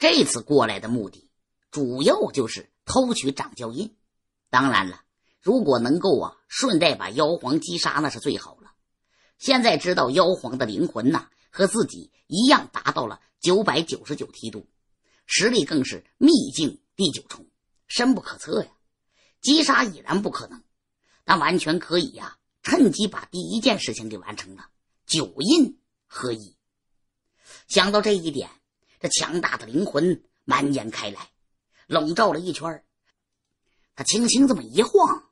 这次过来的目的，主要就是偷取掌教印。当然了，如果能够啊，顺带把妖皇击杀，那是最好了。现在知道妖皇的灵魂呐，和自己一样达到了九百九十九梯度，实力更是秘境第九重，深不可测呀。击杀已然不可能，那完全可以呀，趁机把第一件事情给完成了——九印合一。想到这一点。这强大的灵魂蔓延开来，笼罩了一圈。他轻轻这么一晃，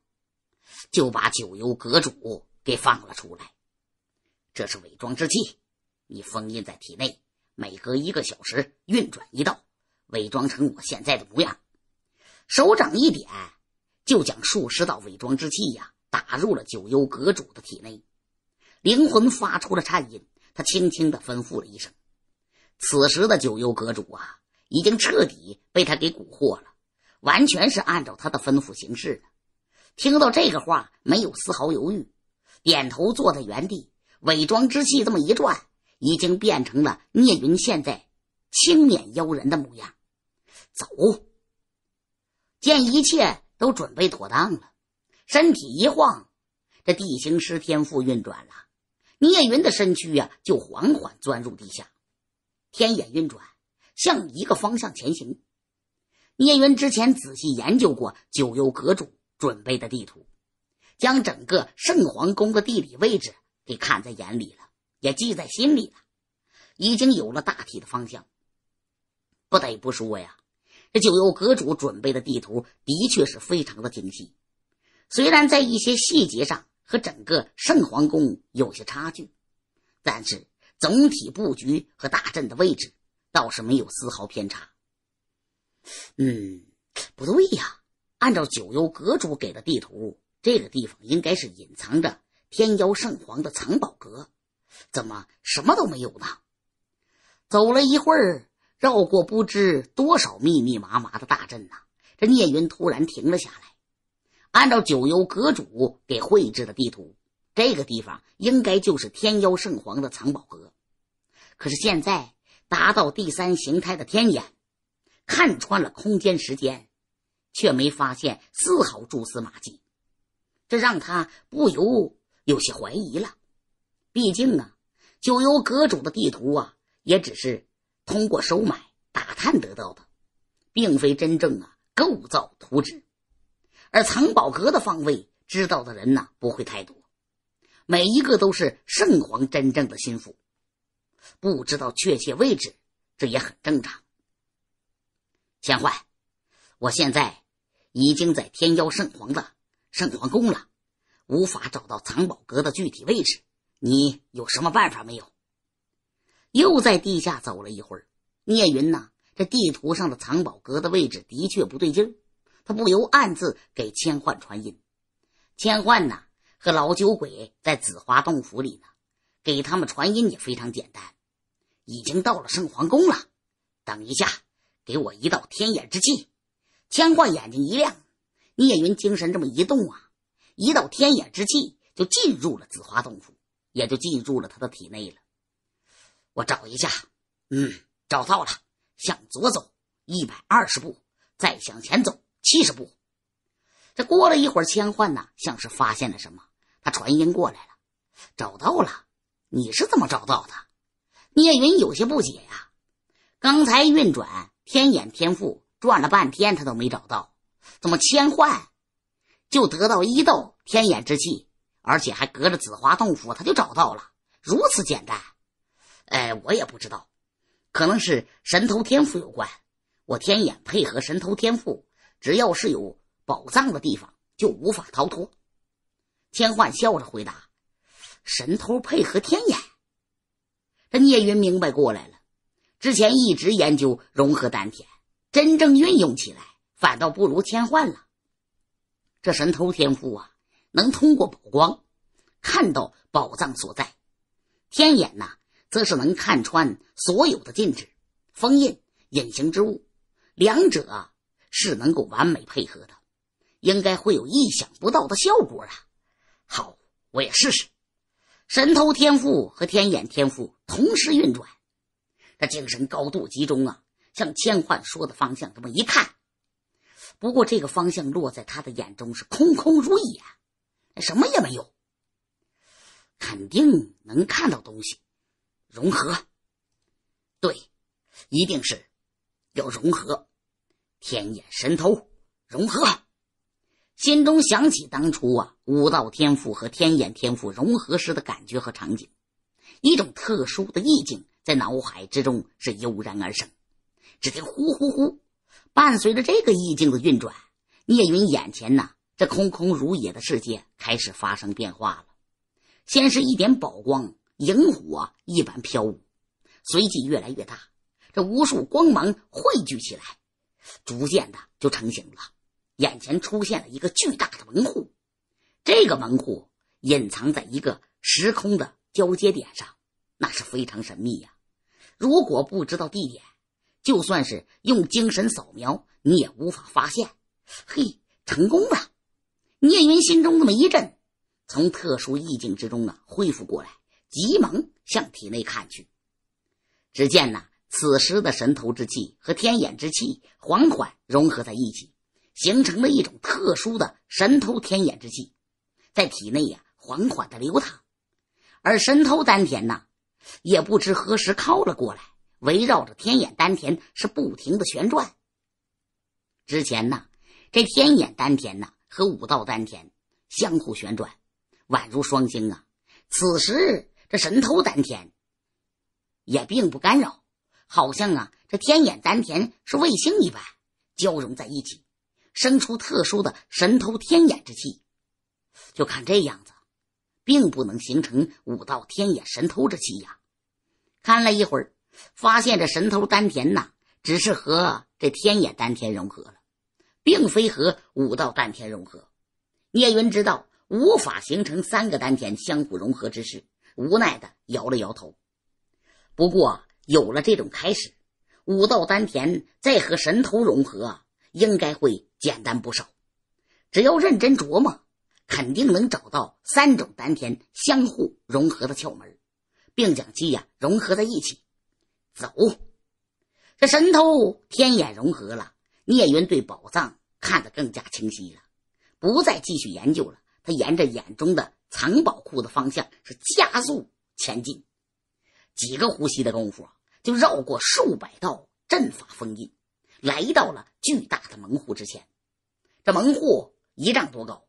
就把九幽阁主给放了出来。这是伪装之气，你封印在体内，每隔一个小时运转一道，伪装成我现在的模样。手掌一点，就将数十道伪装之气呀打入了九幽阁主的体内。灵魂发出了颤音，他轻轻的吩咐了一声。此时的九幽阁主啊，已经彻底被他给蛊惑了，完全是按照他的吩咐行事的。听到这个话，没有丝毫犹豫，点头坐在原地，伪装之气这么一转，已经变成了聂云现在轻蔑妖人的模样。走，见一切都准备妥当了，身体一晃，这地行师天赋运转了，聂云的身躯呀，就缓缓钻入地下。天眼运转，向一个方向前行。聂云之前仔细研究过九幽阁主准备的地图，将整个圣皇宫的地理位置给看在眼里了，也记在心里了，已经有了大体的方向。不得不说呀，这九幽阁主准备的地图的确是非常的精细，虽然在一些细节上和整个圣皇宫有些差距，但是。总体布局和大阵的位置倒是没有丝毫偏差。嗯，不对呀！按照九幽阁主给的地图，这个地方应该是隐藏着天妖圣皇的藏宝阁，怎么什么都没有呢？走了一会儿，绕过不知多少密密麻麻的大阵呢，这聂云突然停了下来。按照九幽阁主给绘制的地图，这个地方应该就是天妖圣皇的藏宝阁。可是现在达到第三形态的天眼，看穿了空间时间，却没发现丝毫蛛丝马迹，这让他不由有些怀疑了。毕竟啊，九幽阁主的地图啊，也只是通过收买打探得到的，并非真正啊构造图纸。而藏宝阁的方位，知道的人呢不会太多，每一个都是圣皇真正的心腹。不知道确切位置，这也很正常。千幻，我现在已经在天妖圣皇的圣皇宫了，无法找到藏宝阁的具体位置。你有什么办法没有？又在地下走了一会儿，聂云呢？这地图上的藏宝阁的位置的确不对劲儿，他不由暗自给千幻传音：“千幻呢？和老酒鬼在紫华洞府里呢。”给他们传音也非常简单，已经到了圣皇宫了。等一下，给我一道天眼之气。千幻眼睛一亮，聂云精神这么一动啊，一道天眼之气就进入了紫花洞府，也就进入了他的体内了。我找一下，嗯，找到了。向左走一百二十步，再向前走七十步。这过了一会儿，千幻呢像是发现了什么，他传音过来了，找到了。你是怎么找到的？聂云有些不解呀。刚才运转天眼天赋，转了半天他都没找到，怎么千幻就得到一道天眼之气，而且还隔着紫华洞府他就找到了？如此简单？哎，我也不知道，可能是神偷天赋有关。我天眼配合神偷天赋，只要是有宝藏的地方就无法逃脱。千幻笑着回答。神偷配合天眼，这聂云明白过来了。之前一直研究融合丹田，真正运用起来反倒不如千幻了。这神偷天赋啊，能通过宝光看到宝藏所在；天眼呐，则是能看穿所有的禁制、封印、隐形之物。两者是能够完美配合的，应该会有意想不到的效果啊！好，我也试试。神偷天赋和天眼天赋同时运转，他精神高度集中啊，向千幻说的方向这么一看，不过这个方向落在他的眼中是空空如也，什么也没有，肯定能看到东西，融合，对，一定是要融合，天眼神偷融合。心中想起当初啊，武道天赋和天眼天赋融合时的感觉和场景，一种特殊的意境在脑海之中是悠然而生。只听“呼呼呼”，伴随着这个意境的运转，聂云眼前呐，这空空如也的世界开始发生变化了。先是一点宝光，萤火一般飘舞，随即越来越大，这无数光芒汇聚起来，逐渐的就成型了。眼前出现了一个巨大的门户，这个门户隐藏在一个时空的交接点上，那是非常神秘呀。如果不知道地点，就算是用精神扫描，你也无法发现。嘿，成功了！聂云心中那么一震，从特殊意境之中啊恢复过来，急忙向体内看去，只见呢，此时的神头之气和天眼之气缓缓融合在一起。形成了一种特殊的神偷天眼之气，在体内呀缓缓的流淌，而神偷丹田呢，也不知何时靠了过来，围绕着天眼丹田是不停的旋转。之前呢，这天眼丹田呢和武道丹田相互旋转，宛如双星啊。此时这神偷丹田也并不干扰，好像啊这天眼丹田是卫星一般，交融在一起。生出特殊的神偷天眼之气，就看这样子，并不能形成武道天眼神偷之气呀。看了一会儿，发现这神偷丹田呐，只是和这天眼丹田融合了，并非和武道丹田融合。聂云知道无法形成三个丹田相互融合之势，无奈的摇了摇头。不过有了这种开始，武道丹田再和神偷融合。应该会简单不少，只要认真琢磨，肯定能找到三种丹田相互融合的窍门，并将其呀融合在一起。走，这神偷天眼融合了，聂云对宝藏看得更加清晰了，不再继续研究了。他沿着眼中的藏宝库的方向是加速前进，几个呼吸的功夫就绕过数百道阵法封印。来到了巨大的门户之前，这门户一丈多高，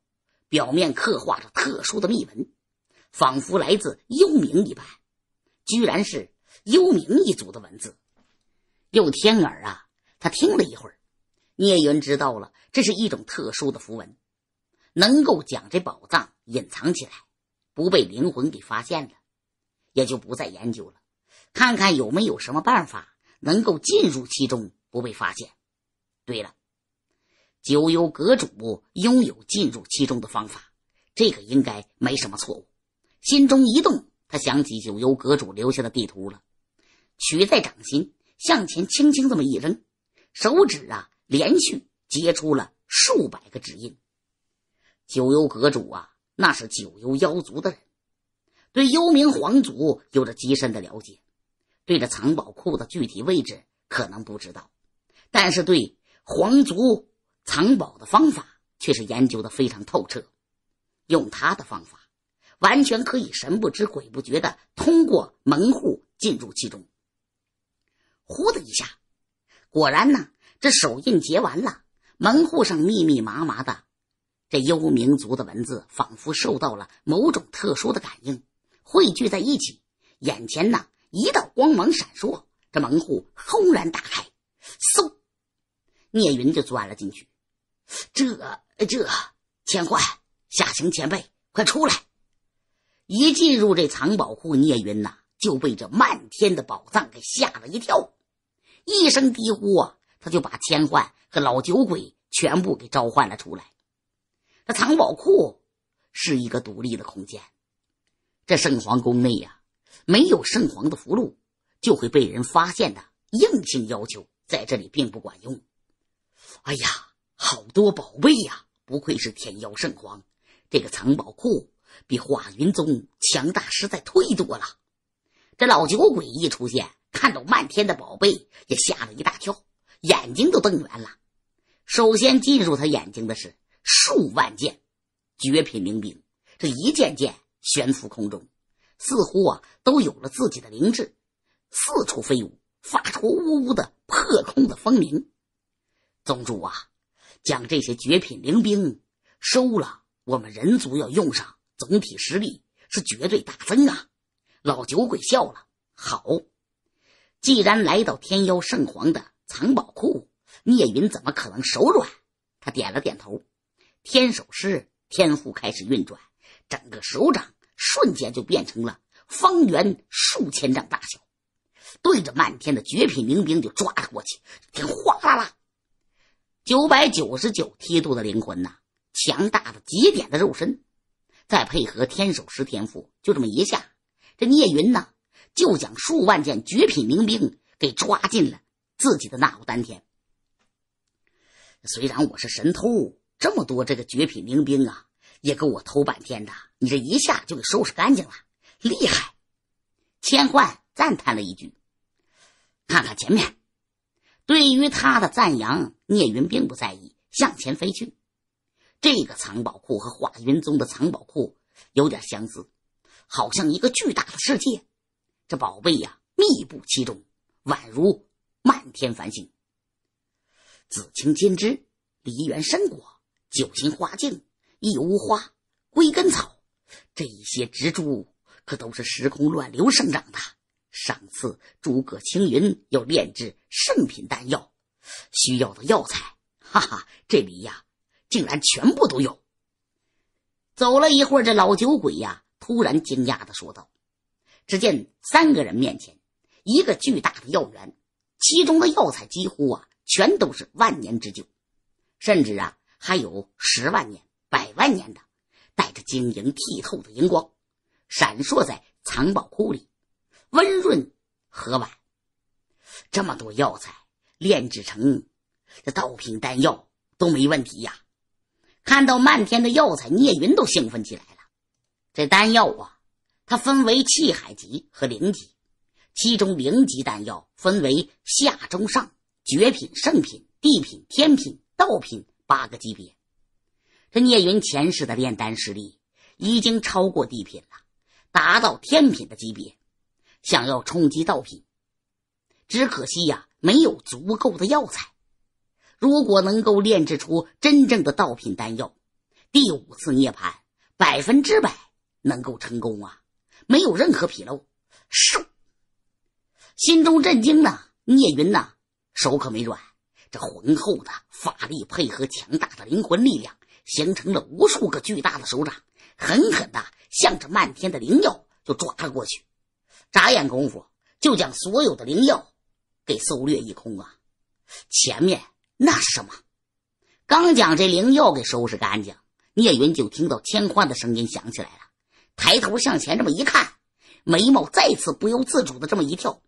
表面刻画着特殊的密文，仿佛来自幽冥一般，居然是幽冥一族的文字。又天耳啊，他听了一会儿，聂云知道了，这是一种特殊的符文，能够将这宝藏隐藏起来，不被灵魂给发现了，也就不再研究了，看看有没有什么办法能够进入其中。不被发现。对了，九幽阁主拥有进入其中的方法，这个应该没什么错误。心中一动，他想起九幽阁主留下的地图了，取在掌心，向前轻轻这么一扔，手指啊，连续结出了数百个指印。九幽阁主啊，那是九幽妖族的人，对幽冥皇族有着极深的了解，对这藏宝库的具体位置可能不知道。但是对皇族藏宝的方法却是研究的非常透彻，用他的方法，完全可以神不知鬼不觉的通过门户进入其中。呼的一下，果然呢，这手印结完了，门户上密密麻麻的，这幽冥族的文字仿佛受到了某种特殊的感应，汇聚在一起。眼前呢，一道光芒闪烁，这门户轰然打开，嗖。聂云就钻了进去。这这千幻夏晴前辈，快出来！一进入这藏宝库，聂云呐就被这漫天的宝藏给吓了一跳。一声低呼啊，他就把千幻和老酒鬼全部给召唤了出来。这藏宝库是一个独立的空间，这圣皇宫内呀，没有圣皇的符箓就会被人发现的硬性要求，在这里并不管用。哎呀，好多宝贝呀！不愧是天妖圣皇，这个藏宝库比化云宗强大，实在太多了。这老酒鬼一出现，看到漫天的宝贝，也吓了一大跳，眼睛都瞪圆了。首先进入他眼睛的是数万件绝品灵兵，这一件件悬浮空中，似乎啊都有了自己的灵智，四处飞舞，发出呜呜的破空的风鸣。宗主啊，将这些绝品灵兵收了，我们人族要用上，总体实力是绝对大增啊！老酒鬼笑了：“好，既然来到天妖圣皇的藏宝库，聂云怎么可能手软？”他点了点头，天手师天赋开始运转，整个手掌瞬间就变成了方圆数千丈大小，对着漫天的绝品灵兵就抓了过去，听哗啦啦。九百九十九梯度的灵魂呐，强大的极点的肉身，再配合天守师天赋，就这么一下，这聂云呐就将数万件绝品灵兵给抓进了自己的那股丹田。虽然我是神偷，这么多这个绝品灵兵啊，也够我偷半天的。你这一下就给收拾干净了，厉害！千幻赞叹了一句：“看看前面。”对于他的赞扬，聂云并不在意，向前飞去。这个藏宝库和华云宗的藏宝库有点相似，好像一个巨大的世界，这宝贝呀密布其中，宛如漫天繁星。紫青金枝、梨园参果、九心花茎、一屋花、归根草，这一些植株可都是时空乱流生长的。上次诸葛青云要炼制圣品丹药，需要的药材，哈哈，这里呀竟然全部都有。走了一会儿，这老酒鬼呀突然惊讶的说道：“只见三个人面前一个巨大的药园，其中的药材几乎啊全都是万年之久，甚至啊还有十万年、百万年的，带着晶莹剔透的荧光，闪烁在藏宝窟里。”温润和婉，这么多药材炼制成这道品丹药都没问题呀！看到漫天的药材，聂云都兴奋起来了。这丹药啊，它分为气海级和灵级，其中灵级丹药分为下、中、上、绝品、圣品、地品、天品、道品八个级别。这聂云前世的炼丹实力已经超过地品了，达到天品的级别。想要冲击道品，只可惜呀，没有足够的药材。如果能够炼制出真正的道品丹药，第五次涅槃百分之百能够成功啊，没有任何纰漏。是，心中震惊的聂云呐，手可没软。这浑厚的法力配合强大的灵魂力量，形成了无数个巨大的手掌，狠狠的向着漫天的灵药就抓了过去。眨眼功夫就将所有的灵药给搜掠一空啊！前面那是什么？刚将这灵药给收拾干净，聂云就听到千花的声音响起来了。抬头向前这么一看，眉毛再次不由自主的这么一跳。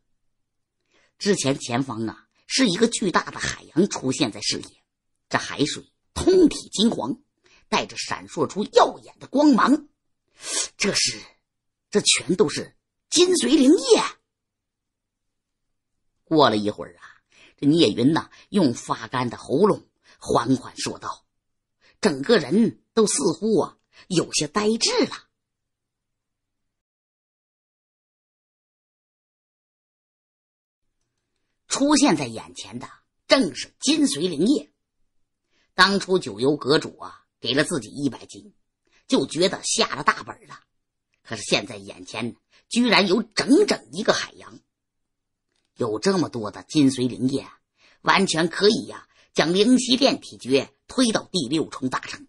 之前前方啊是一个巨大的海洋出现在视野，这海水通体金黄，带着闪烁出耀眼的光芒。这是，这全都是。金髓灵液。过了一会儿啊，这聂云呢，用发干的喉咙缓缓说道，整个人都似乎啊有些呆滞了。出现在眼前的正是金髓灵液。当初九幽阁主啊给了自己一百斤，就觉得下了大本了。可是现在眼前居然有整整一个海洋，有这么多的金髓灵液，完全可以呀，将灵犀炼体诀推到第六重大成，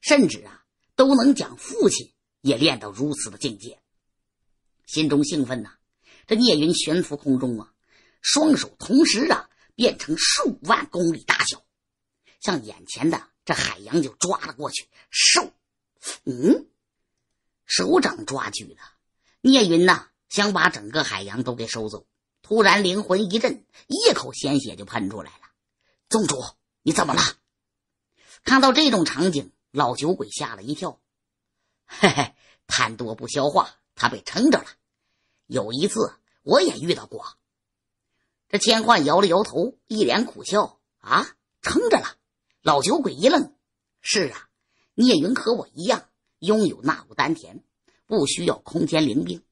甚至啊，都能将父亲也练到如此的境界。心中兴奋呐，这聂云悬浮空中啊，双手同时啊，变成数万公里大小，向眼前的这海洋就抓了过去。嗖，嗯，手掌抓举了。聂云呐，想把整个海洋都给收走，突然灵魂一震，一口鲜血就喷出来了。宗主，你怎么了？看到这种场景，老酒鬼吓了一跳。嘿嘿，贪多不消化，他被撑着了。有一次我也遇到过。这千幻摇了摇头，一脸苦笑。啊，撑着了。老酒鬼一愣。是啊，聂云和我一样，拥有纳物丹田。不需要空间灵兵，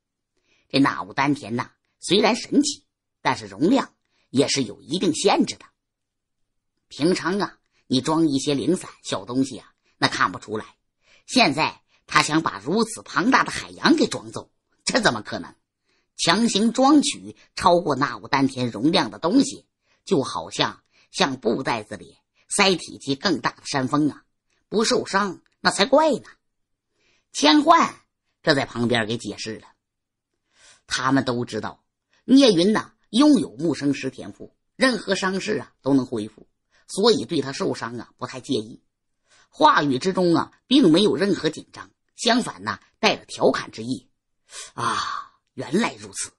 这纳物丹田呐，虽然神奇，但是容量也是有一定限制的。平常啊，你装一些零散小东西啊，那看不出来。现在他想把如此庞大的海洋给装走，这怎么可能？强行装取超过纳物丹田容量的东西，就好像像布袋子里塞体积更大的山峰啊，不受伤那才怪呢。千幻。这在旁边给解释了，他们都知道聂云呐拥有木生石天赋，任何伤势啊都能恢复，所以对他受伤啊不太介意。话语之中啊并没有任何紧张，相反呢带着调侃之意。啊，原来如此！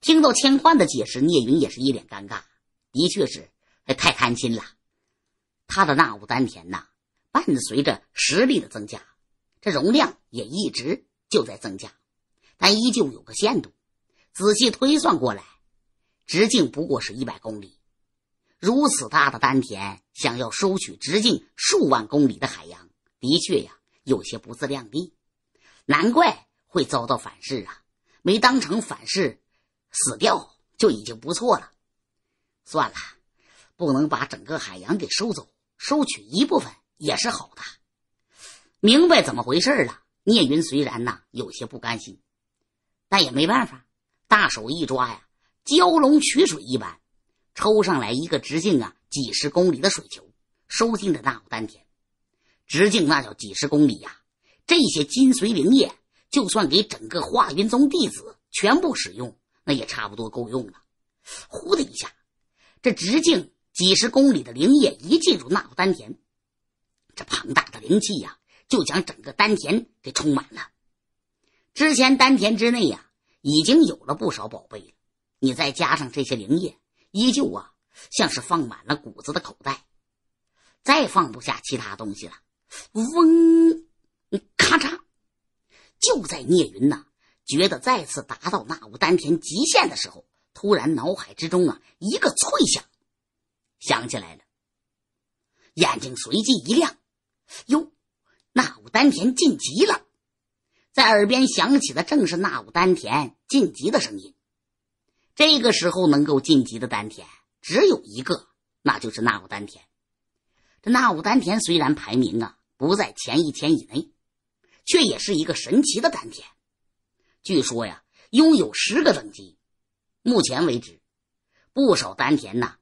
听到千幻的解释，聂云也是一脸尴尬。的确是太贪心了，他的那五丹田呐，伴随着实力的增加，这容量也一直。就在增加，但依旧有个限度。仔细推算过来，直径不过是一百公里。如此大的丹田，想要收取直径数万公里的海洋，的确呀，有些不自量力。难怪会遭到反噬啊！没当成反噬，死掉就已经不错了。算了，不能把整个海洋给收走，收取一部分也是好的。明白怎么回事了。聂云虽然呐有些不甘心，但也没办法。大手一抓呀，蛟龙取水一般，抽上来一个直径啊几十公里的水球，收进了那骨丹田。直径那叫几十公里呀！这些金髓灵液，就算给整个华云宗弟子全部使用，那也差不多够用了。呼的一下，这直径几十公里的灵液一进入纳骨丹田，这庞大的灵气呀！就将整个丹田给充满了。之前丹田之内呀，已经有了不少宝贝了。你再加上这些灵液，依旧啊，像是放满了谷子的口袋，再放不下其他东西了。嗡，咔嚓！就在聂云呐觉得再次达到那无丹田极限的时候，突然脑海之中啊，一个脆响响起来了，眼睛随即一亮，哟！那武丹田晋级了，在耳边响起的正是那武丹田晋级的声音。这个时候能够晋级的丹田只有一个，那就是那武丹田。这那武丹田虽然排名啊不在前一千以内，却也是一个神奇的丹田。据说呀，拥有十个等级。目前为止，不少丹田呐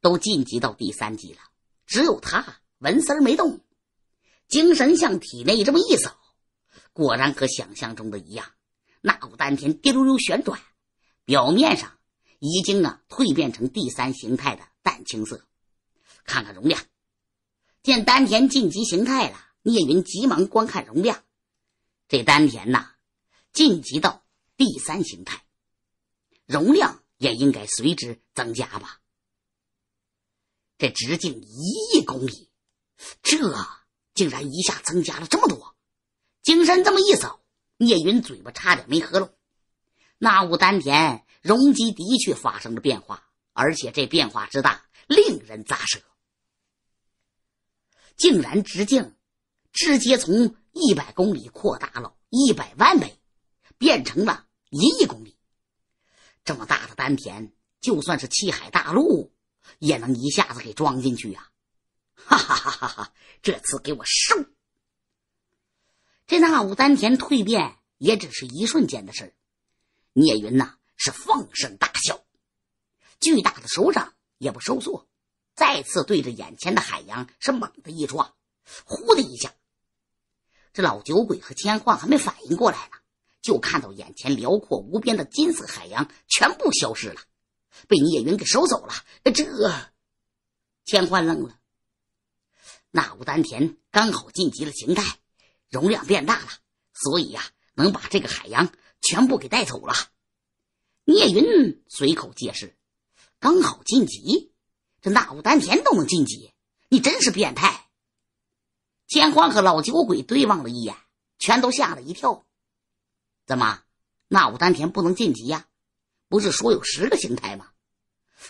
都晋级到第三级了，只有他纹丝儿没动。精神向体内这么一扫，果然和想象中的一样。那股丹田滴溜溜旋转，表面上已经啊蜕变成第三形态的淡青色。看看容量，见丹田晋级形态了，聂云急忙观看容量。这丹田呐，晋级到第三形态，容量也应该随之增加吧？这直径一亿公里，这……竟然一下增加了这么多！精神这么一扫，聂云嘴巴差点没合拢。那雾丹田容积的确发生了变化，而且这变化之大，令人咋舌。竟然直径直接从一百公里扩大了一百万倍，变成了一亿公里。这么大的丹田，就算是气海大陆，也能一下子给装进去呀！哈哈哈！哈哈，这次给我收！这纳武丹田蜕变也只是一瞬间的事儿。聂云呐，是放声大笑，巨大的手掌也不收缩，再次对着眼前的海洋是猛的一抓，呼的一下，这老酒鬼和千幻还没反应过来呢，就看到眼前辽阔无边的金色海洋全部消失了，被聂云给收走了。这千幻愣了。那武丹田刚好晋级了形态，容量变大了，所以呀，能把这个海洋全部给带走了。聂云随口解释：“刚好晋级，这那武丹田都能晋级，你真是变态！”天欢和老酒鬼对望了一眼，全都吓了一跳。怎么，那武丹田不能晋级呀？不是说有十个形态吗？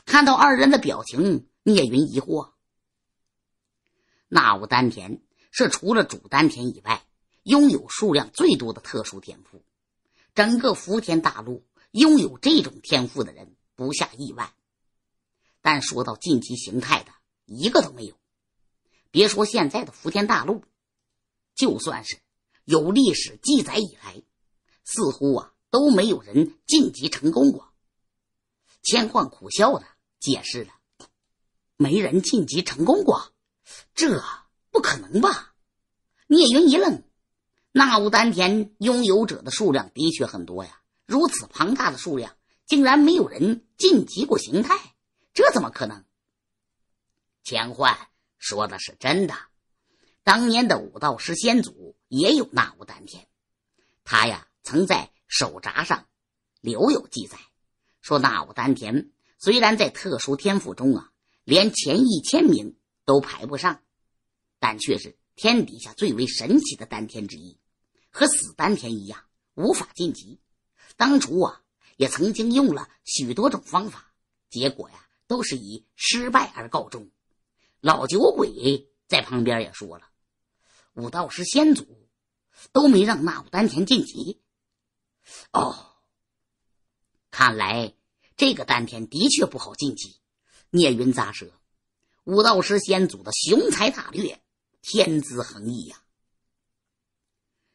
看到二人的表情，聂云疑惑。那五丹田是除了主丹田以外，拥有数量最多的特殊天赋。整个福田大陆拥有这种天赋的人不下亿万，但说到晋级形态的，一个都没有。别说现在的福田大陆，就算是有历史记载以来，似乎啊都没有人晋级成功过。千幻苦笑的解释了：“没人晋级成功过。”这不可能吧？聂云一愣。纳武丹田拥有者的数量的确很多呀，如此庞大的数量，竟然没有人晋级过形态，这怎么可能？钱焕说的是真的，当年的武道师先祖也有纳武丹田，他呀曾在手札上留有记载，说纳武丹田虽然在特殊天赋中啊，连前一千名。都排不上，但却是天底下最为神奇的丹田之一，和死丹田一样无法晋级。当初啊，也曾经用了许多种方法，结果呀，都是以失败而告终。老酒鬼在旁边也说了，武道师先祖都没让那股丹田晋级。哦，看来这个丹田的确不好晋级。聂云咂舌。武道师先祖的雄才大略，天资横溢呀，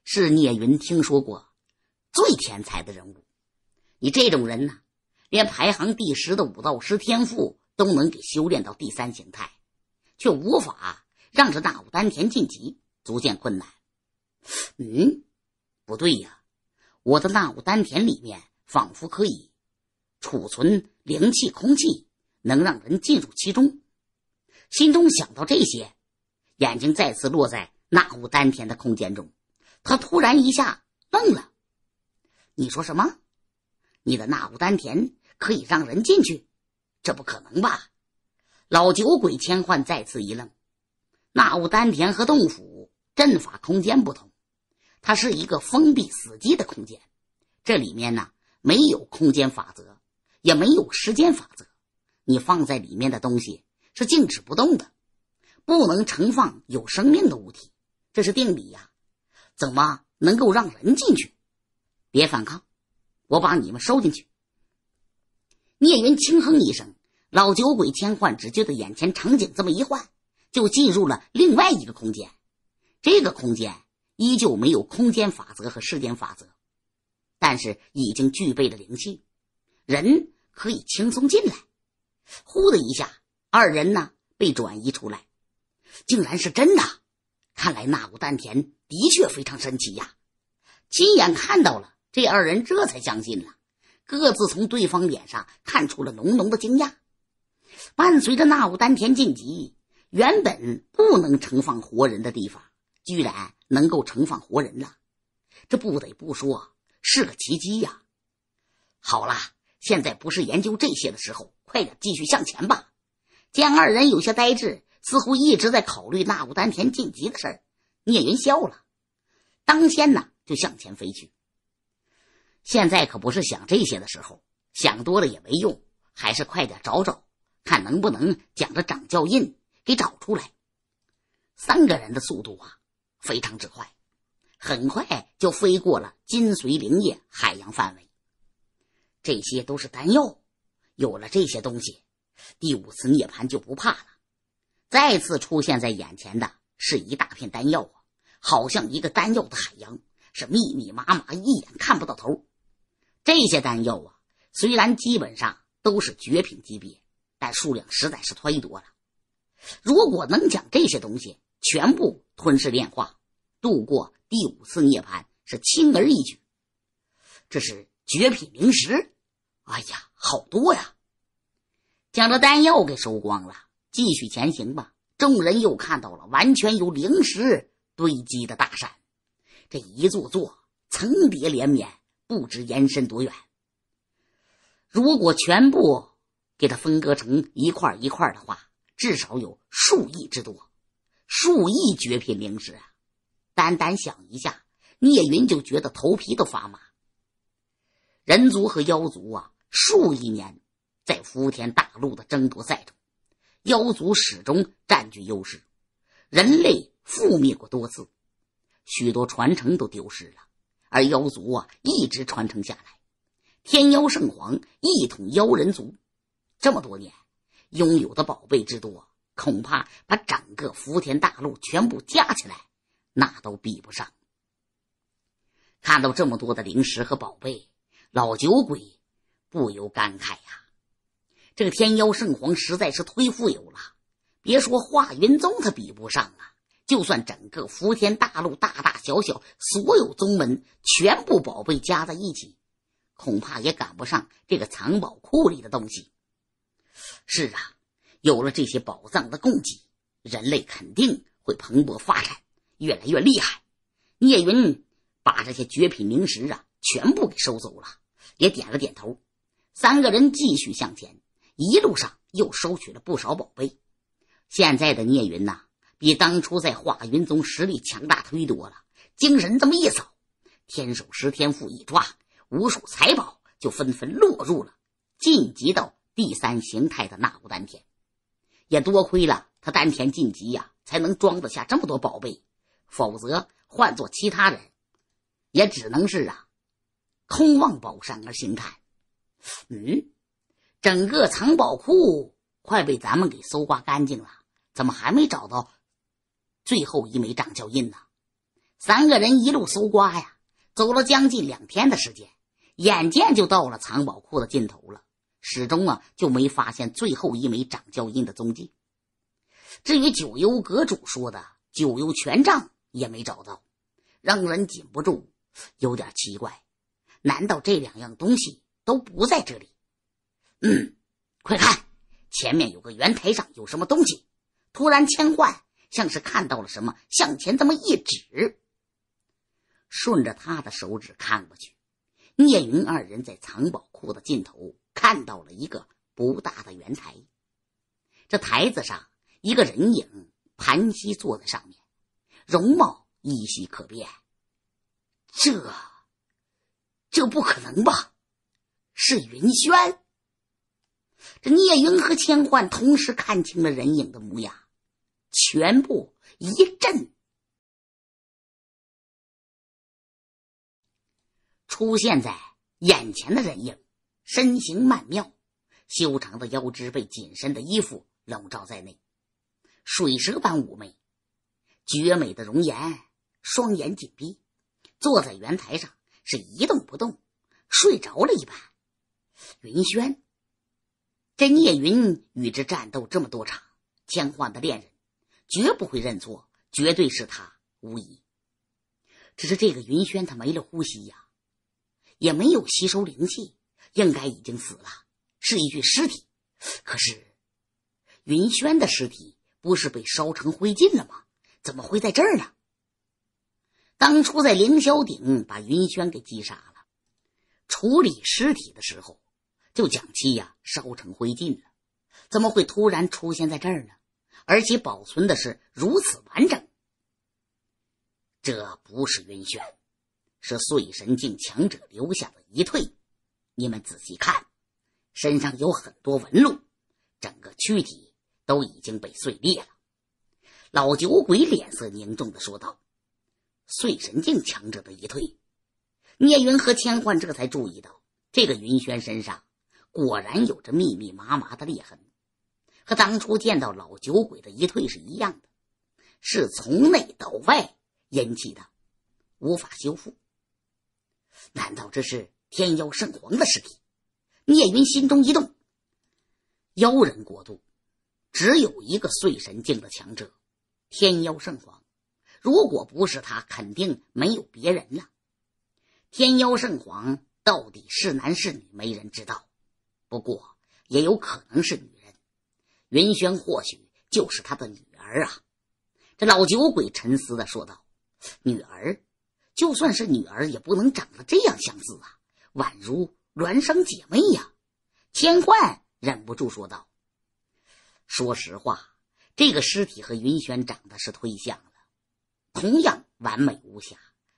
是聂云听说过最天才的人物。你这种人呢，连排行第十的武道师天赋都能给修炼到第三形态，却无法让这那武丹田晋级，足见困难。嗯，不对呀，我的那武丹田里面仿佛可以储存灵气、空气，能让人进入其中。心中想到这些，眼睛再次落在那物丹田的空间中，他突然一下愣了。你说什么？你的那物丹田可以让人进去？这不可能吧？老酒鬼千幻再次一愣。那物丹田和洞府阵法空间不同，它是一个封闭死寂的空间，这里面呢没有空间法则，也没有时间法则，你放在里面的东西。是静止不动的，不能盛放有生命的物体，这是定理呀！怎么能够让人进去？别反抗，我把你们收进去。聂云轻哼一声，老酒鬼千幻只觉得眼前场景这么一换，就进入了另外一个空间。这个空间依旧没有空间法则和时间法则，但是已经具备了灵气，人可以轻松进来。呼的一下。二人呢被转移出来，竟然是真的！看来那武丹田的确非常神奇呀。亲眼看到了，这二人这才相信了，各自从对方脸上看出了浓浓的惊讶。伴随着那武丹田晋级，原本不能盛放活人的地方，居然能够盛放活人了。这不得不说是个奇迹呀！好了，现在不是研究这些的时候，快点继续向前吧。见二人有些呆滞，似乎一直在考虑纳武丹田晋级的事儿，聂云笑了，当先呢就向前飞去。现在可不是想这些的时候，想多了也没用，还是快点找找，看能不能将这掌教印给找出来。三个人的速度啊非常之快，很快就飞过了金髓灵液海洋范围。这些都是丹药，有了这些东西。第五次涅槃就不怕了，再次出现在眼前的是一大片丹药啊，好像一个丹药的海洋，是密密麻麻，一眼看不到头。这些丹药啊，虽然基本上都是绝品级别，但数量实在是忒多了。如果能将这些东西全部吞噬炼化，度过第五次涅槃是轻而易举。这是绝品灵石，哎呀，好多呀！将这丹药给收光了，继续前行吧。众人又看到了完全由灵石堆积的大山，这一座座层叠连绵，不知延伸多远。如果全部给它分割成一块一块的话，至少有数亿之多，数亿绝品灵石啊！单单想一下，聂云就觉得头皮都发麻。人族和妖族啊，数亿年。在福田大陆的争夺赛中，妖族始终占据优势，人类覆灭过多次，许多传承都丢失了，而妖族啊一直传承下来。天妖圣皇一统妖人族这么多年，拥有的宝贝之多，恐怕把整个福田大陆全部加起来，那都比不上。看到这么多的灵石和宝贝，老酒鬼不由感慨呀。这个天妖圣皇实在是忒富有了，别说化云宗，他比不上啊。就算整个福天大陆大大小小所有宗门全部宝贝加在一起，恐怕也赶不上这个藏宝库里的东西。是啊，有了这些宝藏的供给，人类肯定会蓬勃发展，越来越厉害。聂云把这些绝品灵石啊全部给收走了，也点了点头。三个人继续向前。一路上又收取了不少宝贝，现在的聂云呐，比当初在化云宗实力强大忒多了。精神这么一扫，天手十天赋一抓，无数财宝就纷纷落入了晋级到第三形态的那无丹田。也多亏了他丹田晋级呀，才能装得下这么多宝贝，否则换做其他人，也只能是啊，空望宝山而心叹。嗯。整个藏宝库快被咱们给搜刮干净了，怎么还没找到最后一枚掌教印呢？三个人一路搜刮呀，走了将近两天的时间，眼见就到了藏宝库的尽头了，始终啊就没发现最后一枚掌教印的踪迹。至于九幽阁主说的九幽权杖也没找到，让人禁不住有点奇怪。难道这两样东西都不在这里？嗯，快看，前面有个圆台，上有什么东西？突然，千幻像是看到了什么，向前这么一指。顺着他的手指看过去，聂云二人在藏宝库的尽头看到了一个不大的圆台。这台子上，一个人影盘膝坐在上面，容貌依稀可辨。这……这不可能吧？是云轩。这聂云和千幻同时看清了人影的模样，全部一震。出现在眼前的人影，身形曼妙，修长的腰肢被紧身的衣服笼罩在内，水蛇般妩媚，绝美的容颜，双眼紧闭，坐在圆台上是一动不动，睡着了一般。云轩。这聂云与之战斗这么多场，僵化的恋人绝不会认错，绝对是他无疑。只是这个云轩他没了呼吸呀，也没有吸收灵气，应该已经死了，是一具尸体。可是云轩的尸体不是被烧成灰烬了吗？怎么会在这儿呢？当初在凌霄顶把云轩给击杀了，处理尸体的时候。就将其呀，烧成灰烬了，怎么会突然出现在这儿呢？而且保存的是如此完整，这不是云轩，是碎神境强者留下的一退。你们仔细看，身上有很多纹路，整个躯体都已经被碎裂了。老酒鬼脸色凝重的说道：“碎神境强者的一退。”聂云和千幻这才注意到这个云轩身上。果然有着密密麻麻的裂痕，和当初见到老酒鬼的一退是一样的，是从内到外引起的，无法修复。难道这是天妖圣皇的尸体？聂云心中一动。妖人国度只有一个碎神境的强者，天妖圣皇，如果不是他，肯定没有别人了。天妖圣皇到底是男是女，没人知道。不过，也有可能是女人。云轩或许就是他的女儿啊！这老酒鬼沉思的说道：“女儿，就算是女儿，也不能长得这样相似啊，宛如孪生姐妹呀！”千焕忍不住说道：“说实话，这个尸体和云轩长得是忒像了，同样完美无瑕，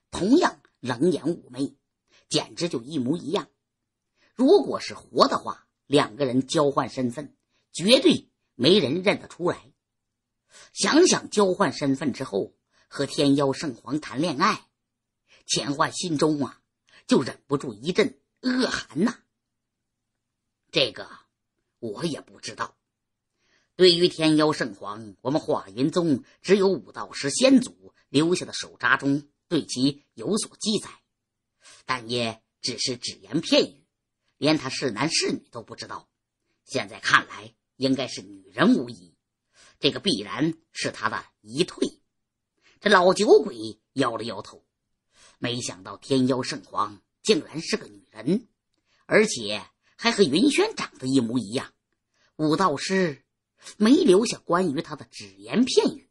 同样冷眼妩媚，简直就一模一样。如果是活的话。”两个人交换身份，绝对没人认得出来。想想交换身份之后和天妖圣皇谈恋爱，钱焕心中啊就忍不住一阵恶寒呐。这个我也不知道。对于天妖圣皇，我们华云宗只有五道师先祖留下的手札中对其有所记载，但也只是只言片语。连他是男是女都不知道，现在看来应该是女人无疑。这个必然是他的一退。这老酒鬼摇了摇头，没想到天妖圣皇竟然是个女人，而且还和云轩长得一模一样。武道师没留下关于他的只言片语。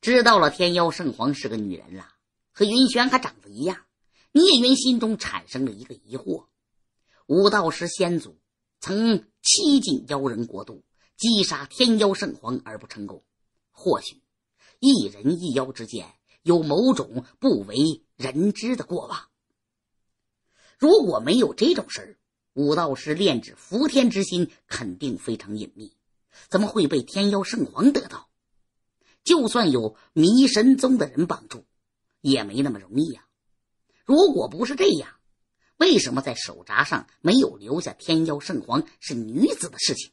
知道了天妖圣皇是个女人了，和云轩还长得一样，聂云心中产生了一个疑惑。武道士先祖曾七进妖人国度，击杀天妖圣皇而不成功。或许一人一妖之间有某种不为人知的过往。如果没有这种事儿，武道士炼制伏天之心肯定非常隐秘，怎么会被天妖圣皇得到？就算有迷神宗的人帮助，也没那么容易啊！如果不是这样，为什么在手札上没有留下天妖圣皇是女子的事情？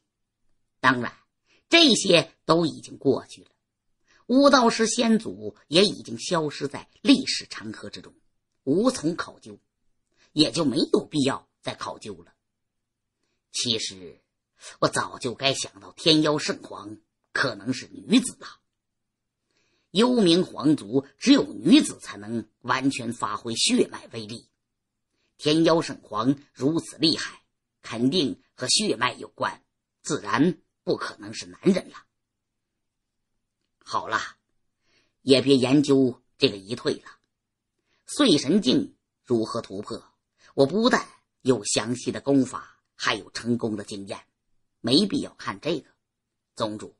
当然，这些都已经过去了。巫道师先祖也已经消失在历史长河之中，无从考究，也就没有必要再考究了。其实，我早就该想到天妖圣皇可能是女子啊！幽冥皇族只有女子才能完全发挥血脉威力。天妖圣皇如此厉害，肯定和血脉有关，自然不可能是男人了。好了，也别研究这个遗退了。碎神境如何突破？我不但有详细的功法，还有成功的经验，没必要看这个。宗主，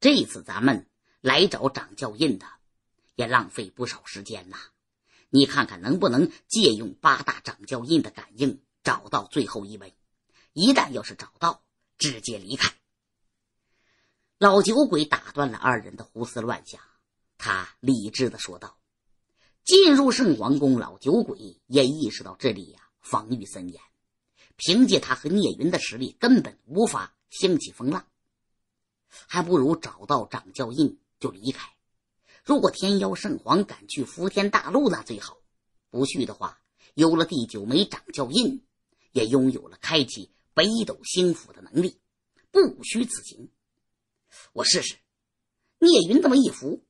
这次咱们来找掌教印的，也浪费不少时间呐。你看看能不能借用八大掌教印的感应找到最后一位，一旦要是找到，直接离开。老酒鬼打断了二人的胡思乱想，他理智的说道：“进入圣皇宫，老酒鬼也意识到这里呀，防御森严，凭借他和聂云的实力，根本无法掀起风浪，还不如找到掌教印就离开。”如果天妖圣皇敢去伏天大陆，那最好；不去的话，有了第九枚掌教印，也拥有了开启北斗星府的能力，不虚此行。我试试，聂云这么一扶，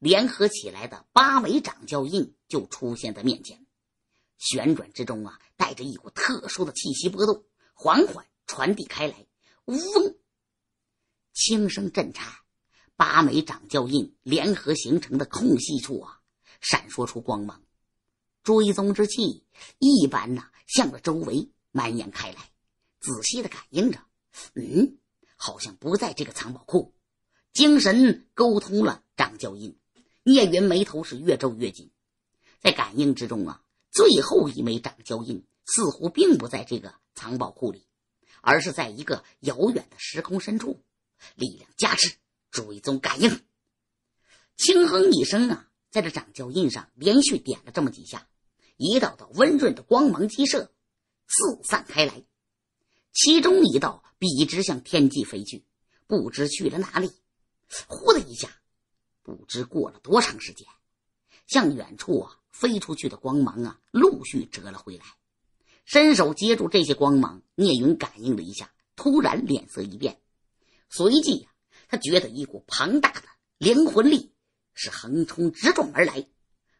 联合起来的八枚掌教印就出现在面前，旋转之中啊，带着一股特殊的气息波动，缓缓传递开来，嗡，轻声震颤。八枚掌教印联合形成的空隙处啊，闪烁出光芒，追踪之气一般呐，向着周围蔓延开来，仔细的感应着。嗯，好像不在这个藏宝库。精神沟通了掌教印，聂云眉头是越皱越紧，在感应之中啊，最后一枚掌教印似乎并不在这个藏宝库里，而是在一个遥远的时空深处，力量加持。追踪感应，轻哼一声啊，在这掌胶印上连续点了这么几下，一道道温润的光芒激射，四散开来。其中一道笔直向天际飞去，不知去了哪里。呼的一下，不知过了多长时间，向远处啊飞出去的光芒啊，陆续折了回来。伸手接住这些光芒，聂云感应了一下，突然脸色一变，随即呀。他觉得一股庞大的灵魂力是横冲直撞而来，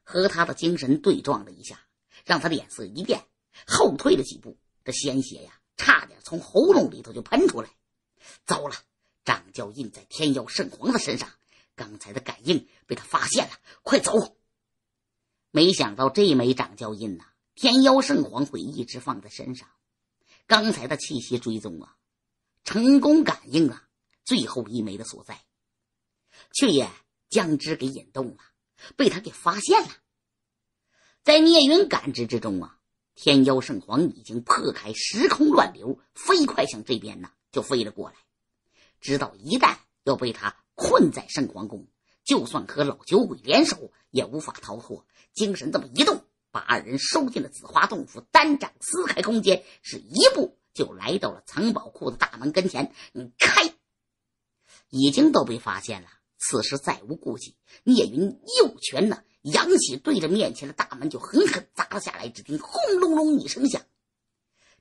和他的精神对撞了一下，让他脸色一变，后退了几步。这鲜血呀，差点从喉咙里头就喷出来。糟了，掌教印在天妖圣皇的身上，刚才的感应被他发现了。快走！没想到这枚掌教印呐，天妖圣皇会一直放在身上。刚才的气息追踪啊，成功感应啊。最后一枚的所在，却也将之给引动了，被他给发现了。在聂云感知之中啊，天妖圣皇已经破开时空乱流，飞快向这边呢就飞了过来。知道一旦要被他困在圣皇宫，就算和老酒鬼联手也无法逃脱。精神这么一动，把二人收进了紫花洞府，单掌撕开空间，是一步就来到了藏宝库的大门跟前。你开！已经都被发现了，此时再无顾忌。聂云右拳呢扬起，对着面前的大门就狠狠砸了下来。只听轰隆隆一声响，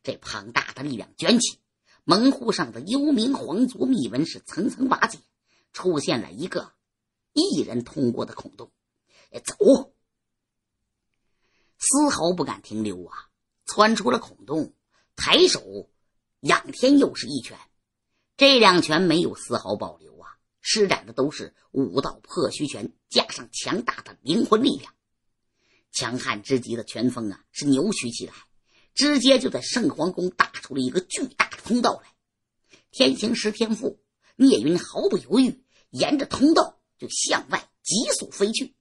这庞大的力量卷起门户上的幽冥皇族密文是层层瓦解，出现了一个一人通过的孔洞。走，丝毫不敢停留啊！窜出了孔洞，抬手仰天又是一拳。这两拳没有丝毫保留啊，施展的都是武道破虚拳，加上强大的灵魂力量，强悍之极的拳风啊，是扭曲起来，直接就在圣皇宫打出了一个巨大的通道来。天行十天赋，聂云毫不犹豫，沿着通道就向外急速飞去。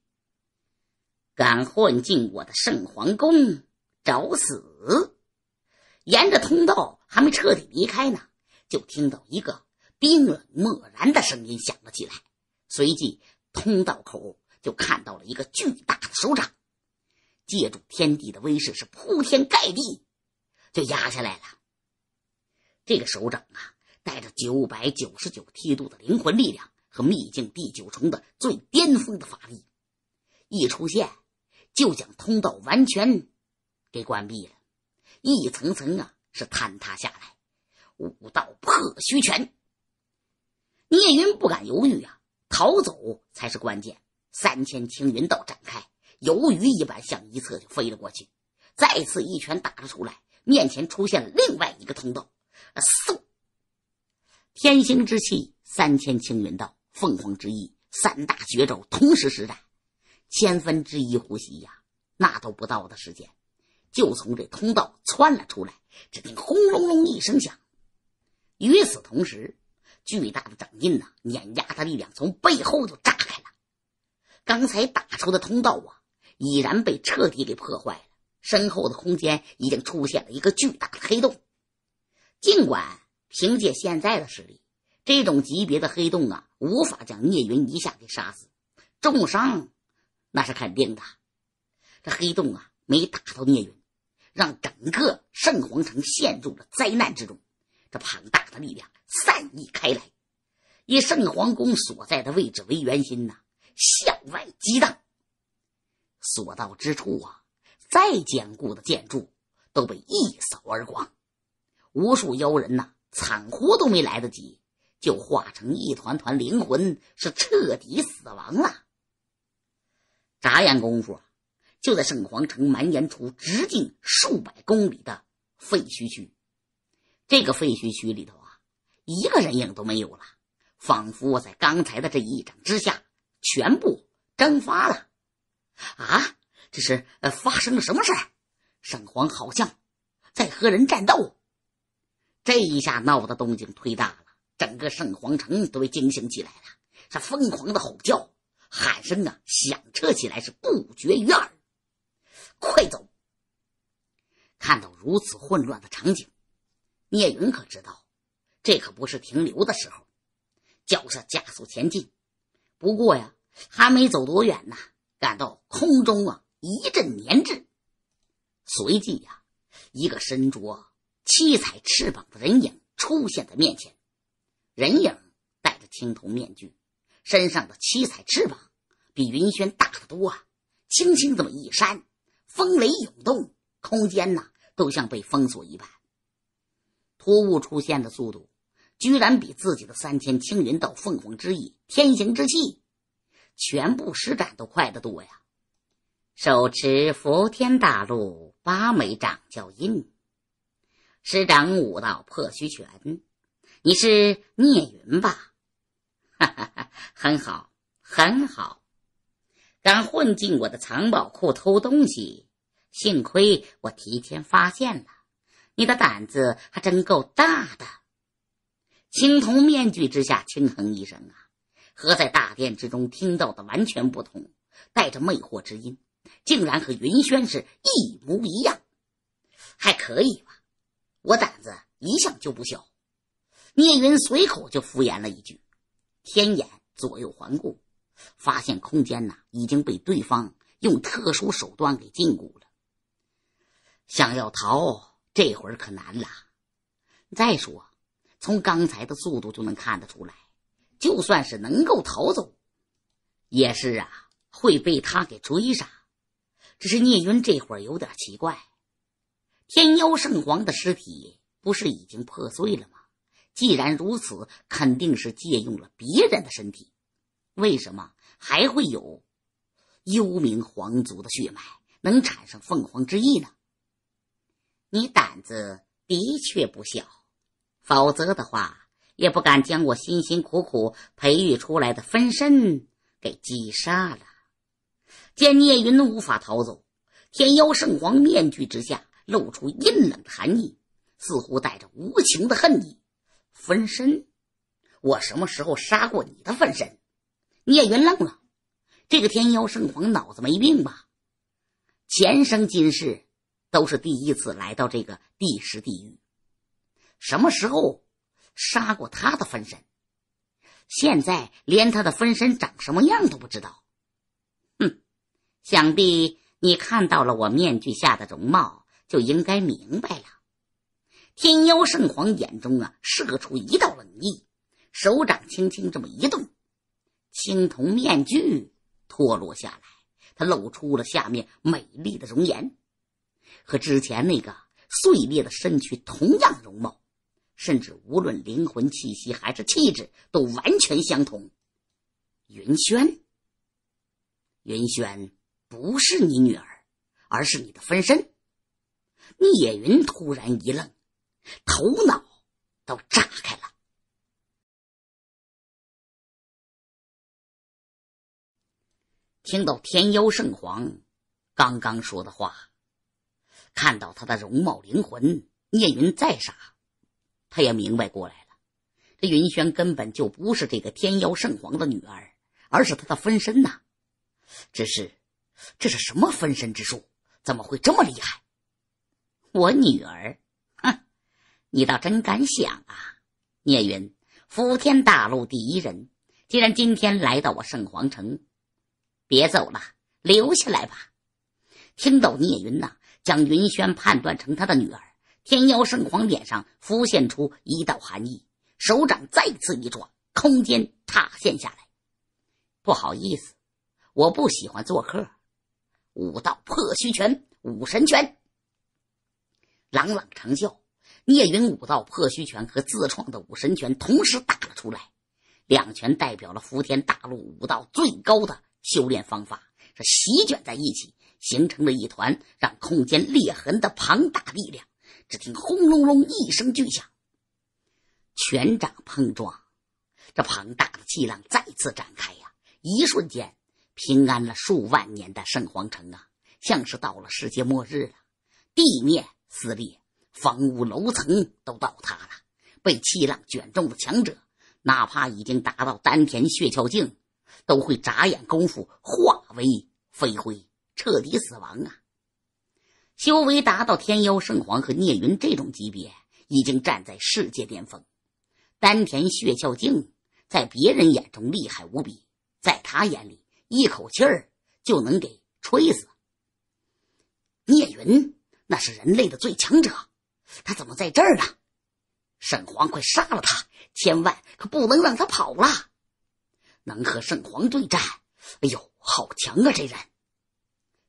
敢混进我的圣皇宫，找死！沿着通道还没彻底离开呢。就听到一个冰冷漠然的声音响了起来，随即通道口就看到了一个巨大的手掌，借助天地的威势是铺天盖地就压下来了。这个手掌啊，带着九百九十九梯度的灵魂力量和秘境第九重的最巅峰的法力，一出现就将通道完全给关闭了，一层层啊是坍塌下来。武道破虚拳，聂云不敢犹豫啊，逃走才是关键。三千青云道展开，鱿鱼一般向一侧就飞了过去。再次一拳打了出来，面前出现了另外一个通道。嗖，天星之气，三千青云道，凤凰之意，三大绝招同时施展，千分之一呼吸呀，那都不到的时间，就从这通道窜了出来。只听轰隆隆一声响。与此同时，巨大的掌印呐，碾压的力量从背后就炸开了。刚才打出的通道啊，已然被彻底给破坏了。身后的空间已经出现了一个巨大的黑洞。尽管凭借现在的实力，这种级别的黑洞啊，无法将聂云一下给杀死，重伤那是肯定的。这黑洞啊，没打到聂云，让整个圣皇城陷入了灾难之中。庞大的力量散溢开来，以圣皇宫所在的位置为圆心呐，向外激荡。所到之处啊，再坚固的建筑都被一扫而光。无数妖人呐，惨呼都没来得及，就化成一团团灵魂，是彻底死亡了。眨眼功夫，就在圣皇城蔓延出直径数百公里的废墟区。这个废墟区里头啊，一个人影都没有了，仿佛在刚才的这一掌之下全部蒸发了。啊，这是呃发生了什么事儿？圣皇好像在和人战斗，这一下闹得动静忒大了，整个圣皇城都被惊醒起来了，是疯狂的吼叫喊声啊，响彻起来是不绝于耳。快走！看到如此混乱的场景。聂云可知道，这可不是停留的时候，脚下加速前进。不过呀，还没走多远呢，感到空中啊一阵粘滞，随即呀，一个身着七彩翅膀的人影出现在面前。人影戴着青铜面具，身上的七彩翅膀比云轩大得多啊。轻轻这么一扇，风雷涌动，空间呐，都像被封锁一般。突兀出现的速度，居然比自己的三千青云道凤凰之翼、天行之气全部施展都快得多呀！手持佛天大陆八枚掌教印，施展五道破虚拳，你是聂云吧？哈哈哈，很好，很好，敢混进我的藏宝库偷东西，幸亏我提前发现了。你的胆子还真够大的！青铜面具之下轻哼一声啊，和在大殿之中听到的完全不同，带着魅惑之音，竟然和云轩是一模一样，还可以吧？我胆子一向就不小。聂云随口就敷衍了一句，天眼左右环顾，发现空间呐已经被对方用特殊手段给禁锢了，想要逃。这会儿可难了。再说，从刚才的速度就能看得出来，就算是能够逃走，也是啊，会被他给追上。只是聂云这会儿有点奇怪，天妖圣皇的尸体不是已经破碎了吗？既然如此，肯定是借用了别人的身体。为什么还会有幽冥皇族的血脉能产生凤凰之翼呢？你胆子的确不小，否则的话，也不敢将我辛辛苦苦培育出来的分身给击杀了。见聂云无法逃走，天妖圣皇面具之下露出阴冷的寒意，似乎带着无情的恨意。分身，我什么时候杀过你的分身？聂云愣了，这个天妖圣皇脑子没病吧？前生今世。都是第一次来到这个第十地狱，什么时候杀过他的分身？现在连他的分身长什么样都不知道。哼，想必你看到了我面具下的容貌，就应该明白了。天妖圣皇眼中啊射出一道冷意，手掌轻轻这么一动，青铜面具脱落下来，他露出了下面美丽的容颜。和之前那个碎裂的身躯同样容貌，甚至无论灵魂气息还是气质都完全相同。云轩，云轩不是你女儿，而是你的分身。聂云突然一愣，头脑都炸开了，听到天妖圣皇刚刚说的话。看到他的容貌、灵魂，聂云再傻，他也明白过来了。这云轩根本就不是这个天妖圣皇的女儿，而是他的分身呐。只是，这是什么分身之术？怎么会这么厉害？我女儿，哼，你倒真敢想啊！聂云，伏天大陆第一人，既然今天来到我圣皇城，别走了，留下来吧。听到聂云呐。将云轩判断成他的女儿，天妖圣皇脸上浮现出一道寒意，手掌再次一抓，空间塌陷下来。不好意思，我不喜欢做客。武道破虚拳、武神拳，朗朗长啸，聂云武道破虚拳和自创的武神拳同时打了出来，两拳代表了伏天大陆武道最高的修炼方法，这席卷在一起。形成了一团让空间裂痕的庞大力量。只听“轰隆隆”一声巨响，拳掌碰撞，这庞大的气浪再次展开呀！一瞬间，平安了数万年的圣皇城啊，像是到了世界末日了。地面撕裂，房屋楼层都倒塌了。被气浪卷中的强者，哪怕已经达到丹田血窍境，都会眨眼功夫化为飞灰。彻底死亡啊！修为达到天妖圣皇和聂云这种级别，已经站在世界巅峰。丹田血窍境在别人眼中厉害无比，在他眼里，一口气儿就能给吹死。聂云那是人类的最强者，他怎么在这儿呢？圣皇，快杀了他！千万可不能让他跑了！能和圣皇对战，哎呦，好强啊！这人。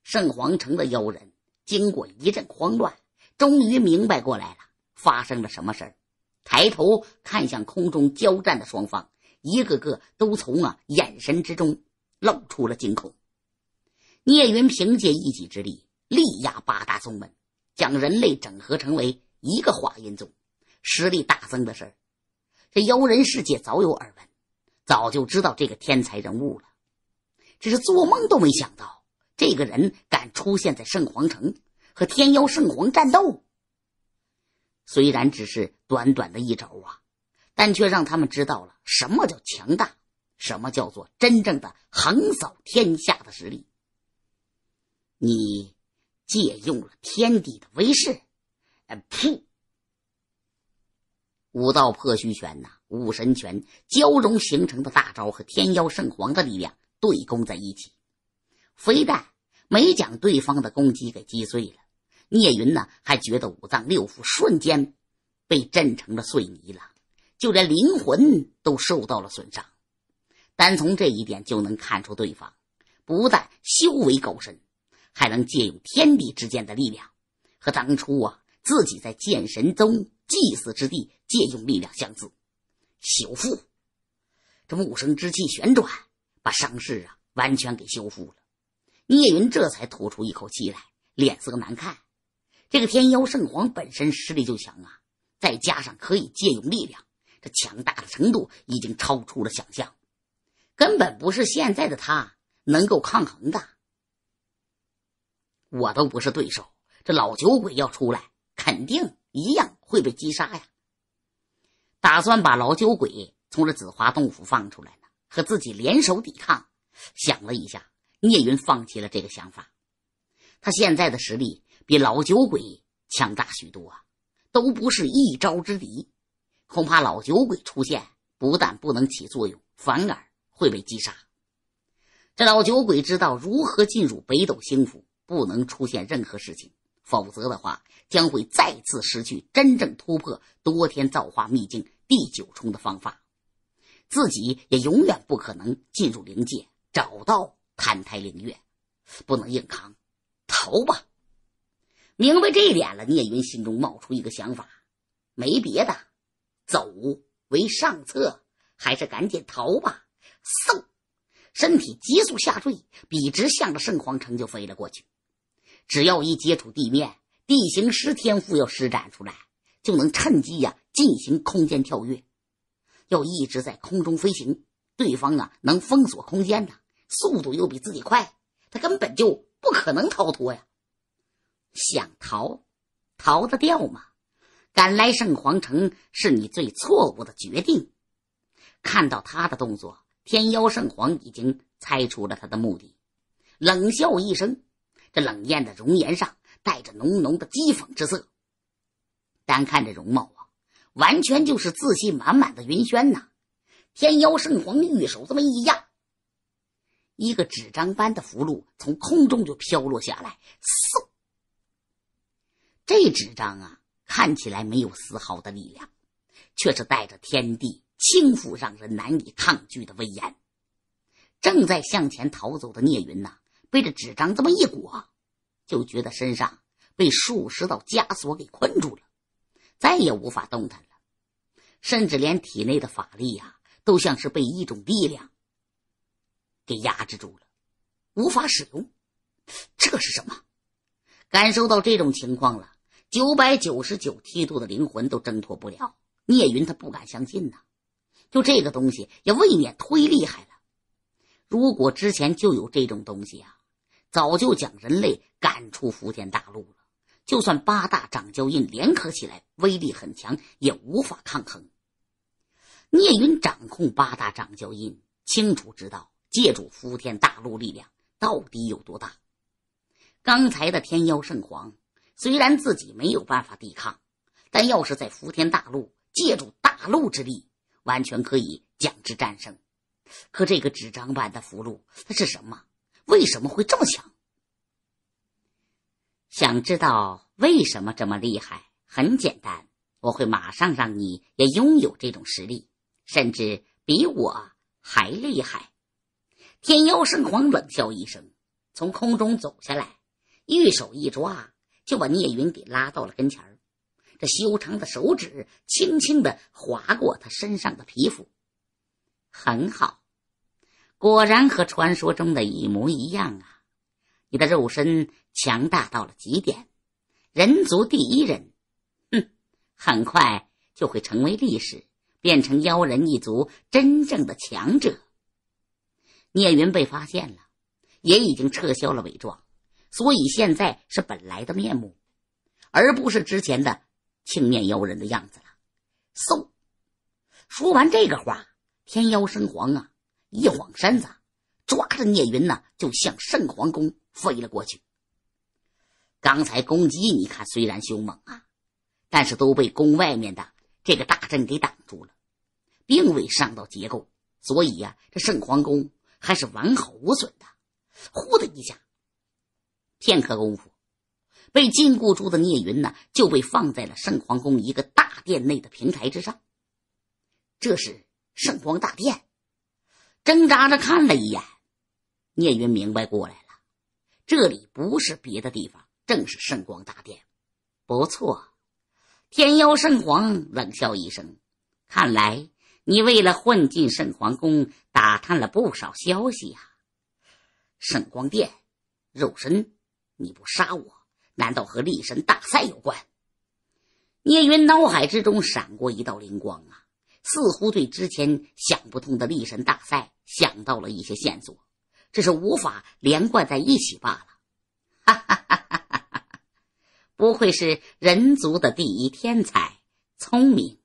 圣皇城的妖人经过一阵慌乱，终于明白过来了发生了什么事儿。抬头看向空中交战的双方，一个个都从啊眼神之中露出了惊恐。聂云凭借一己之力力压八大宗门，将人类整合成为一个化阴宗，实力大增的事儿，这妖人世界早有耳闻，早就知道这个天才人物了，只是做梦都没想到。这个人敢出现在圣皇城和天妖圣皇战斗，虽然只是短短的一招啊，但却让他们知道了什么叫强大，什么叫做真正的横扫天下的实力。你借用了天地的威势，呃，噗！武道破虚拳呐，武神拳交融形成的大招和天妖圣皇的力量对攻在一起。非但没将对方的攻击给击碎了，聂云呢还觉得五脏六腑瞬间被震成了碎泥了，就连灵魂都受到了损伤。单从这一点就能看出，对方不但修为高深，还能借用天地之间的力量，和当初啊自己在剑神宗祭祀之地借用力量相似。修复，这木生之气旋转，把伤势啊完全给修复了。聂云这才吐出一口气来，脸色难看。这个天妖圣皇本身实力就强啊，再加上可以借用力量，这强大的程度已经超出了想象，根本不是现在的他能够抗衡的。我都不是对手，这老酒鬼要出来，肯定一样会被击杀呀。打算把老酒鬼从这紫华洞府放出来呢，和自己联手抵抗。想了一下。聂云放弃了这个想法。他现在的实力比老酒鬼强大许多，都不是一招之敌。恐怕老酒鬼出现，不但不能起作用，反而会被击杀。这老酒鬼知道如何进入北斗星府，不能出现任何事情，否则的话，将会再次失去真正突破多天造化秘境第九重的方法，自己也永远不可能进入灵界找到。摊牌凌月，不能硬扛，逃吧！明白这一点了，聂云心中冒出一个想法：没别的，走为上策，还是赶紧逃吧！嗖，身体急速下坠，笔直向着圣皇城就飞了过去。只要一接触地面，地形师天赋要施展出来，就能趁机呀进行空间跳跃。要一直在空中飞行，对方啊能封锁空间的。速度又比自己快，他根本就不可能逃脱呀！想逃，逃得掉吗？敢来圣皇城，是你最错误的决定。看到他的动作，天妖圣皇已经猜出了他的目的，冷笑一声，这冷艳的容颜上带着浓浓的讥讽之色。单看这容貌啊，完全就是自信满满的云轩呐！天妖圣皇玉手这么一压。一个纸张般的符箓从空中就飘落下来，嗖！这纸张啊，看起来没有丝毫的力量，却是带着天地轻浮，让人难以抗拒的威严。正在向前逃走的聂云呐，被这纸张这么一裹，就觉得身上被数十道枷锁给困住了，再也无法动弹了，甚至连体内的法力呀，都像是被一种力量。给压制住了，无法使用。这是什么？感受到这种情况了，九百九十九梯度的灵魂都挣脱不了。聂云他不敢相信呐，就这个东西也未免忒厉害了。如果之前就有这种东西啊，早就将人类赶出福田大陆了。就算八大掌教印联合起来，威力很强，也无法抗衡。聂云掌控八大掌教印，清楚知道。借助伏天大陆力量到底有多大？刚才的天妖圣皇虽然自己没有办法抵抗，但要是在伏天大陆借助大陆之力，完全可以将之战胜。可这个纸张般的符箓，它是什么？为什么会这么强？想知道为什么这么厉害？很简单，我会马上让你也拥有这种实力，甚至比我还厉害。天妖圣皇冷笑一声，从空中走下来，玉手一抓，就把聂云给拉到了跟前儿。这修长的手指轻轻的划过他身上的皮肤，很好，果然和传说中的一模一样啊！你的肉身强大到了极点，人族第一人，哼，很快就会成为历史，变成妖人一族真正的强者。聂云被发现了，也已经撤销了伪装，所以现在是本来的面目，而不是之前的青面妖人的样子了。嗖！说完这个话，天妖圣皇啊，一晃身子，抓着聂云呢，就向圣皇宫飞了过去。刚才攻击你看虽然凶猛啊，但是都被宫外面的这个大阵给挡住了，并未伤到结构，所以呀，这圣皇宫。还是完好无损的，呼的一下，片刻功夫，被禁锢住的聂云呢就被放在了圣皇宫一个大殿内的平台之上。这是圣光大殿，挣扎着看了一眼，聂云明白过来了，这里不是别的地方，正是圣光大殿。不错，天妖圣皇冷笑一声，看来。你为了混进圣皇宫，打探了不少消息呀。圣光殿，肉身，你不杀我，难道和力神大赛有关？聂云脑海之中闪过一道灵光啊，似乎对之前想不通的力神大赛想到了一些线索，只是无法连贯在一起罢了。哈哈哈哈哈哈！不愧是人族的第一天才，聪明。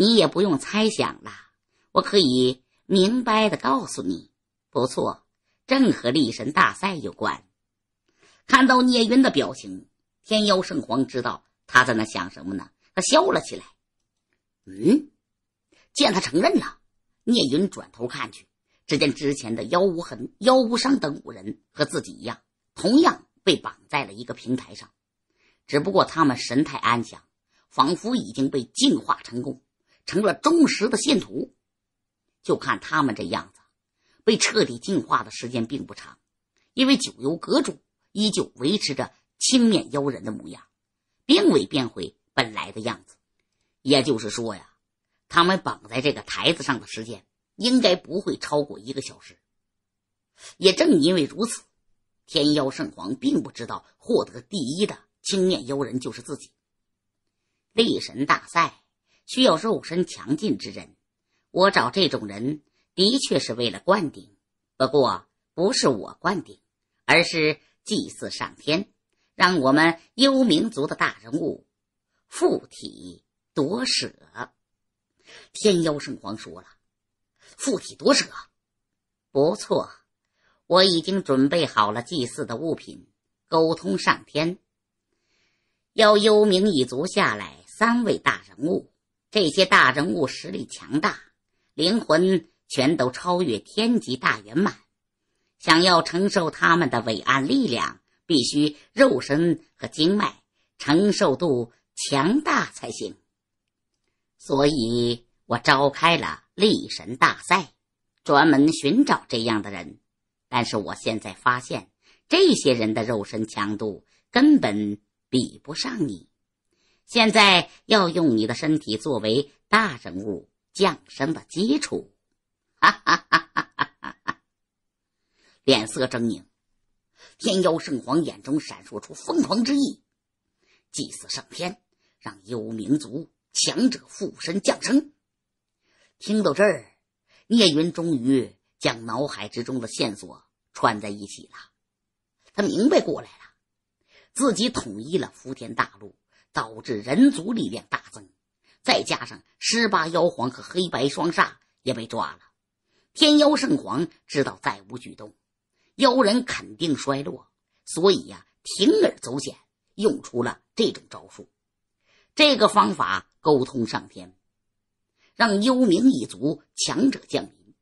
你也不用猜想了，我可以明白的告诉你，不错，正和力神大赛有关。看到聂云的表情，天妖圣皇知道他在那想什么呢，他笑了起来。嗯，见他承认了，聂云转头看去，只见之前的妖无痕、妖无伤等五人和自己一样，同样被绑在了一个平台上，只不过他们神态安详，仿佛已经被净化成功。成了忠实的信徒，就看他们这样子，被彻底净化的时间并不长，因为九幽阁主依旧维持着青面妖人的模样，并未变回本来的样子。也就是说呀，他们绑在这个台子上的时间应该不会超过一个小时。也正因为如此，天妖圣皇并不知道获得第一的青面妖人就是自己。力神大赛。需要肉身强劲之人，我找这种人的确是为了灌顶。不过不是我灌顶，而是祭祀上天，让我们幽冥族的大人物附体夺舍。天妖圣皇说了，附体夺舍，不错，我已经准备好了祭祀的物品，沟通上天，要幽冥一族下来三位大人物。这些大人物实力强大，灵魂全都超越天级大圆满。想要承受他们的伟岸力量，必须肉身和经脉承受度强大才行。所以，我召开了力神大赛，专门寻找这样的人。但是，我现在发现这些人的肉身强度根本比不上你。现在要用你的身体作为大人物降生的基础，哈哈哈哈哈！哈，脸色狰狞，天妖圣皇眼中闪烁出疯狂之意，祭祀上天，让幽冥族强者附身降生。听到这儿，聂云终于将脑海之中的线索串在一起了，他明白过来了，自己统一了福田大陆。导致人族力量大增，再加上十八妖皇和黑白双煞也被抓了。天妖圣皇知道再无举动，妖人肯定衰落，所以呀，铤而走险，用出了这种招数。这个方法沟通上天，让幽冥一族强者降临。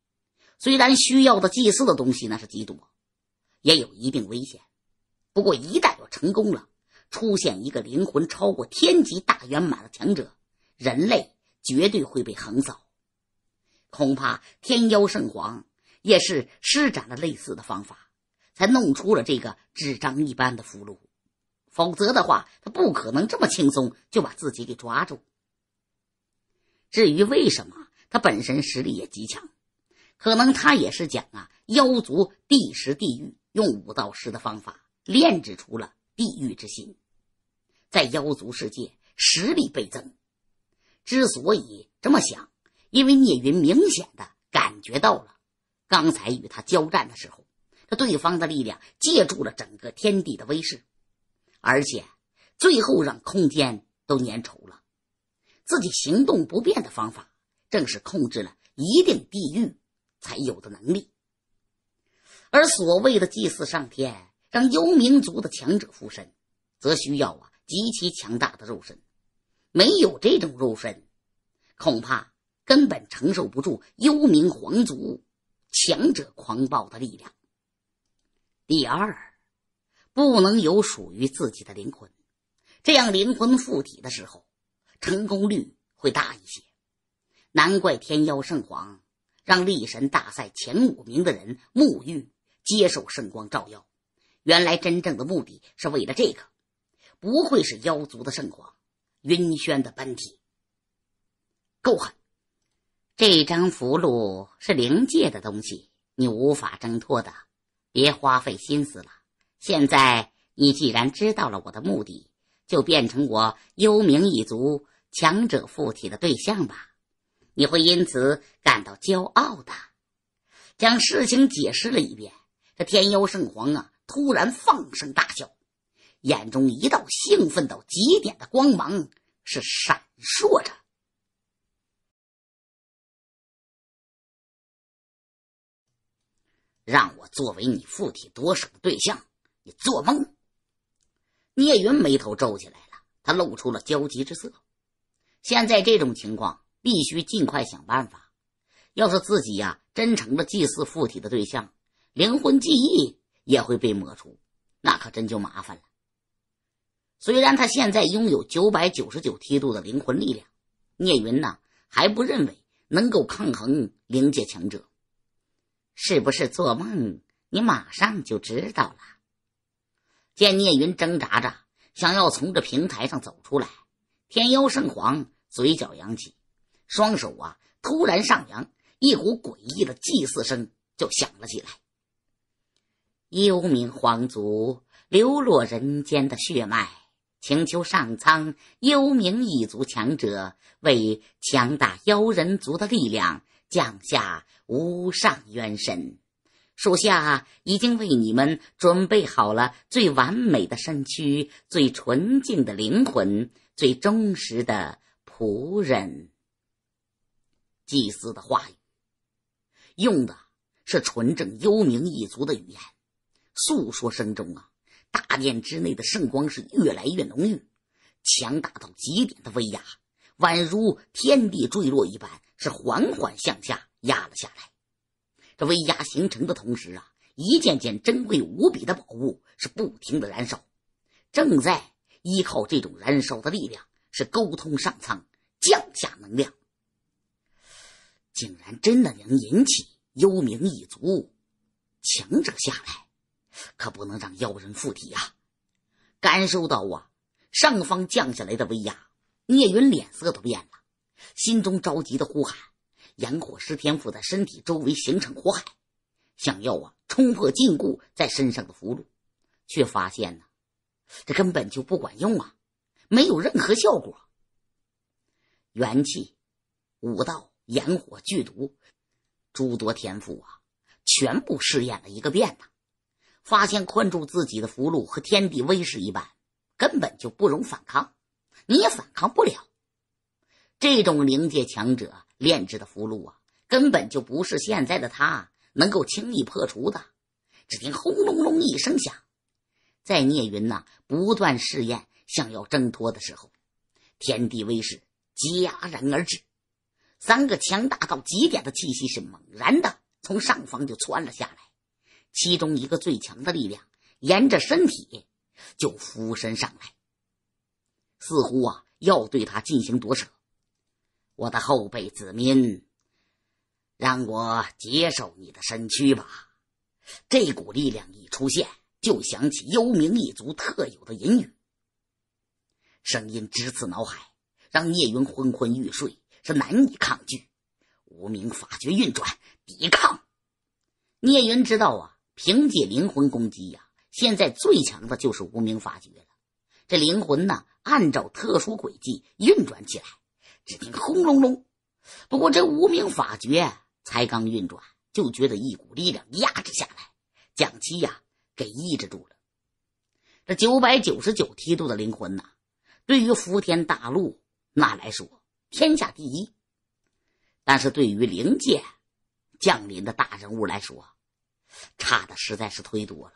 虽然需要的祭祀的东西那是极多，也有一定危险，不过一旦要成功了。出现一个灵魂超过天级大圆满的强者，人类绝对会被横扫。恐怕天妖圣皇也是施展了类似的方法，才弄出了这个纸张一般的俘虏。否则的话，他不可能这么轻松就把自己给抓住。至于为什么他本身实力也极强，可能他也是讲啊，妖族地时地域用五道师的方法炼制出了。地狱之心，在妖族世界实力倍增。之所以这么想，因为聂云明显的感觉到了，刚才与他交战的时候，这对方的力量借助了整个天地的威势，而且最后让空间都粘稠了，自己行动不便的方法，正是控制了一定地狱才有的能力。而所谓的祭祀上天。让幽冥族的强者附身，则需要啊极其强大的肉身，没有这种肉身，恐怕根本承受不住幽冥皇族强者狂暴的力量。第二，不能有属于自己的灵魂，这样灵魂附体的时候，成功率会大一些。难怪天妖圣皇让力神大赛前五名的人沐浴，接受圣光照耀。原来真正的目的是为了这个，不会是妖族的圣皇云轩的本体。够狠！这张符箓是灵界的东西，你无法挣脱的。别花费心思了。现在你既然知道了我的目的，就变成我幽冥一族强者附体的对象吧。你会因此感到骄傲的。将事情解释了一遍，这天妖圣皇啊！突然放声大笑，眼中一道兴奋到极点的光芒是闪烁着。让我作为你附体夺舍的对象，你做梦！聂云眉头皱起来了，他露出了焦急之色。现在这种情况，必须尽快想办法。要是自己呀，真成了祭祀附体的对象，灵魂记忆……也会被抹除，那可真就麻烦了。虽然他现在拥有九百九十九梯度的灵魂力量，聂云呢还不认为能够抗衡灵界强者，是不是做梦？你马上就知道了。见聂云挣扎着想要从这平台上走出来，天妖圣皇嘴角扬起，双手啊突然上扬，一股诡异的祭祀声就响了起来。幽冥皇族流落人间的血脉，请求上苍，幽冥一族强者为强大妖人族的力量降下无上元神。属下已经为你们准备好了最完美的身躯、最纯净的灵魂、最忠实的仆人。祭司的话语用的是纯正幽冥一族的语言。诉说声中啊，大殿之内的圣光是越来越浓郁，强大到极点的威压，宛如天地坠落一般，是缓缓向下压了下来。这威压形成的同时啊，一件件珍贵无比的宝物是不停的燃烧，正在依靠这种燃烧的力量是沟通上苍，降下能量，竟然真的能引起幽冥一族强者下来。可不能让妖人附体啊！感受到啊，上方降下来的威压，聂云脸色都变了，心中着急的呼喊：“炎火师天赋在身体周围形成火海，想要啊冲破禁锢在身上的俘虏，却发现呢，这根本就不管用啊，没有任何效果。元气、武道、炎火、剧毒，诸多天赋啊，全部试验了一个遍呢。”发现困住自己的符箓和天地威势一般，根本就不容反抗，你也反抗不了。这种灵界强者炼制的符箓啊，根本就不是现在的他能够轻易破除的。只听轰隆隆一声响，在聂云呐不断试验想要挣脱的时候，天地威势戛然而止，三个强大到极点的气息是猛然的从上方就窜了下来。其中一个最强的力量沿着身体就附身上来，似乎啊要对他进行夺舍。我的后辈子民，让我接受你的身躯吧。这股力量一出现，就响起幽冥一族特有的淫语，声音直刺脑海，让聂云昏昏欲睡，是难以抗拒。无名法诀运转，抵抗。聂云知道啊。凭借灵魂攻击呀，现在最强的就是无名法诀了。这灵魂呢，按照特殊轨迹运转起来，只听轰隆隆。不过这无名法诀才刚运转，就觉得一股力量压制下来，将其呀给抑制住了。这九百九十九梯度的灵魂呐，对于福天大陆那来说天下第一，但是对于灵界降临的大人物来说。差的实在是忒多了。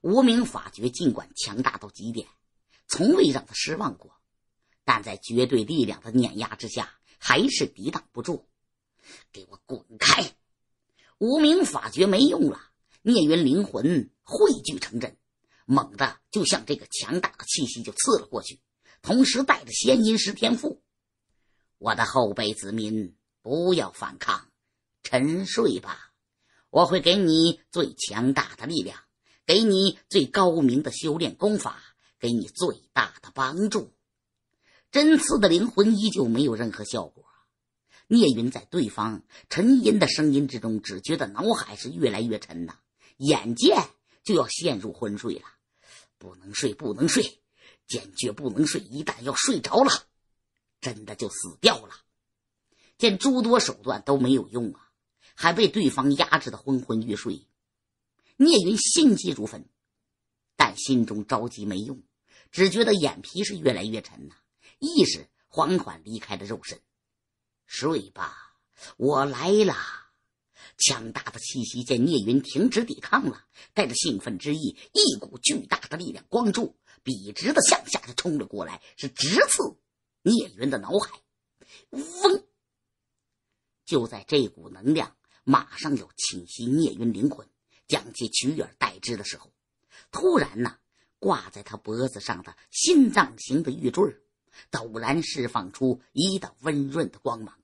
无名法诀尽管强大到极点，从未让他失望过，但在绝对力量的碾压之下，还是抵挡不住。给我滚开！无名法诀没用了。聂云灵魂汇聚成阵，猛地就向这个强大的气息就刺了过去，同时带着仙音石天赋。我的后辈子民，不要反抗，沉睡吧。我会给你最强大的力量，给你最高明的修炼功法，给你最大的帮助。针刺的灵魂依旧没有任何效果。聂云在对方沉吟的声音之中，只觉得脑海是越来越沉呐，眼见就要陷入昏睡了。不能睡，不能睡，坚决不能睡！一旦要睡着了，真的就死掉了。见诸多手段都没有用啊！还被对方压制的昏昏欲睡，聂云心急如焚，但心中着急没用，只觉得眼皮是越来越沉呐，意识缓缓离开了肉身。睡吧，我来了！强大的气息见聂云停止抵抗了，带着兴奋之意，一股巨大的力量光柱笔直的向下的冲了过来，是直刺聂云的脑海。嗡！就在这股能量。马上要侵袭聂云灵魂，将其取而代之的时候，突然呢，挂在他脖子上的心脏形的玉坠陡然释放出一道温润的光芒。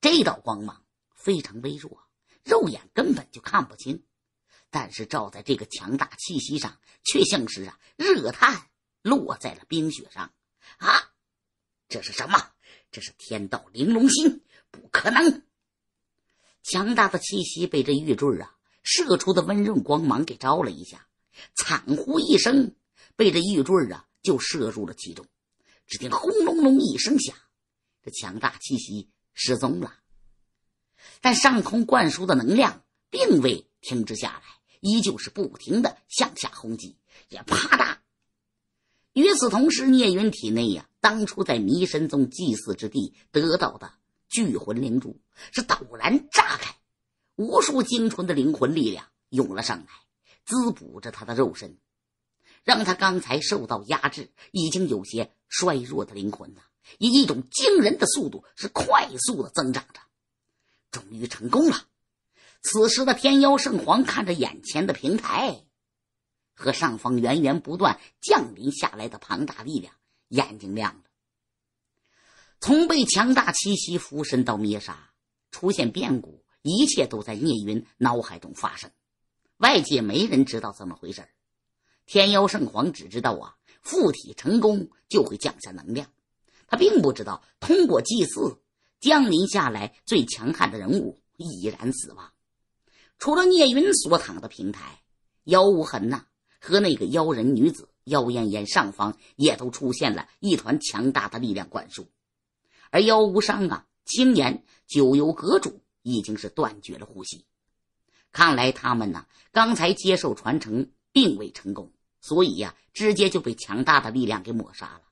这道光芒非常微弱，肉眼根本就看不清，但是照在这个强大气息上，却像是啊，热炭落在了冰雪上。啊，这是什么？这是天道玲珑心？不可能！强大的气息被这玉坠儿啊射出的温润光芒给照了一下，惨呼一声，被这玉坠儿啊就射入了其中。只听轰隆隆一声响，这强大气息失踪了，但上空灌输的能量并未停止下来，依旧是不停的向下轰击，也啪嗒。与此同时，聂云体内呀，当初在迷神宗祭祀之地得到的。巨魂灵珠是陡然炸开，无数精纯的灵魂力量涌了上来，滋补着他的肉身，让他刚才受到压制、已经有些衰弱的灵魂呐，以一种惊人的速度是快速的增长着。终于成功了！此时的天妖圣皇看着眼前的平台和上方源源不断降临下来的庞大力量，眼睛亮了。从被强大气息附身到灭杀，出现变故，一切都在聂云脑海中发生。外界没人知道怎么回事天妖圣皇只知道啊，附体成功就会降下能量，他并不知道通过祭祀降临下来最强悍的人物已然死亡。除了聂云所躺的平台，妖无痕呐和那个妖人女子妖艳艳上方，也都出现了一团强大的力量管束。而妖无伤啊，青年九幽阁主已经是断绝了呼吸。看来他们呢，刚才接受传承并未成功，所以呀，直接就被强大的力量给抹杀了。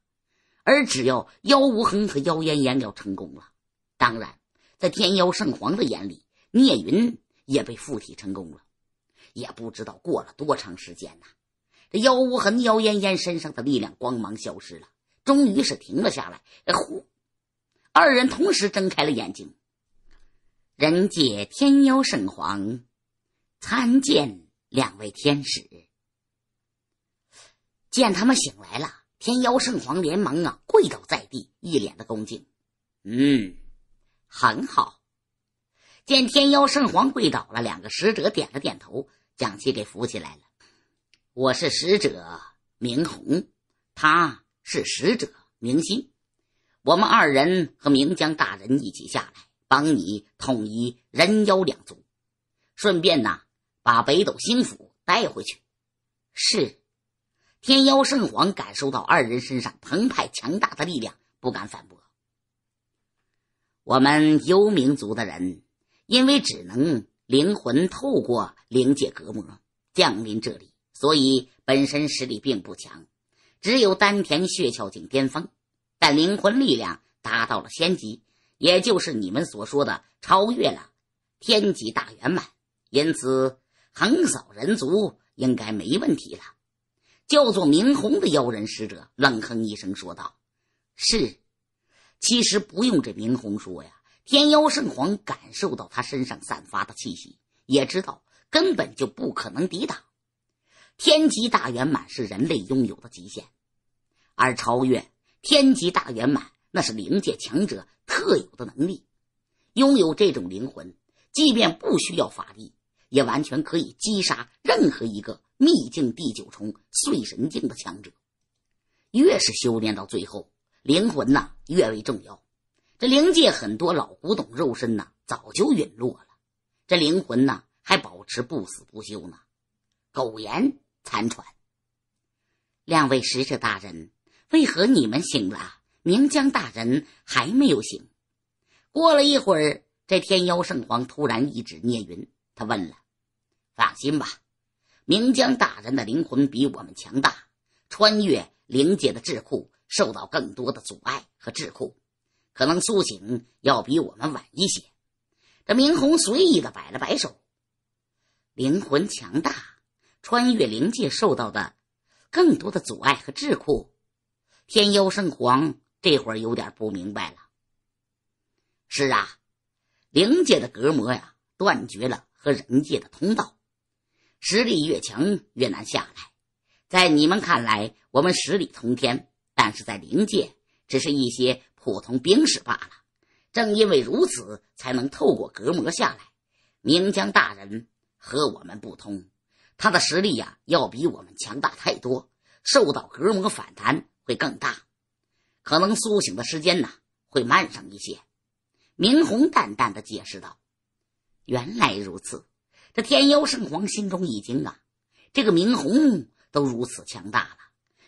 而只要妖无痕和妖烟烟要成功了，当然，在天妖圣皇的眼里，聂云也被附体成功了。也不知道过了多长时间呐，这妖无痕、妖烟烟身上的力量光芒消失了，终于是停了下来。呼。二人同时睁开了眼睛。人界天妖圣皇，参见两位天使。见他们醒来了，天妖圣皇连忙啊跪倒在地，一脸的恭敬。嗯，很好。见天妖圣皇跪倒了，两个使者点了点头，将其给扶起来了。我是使者明红，他是使者明心。我们二人和明江大人一起下来，帮你统一人妖两族，顺便呢把北斗星府带回去。是，天妖圣皇感受到二人身上澎湃强大的力量，不敢反驳。我们幽冥族的人，因为只能灵魂透过灵界隔膜降临这里，所以本身实力并不强，只有丹田血窍境巅峰。但灵魂力量达到了仙级，也就是你们所说的超越了天级大圆满，因此横扫人族应该没问题了。叫做明红的妖人使者冷哼一声说道：“是。”其实不用这明红说呀，天妖圣皇感受到他身上散发的气息，也知道根本就不可能抵挡。天级大圆满是人类拥有的极限，而超越。天级大圆满，那是灵界强者特有的能力。拥有这种灵魂，即便不需要法力，也完全可以击杀任何一个秘境第九重碎神境的强者。越是修炼到最后，灵魂呐越为重要。这灵界很多老古董肉身呐早就陨落了，这灵魂呐还保持不死不休呢，苟延残喘。两位使者大人。为何你们醒了？明江大人还没有醒。过了一会儿，这天妖圣皇突然一指聂云，他问了：“放心吧，明江大人的灵魂比我们强大，穿越灵界的智库受到更多的阻碍和智库，可能苏醒要比我们晚一些。”这明红随意的摆了摆手：“灵魂强大，穿越灵界受到的更多的阻碍和智库。”天妖圣皇这会儿有点不明白了。是啊，灵界的隔膜呀，断绝了和人界的通道，实力越强越难下来。在你们看来，我们十里通天，但是在灵界只是一些普通兵士罢了。正因为如此，才能透过隔膜下来。明江大人和我们不同，他的实力呀，要比我们强大太多，受到隔膜反弹。会更大，可能苏醒的时间呢会慢上一些。明红淡淡的解释道：“原来如此，这天妖圣皇心中一惊啊！这个明红都如此强大了，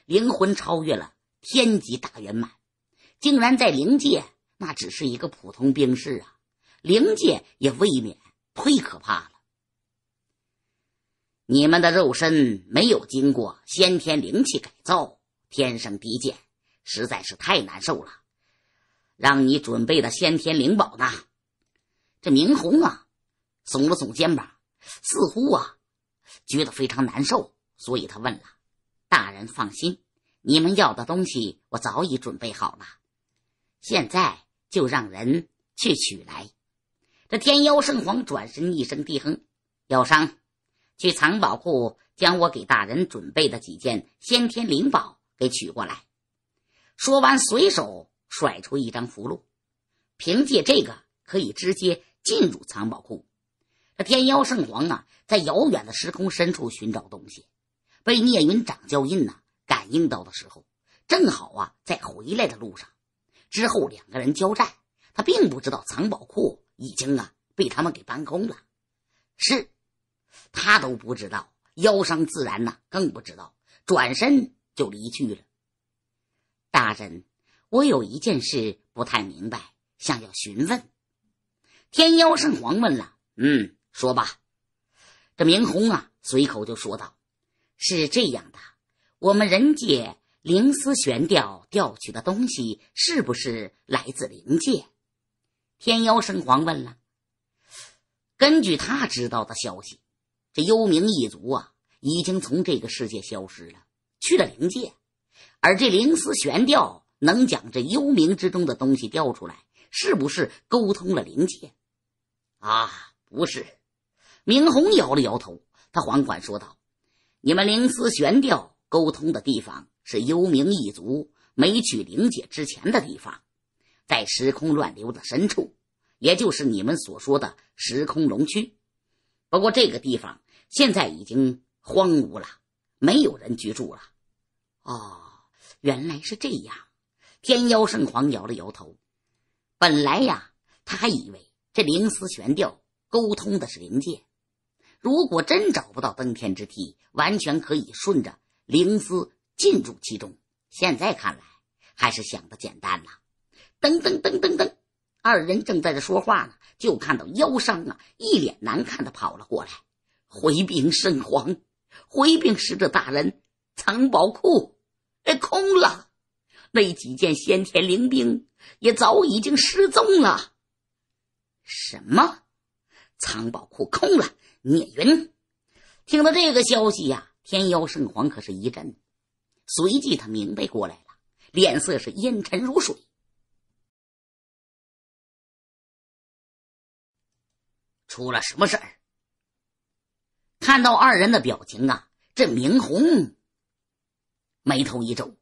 灵魂超越了天级大圆满，竟然在灵界那只是一个普通兵士啊！灵界也未免忒可怕了。你们的肉身没有经过先天灵气改造。”天生低贱，实在是太难受了。让你准备的先天灵宝呢？这明红啊，耸了耸肩膀，似乎啊觉得非常难受，所以他问了：“大人放心，你们要的东西我早已准备好了，现在就让人去取来。”这天妖圣皇转身一声低哼：“妖商，去藏宝库将我给大人准备的几件先天灵宝。”给取过来。说完，随手甩出一张符箓，凭借这个可以直接进入藏宝库。这天妖圣皇啊，在遥远的时空深处寻找东西，被聂云掌教印呢，感应到的时候，正好啊在回来的路上。之后两个人交战，他并不知道藏宝库已经啊被他们给搬空了，是，他都不知道，妖商自然呢更不知道。转身。就离去了。大人，我有一件事不太明白，想要询问。天妖圣皇问了：“嗯，说吧。”这明红啊，随口就说道：“是这样的，我们人界灵丝悬吊调取的东西，是不是来自灵界？”天妖圣皇问了：“根据他知道的消息，这幽冥一族啊，已经从这个世界消失了。”去了灵界，而这灵丝悬吊能将这幽冥之中的东西吊出来，是不是沟通了灵界？啊，不是。明红摇了摇头，他缓缓说道：“你们灵丝悬吊沟通的地方是幽冥一族没去灵界之前的地方，在时空乱流的深处，也就是你们所说的时空龙区。不过这个地方现在已经荒芜了，没有人居住了。”哦，原来是这样。天妖圣皇摇了摇头。本来呀，他还以为这灵思悬吊沟通的是灵界，如果真找不到登天之梯，完全可以顺着灵思进入其中。现在看来，还是想的简单了。噔噔噔噔噔，二人正在这说话呢，就看到妖商啊一脸难看的跑了过来，回禀圣皇，回禀使者大人，藏宝库。空了，那几件先天灵兵也早已经失踪了。什么？藏宝库空了？聂云听到这个消息呀，天妖圣皇可是一震，随即他明白过来了，脸色是阴沉如水。出了什么事儿？看到二人的表情啊，这明红。眉头一皱，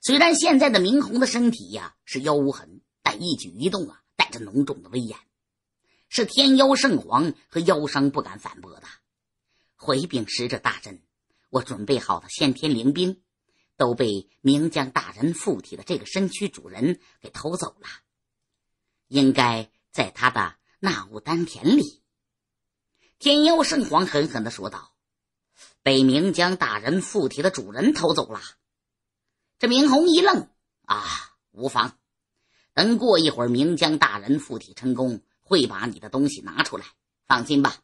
虽然现在的明红的身体呀是妖无痕，但一举一动啊带着浓重的威严，是天妖圣皇和妖商不敢反驳的。回禀使者大阵，我准备好的先天灵兵都被明将大人附体的这个身躯主人给偷走了，应该在他的纳物丹田里。天妖圣皇狠狠地说道。被明江大人附体的主人偷走了。这明红一愣：“啊，无妨，等过一会儿明江大人附体成功，会把你的东西拿出来。放心吧，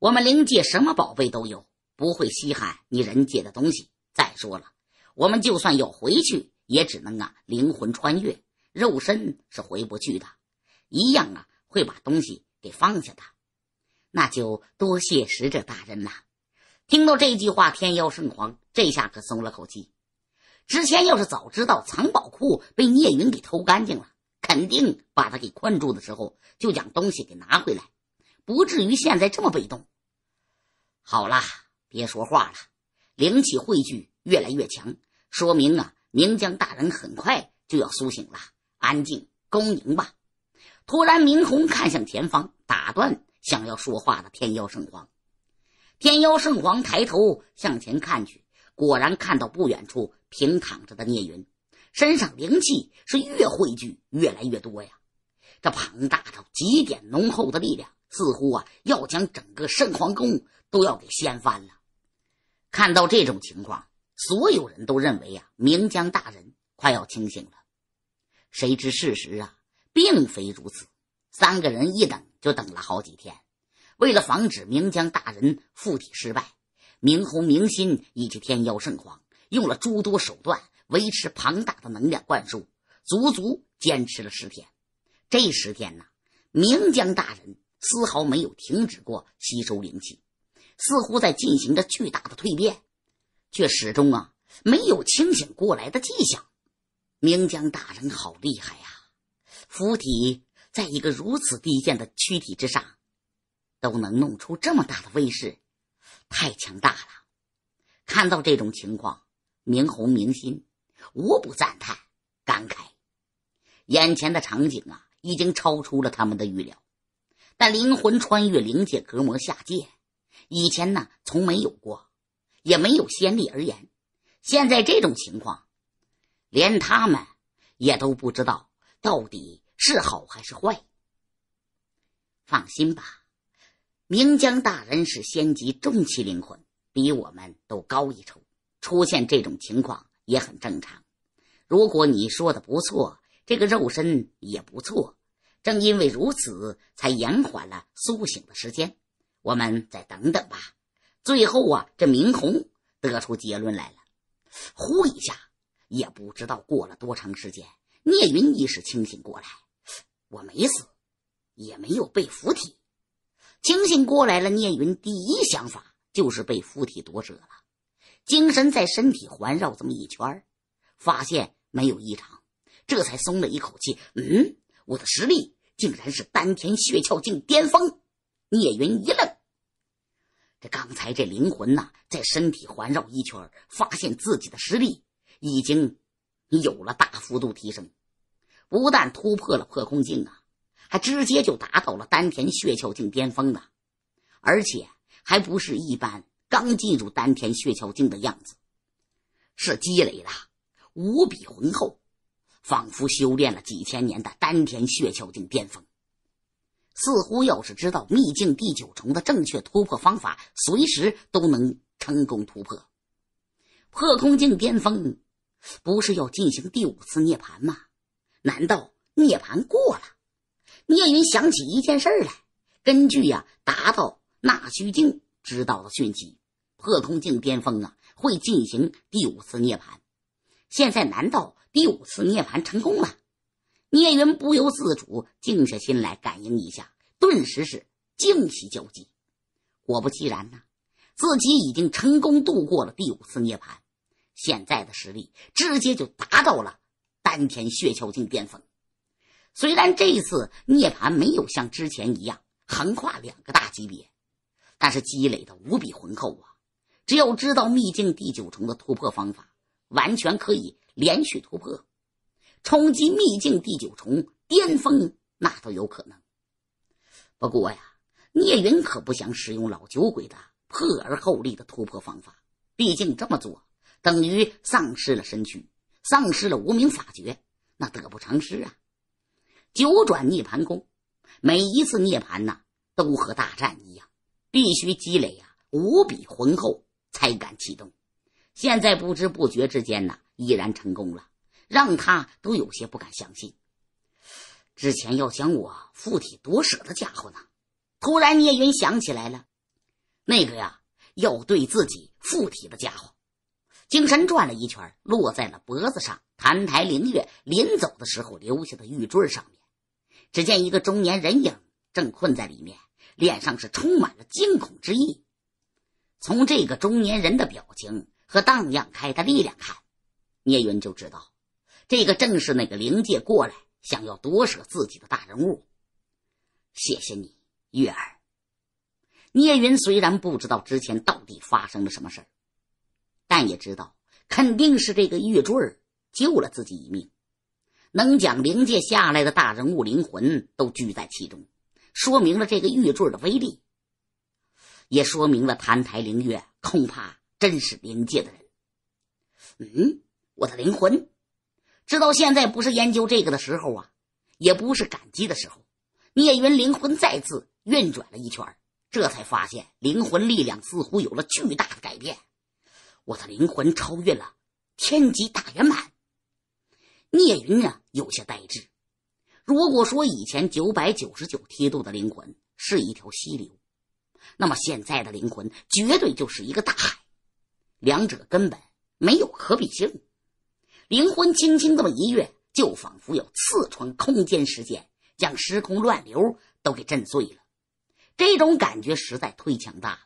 我们灵界什么宝贝都有，不会稀罕你人界的东西。再说了，我们就算要回去，也只能啊灵魂穿越，肉身是回不去的，一样啊会把东西给放下。的那就多谢使者大人了。”听到这句话，天妖圣皇这下可松了口气。之前要是早知道藏宝库被聂云给偷干净了，肯定把他给困住的时候就将东西给拿回来，不至于现在这么被动。好啦，别说话了，灵气汇聚越来越强，说明啊，明江大人很快就要苏醒了。安静，恭迎吧。突然，明红看向前方，打断想要说话的天妖圣皇。天妖圣皇抬头向前看去，果然看到不远处平躺着的聂云，身上灵气是越汇聚越来越多呀！这庞大到极点浓厚的力量，似乎啊要将整个圣皇宫都要给掀翻了。看到这种情况，所有人都认为啊明江大人快要清醒了，谁知事实啊并非如此。三个人一等就等了好几天。为了防止明江大人附体失败，明侯、明心以及天妖圣皇用了诸多手段维持庞大的能量灌输，足足坚持了十天。这十天呢，明江大人丝毫没有停止过吸收灵气，似乎在进行着巨大的蜕变，却始终啊没有清醒过来的迹象。明江大人好厉害呀！附体在一个如此低贱的躯体之上。都能弄出这么大的威势，太强大了！看到这种情况，明红、明心无不赞叹、感慨。眼前的场景啊，已经超出了他们的预料。但灵魂穿越灵界隔膜下界，以前呢从没有过，也没有先例而言。现在这种情况，连他们也都不知道到底是好还是坏。放心吧。明江大人是仙级中期灵魂，比我们都高一筹。出现这种情况也很正常。如果你说的不错，这个肉身也不错。正因为如此，才延缓了苏醒的时间。我们再等等吧。最后啊，这明红得出结论来了。呼一下，也不知道过了多长时间，聂云意识清醒过来。我没死，也没有被附体。清醒过来了，聂云第一想法就是被附体夺舍了。精神在身体环绕这么一圈，发现没有异常，这才松了一口气。嗯，我的实力竟然是丹田血窍境巅峰。聂云一愣，这刚才这灵魂呐，在身体环绕一圈，发现自己的实力已经有了大幅度提升，不但突破了破空境啊。还直接就达到了丹田血窍境巅峰呢，而且还不是一般刚进入丹田血窍境的样子，是积累的无比浑厚，仿佛修炼了几千年的丹田血窍境巅峰。似乎要是知道秘境第九重的正确突破方法，随时都能成功突破。破空境巅峰不是要进行第五次涅槃吗？难道涅槃过了？聂云想起一件事儿来，根据呀达到纳虚境知道的讯息，破空境巅峰啊会进行第五次涅槃。现在难道第五次涅槃成功了？聂云不由自主静下心来感应一下，顿时是惊喜交集。果不其然呢，自己已经成功度过了第五次涅槃，现在的实力直接就达到了丹田血桥境巅峰。虽然这次涅槃没有像之前一样横跨两个大级别，但是积累的无比浑厚啊！只要知道秘境第九重的突破方法，完全可以连续突破，冲击秘境第九重巅峰，那都有可能。不过呀，聂云可不想使用老酒鬼的破而后立的突破方法，毕竟这么做等于丧失了身躯，丧失了无名法诀，那得不偿失啊！九转涅盘功，每一次涅盘呐，都和大战一样，必须积累啊无比浑厚才敢启动。现在不知不觉之间呐，已然成功了，让他都有些不敢相信。之前要想我附体夺舍的家伙呢，突然聂云想起来了，那个呀，要对自己附体的家伙，精神转了一圈，落在了脖子上，澹台灵月临走的时候留下的玉坠上面。只见一个中年人影正困在里面，脸上是充满了惊恐之意。从这个中年人的表情和荡漾开的力量看，聂云就知道这个正是那个灵界过来想要夺舍自己的大人物。谢谢你，月儿。聂云虽然不知道之前到底发生了什么事但也知道肯定是这个玉坠儿救了自己一命。能将灵界下来的大人物灵魂都聚在其中，说明了这个玉坠的威力，也说明了澹台灵月恐怕真是灵界的人。嗯，我的灵魂，直到现在不是研究这个的时候啊，也不是感激的时候。聂云灵魂再次运转了一圈，这才发现灵魂力量似乎有了巨大的改变。我的灵魂超越了天级大圆满。聂云啊有些呆滞。如果说以前九百九十九梯度的灵魂是一条溪流，那么现在的灵魂绝对就是一个大海，两者根本没有可比性。灵魂轻轻这么一跃，就仿佛有刺穿空间时间，将时空乱流都给震碎了。这种感觉实在忒强大了。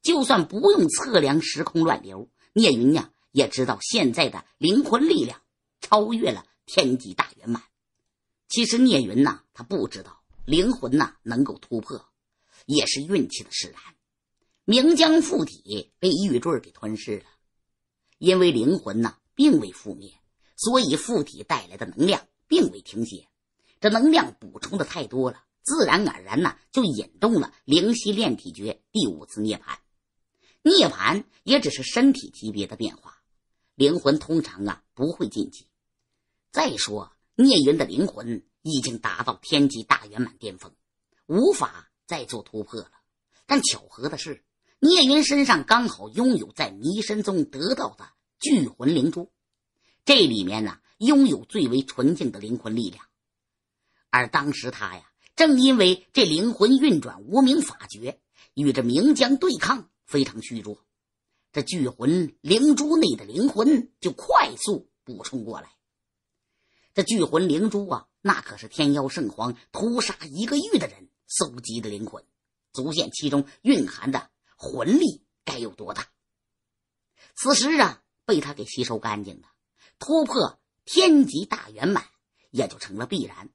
就算不用测量时空乱流，聂云呀也知道现在的灵魂力量。超越了天级大圆满。其实聂云呐，他不知道灵魂呐能够突破，也是运气的使然。明江附体被玉坠给吞噬了，因为灵魂呐并未覆灭，所以附体带来的能量并未停歇。这能量补充的太多了，自然而然呢就引动了灵犀炼体诀第五次涅槃。涅槃也只是身体级别的变化，灵魂通常啊不会晋级。再说，聂云的灵魂已经达到天级大圆满巅峰，无法再做突破了。但巧合的是，聂云身上刚好拥有在迷神宗得到的聚魂灵珠，这里面呢拥有最为纯净的灵魂力量。而当时他呀，正因为这灵魂运转无名法诀与这明江对抗非常虚弱，这聚魂灵珠内的灵魂就快速补充过来。这聚魂灵珠啊，那可是天妖圣皇屠杀一个域的人搜集的灵魂，足见其中蕴含的魂力该有多大。此时啊，被他给吸收干净的，突破天级大圆满也就成了必然。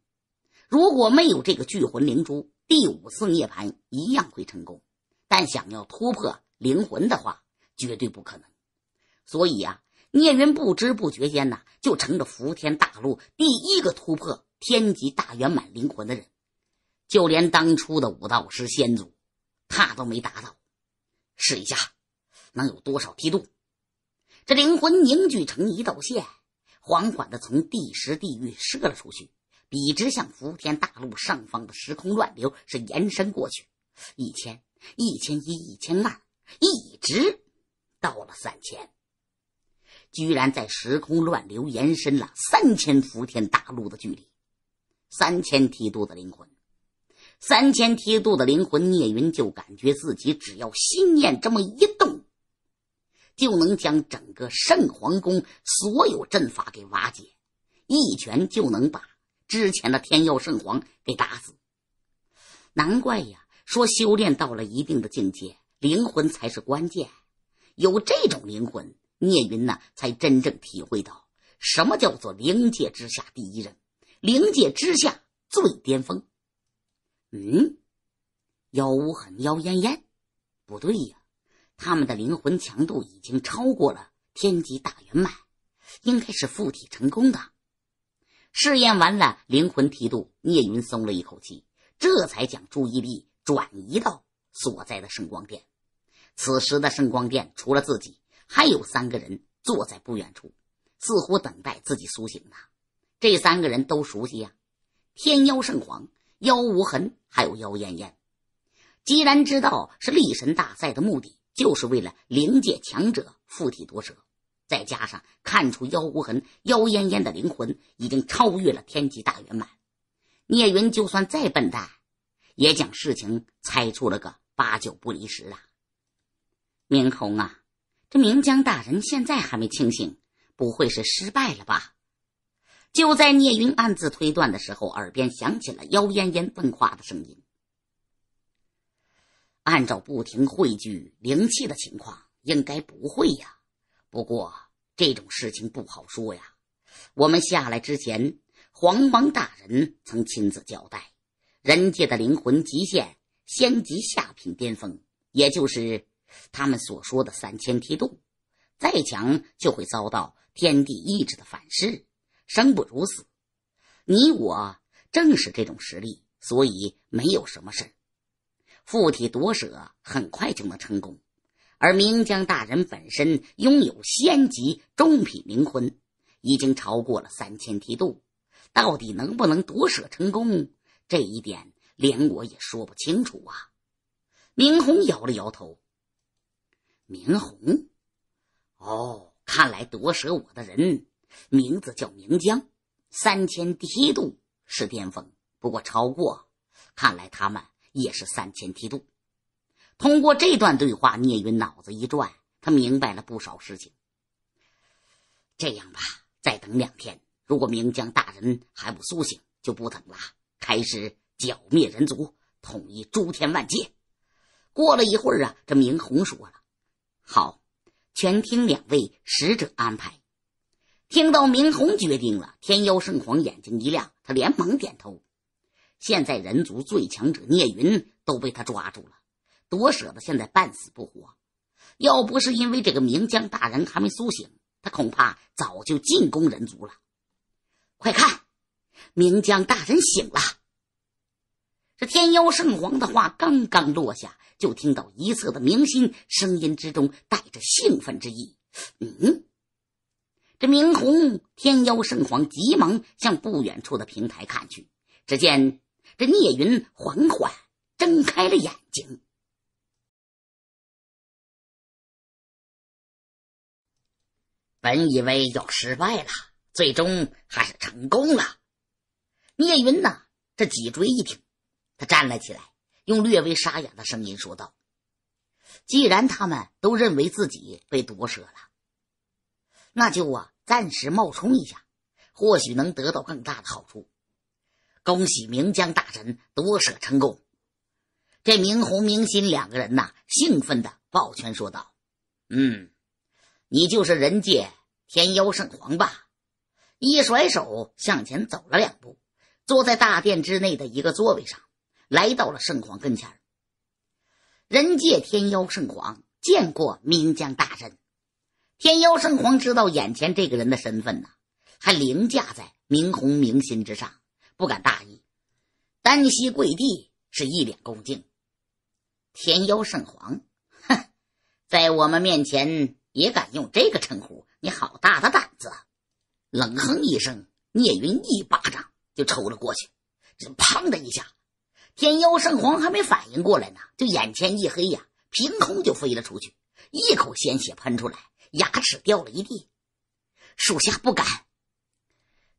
如果没有这个聚魂灵珠，第五次涅槃一样会成功，但想要突破灵魂的话，绝对不可能。所以啊。聂云不知不觉间呢，就成了伏天大陆第一个突破天级大圆满灵魂的人，就连当初的武道师先祖，他都没达到。试一下，能有多少梯度？这灵魂凝聚成一道线，缓缓的从第十地狱射了出去，笔直向伏天大陆上方的时空乱流是延伸过去，一千、一千一、一千二，一直到了三千。居然在时空乱流延伸了三千伏天大陆的距离，三千梯度的灵魂，三千梯度的灵魂，聂云就感觉自己只要心念这么一动，就能将整个圣皇宫所有阵法给瓦解，一拳就能把之前的天佑圣皇给打死。难怪呀，说修炼到了一定的境界，灵魂才是关键，有这种灵魂。聂云呐，才真正体会到什么叫做灵界之下第一人，灵界之下最巅峰。嗯，妖无痕、妖艳艳，不对呀，他们的灵魂强度已经超过了天级大圆满，应该是附体成功的。试验完了，灵魂梯度，聂云松了一口气，这才将注意力转移到所在的圣光殿。此时的圣光殿，除了自己。还有三个人坐在不远处，似乎等待自己苏醒呢。这三个人都熟悉呀：天妖圣皇、妖无痕，还有妖艳艳。既然知道是力神大赛的目的，就是为了灵界强者附体夺舍。再加上看出妖无痕、妖艳艳的灵魂已经超越了天级大圆满，聂云就算再笨蛋，也将事情猜出了个八九不离十啊！明空啊！明江大人现在还没清醒，不会是失败了吧？就在聂云暗自推断的时候，耳边响起了妖艳艳问话的声音。按照不停汇聚灵气的情况，应该不会呀。不过这种事情不好说呀。我们下来之前，黄王大人曾亲自交代，人界的灵魂极限，仙级下品巅峰，也就是。他们所说的三千梯度，再强就会遭到天地意志的反噬，生不如死。你我正是这种实力，所以没有什么事。附体夺舍很快就能成功，而明江大人本身拥有仙级中品灵魂，已经超过了三千梯度。到底能不能夺舍成功，这一点连我也说不清楚啊。明红摇了摇头。明红，哦，看来夺舍我的人名字叫明江，三千梯度是巅峰，不过超过，看来他们也是三千梯度。通过这段对话，聂云脑子一转，他明白了不少事情。这样吧，再等两天，如果明江大人还不苏醒，就不等了，开始剿灭人族，统一诸天万界。过了一会儿啊，这明红说了。好，全听两位使者安排。听到明红决定了，天妖圣皇眼睛一亮，他连忙点头。现在人族最强者聂云都被他抓住了，多舍得！现在半死不活，要不是因为这个明江大人还没苏醒，他恐怕早就进攻人族了。快看，明江大人醒了。这天妖圣皇的话刚刚落下。就听到一侧的明星声音之中带着兴奋之意。嗯，这明红天妖圣皇急忙向不远处的平台看去，只见这聂云缓缓睁开了眼睛。本以为要失败了，最终还是成功了。聂云呢，这脊椎一挺，他站了起来。用略微沙哑的声音说道：“既然他们都认为自己被夺舍了，那就啊，暂时冒充一下，或许能得到更大的好处。恭喜明江大神夺舍成功！”这明红、明心两个人呐，兴奋的抱拳说道：“嗯，你就是人界天妖圣皇吧？”一甩手向前走了两步，坐在大殿之内的一个座位上。来到了圣皇跟前人界天妖圣皇见过明江大人。天妖圣皇知道眼前这个人的身份呐，还凌驾在明红明心之上，不敢大意，单膝跪地，是一脸恭敬。天妖圣皇，哼，在我们面前也敢用这个称呼？你好大的胆子！冷哼一声，聂云一巴掌就抽了过去，这砰的一下。天妖圣皇还没反应过来呢，就眼前一黑呀，凭空就飞了出去，一口鲜血喷出来，牙齿掉了一地。属下不敢。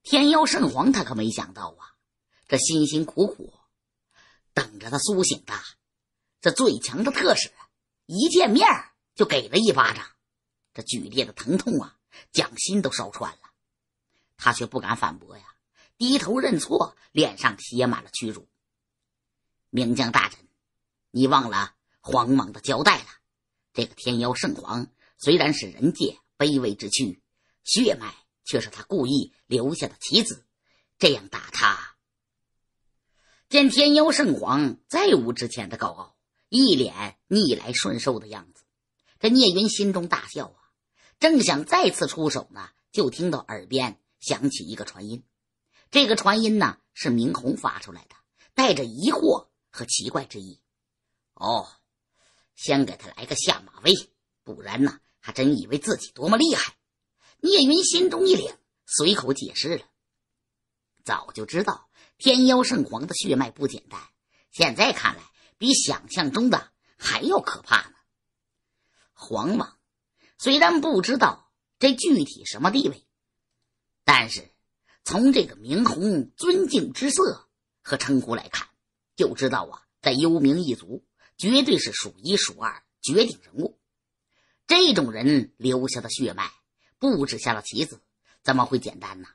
天妖圣皇他可没想到啊，这辛辛苦苦等着他苏醒的这最强的特使，一见面就给了一巴掌，这剧烈的疼痛啊，将心都烧穿了，他却不敢反驳呀，低头认错，脸上写满了屈辱。名将大人，你忘了皇莽的交代了。这个天妖圣皇虽然是人界卑微之躯，血脉却是他故意留下的棋子。这样打他，见天妖圣皇再无之前的高傲，一脸逆来顺受的样子。这聂云心中大笑啊，正想再次出手呢，就听到耳边响起一个传音。这个传音呢，是明红发出来的，带着疑惑。和奇怪之意，哦，先给他来个下马威，不然呢，还真以为自己多么厉害。聂云心中一凛，随口解释了。早就知道天妖圣皇的血脉不简单，现在看来比想象中的还要可怕呢。黄王，虽然不知道这具体什么地位，但是从这个明红尊敬之色和称呼来看。就知道啊，在幽冥一族绝对是数一数二绝顶人物。这种人留下的血脉，布置下了棋子，怎么会简单呢？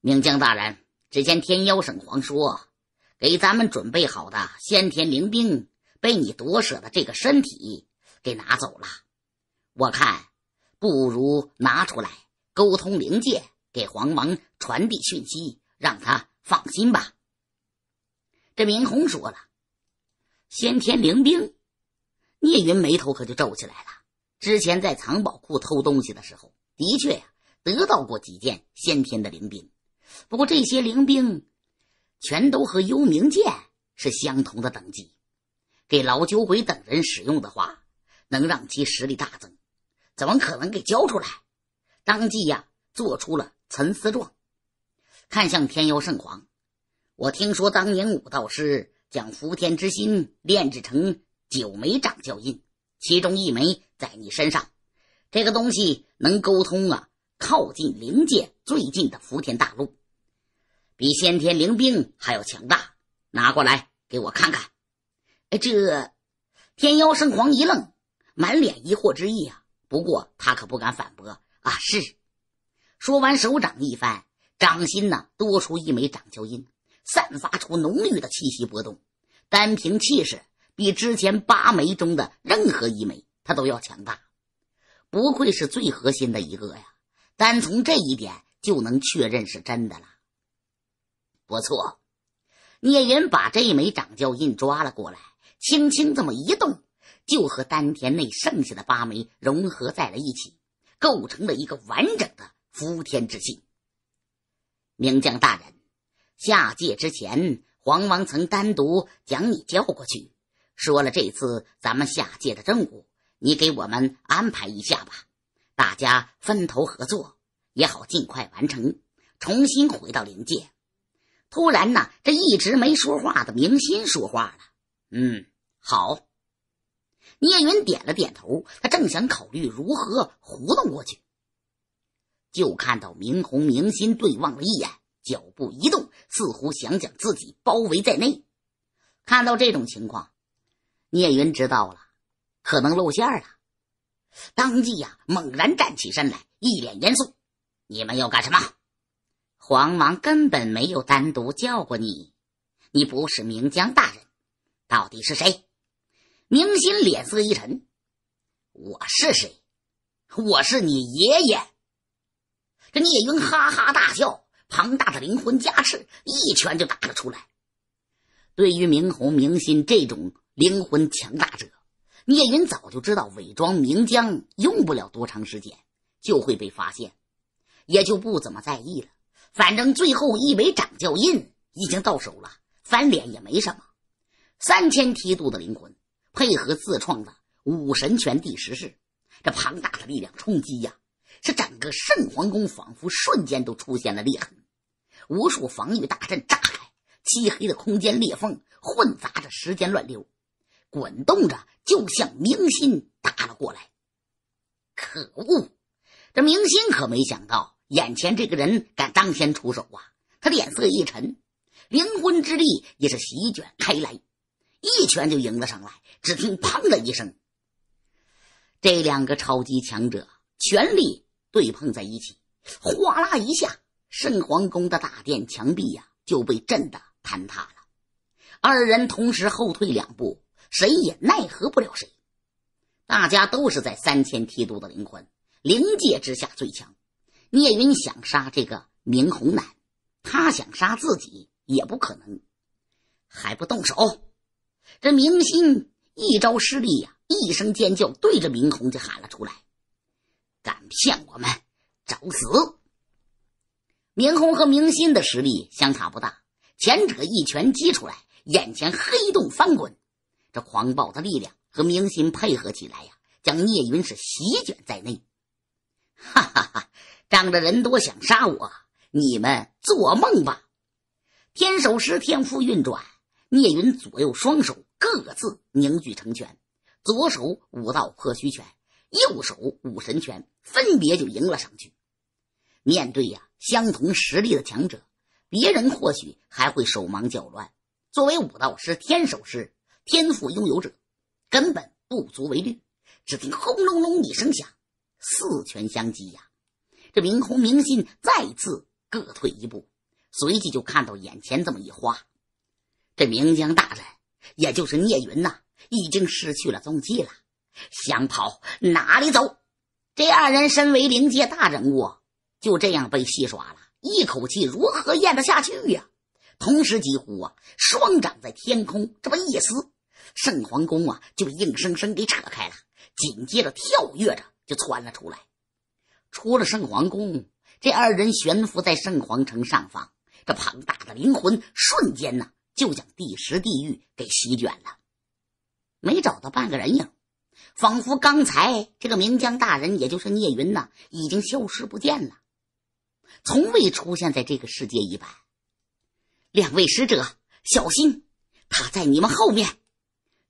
明将大人，之前天妖省皇说，给咱们准备好的先天灵兵被你夺舍的这个身体给拿走了。我看，不如拿出来沟通灵界，给黄王传递讯息，让他放心吧。这明红说了，先天灵兵，聂云眉头可就皱起来了。之前在藏宝库偷东西的时候，的确得到过几件先天的灵兵，不过这些灵兵全都和幽冥剑是相同的等级，给老酒鬼等人使用的话，能让其实力大增，怎么可能给交出来？当即呀，做出了沉思状，看向天妖圣皇。我听说当年武道师将伏天之心炼制成九枚掌教印，其中一枚在你身上。这个东西能沟通啊，靠近灵界最近的伏天大陆，比先天灵兵还要强大。拿过来给我看看。哎，这天妖圣皇一愣，满脸疑惑之意啊。不过他可不敢反驳啊。是。说完，手掌一翻，掌心呢多出一枚掌教印。散发出浓郁的气息波动，单凭气势，比之前八枚中的任何一枚，他都要强大。不愧是最核心的一个呀！单从这一点就能确认是真的了。不错，聂云把这一枚掌教印抓了过来，轻轻这么一动，就和丹田内剩下的八枚融合在了一起，构成了一个完整的伏天之气。名将大人。下界之前，黄王曾单独将你叫过去，说了这次咱们下界的任务，你给我们安排一下吧。大家分头合作也好，尽快完成，重新回到灵界。突然呢，这一直没说话的明心说话了：“嗯，好。”聂云点了点头，他正想考虑如何糊弄过去，就看到明红、明心对望了一眼，脚步移动。似乎想将自己包围在内。看到这种情况，聂云知道了，可能露馅了。当即呀，猛然站起身来，一脸严肃：“你们要干什么？”黄王根本没有单独叫过你，你不是明江大人，到底是谁？”明心脸色一沉：“我是谁？我是你爷爷。”这聂云哈哈大笑。庞大的灵魂加持，一拳就打了出来。对于明红明心这种灵魂强大者，聂云早就知道伪装明江用不了多长时间就会被发现，也就不怎么在意了。反正最后一枚掌教印已经到手了，翻脸也没什么。三千梯度的灵魂配合自创的五神拳第十式，这庞大的力量冲击呀！这整个圣皇宫仿佛瞬间都出现了裂痕，无数防御大阵炸开，漆黑的空间裂缝混杂着时间乱流，滚动着就向明心打了过来。可恶！这明心可没想到眼前这个人敢当先出手啊！他脸色一沉，灵魂之力也是席卷开来，一拳就迎了上来。只听“砰”的一声，这两个超级强者全力。对碰在一起，哗啦一下，圣皇宫的大殿墙壁呀就被震得坍塌了。二人同时后退两步，谁也奈何不了谁。大家都是在三千梯度的灵魂灵界之下最强。聂云想杀这个明红男，他想杀自己也不可能。还不动手？这明心一招失利呀，一声尖叫，对着明红就喊了出来。敢骗我们，找死！明空和明心的实力相差不大，前者一拳击出来，眼前黑洞翻滚，这狂暴的力量和明心配合起来呀，将聂云是席卷在内。哈哈哈！仗着人多想杀我，你们做梦吧！天手师天赋运转，聂云左右双手各自凝聚成拳，左手五道破虚拳，右手五神拳。分别就迎了上去。面对呀，相同实力的强者，别人或许还会手忙脚乱。作为武道师、天守师、天赋拥有者，根本不足为虑。只听轰隆隆一声响，四拳相击呀！这明空明心再次各退一步，随即就看到眼前这么一花。这明江大人，也就是聂云呐，已经失去了踪迹了。想跑哪里走？这二人身为灵界大人物，就这样被戏耍了，一口气如何咽得下去呀？同时几乎啊，双掌在天空这么一撕，圣皇宫啊就硬生生给扯开了。紧接着跳跃着就窜了出来，出了圣皇宫，这二人悬浮在圣皇城上方，这庞大的灵魂瞬间呐就将第十地狱给席卷了，没找到半个人影。仿佛刚才这个明江大人，也就是聂云呐，已经消失不见了，从未出现在这个世界一般。两位使者，小心，他在你们后面。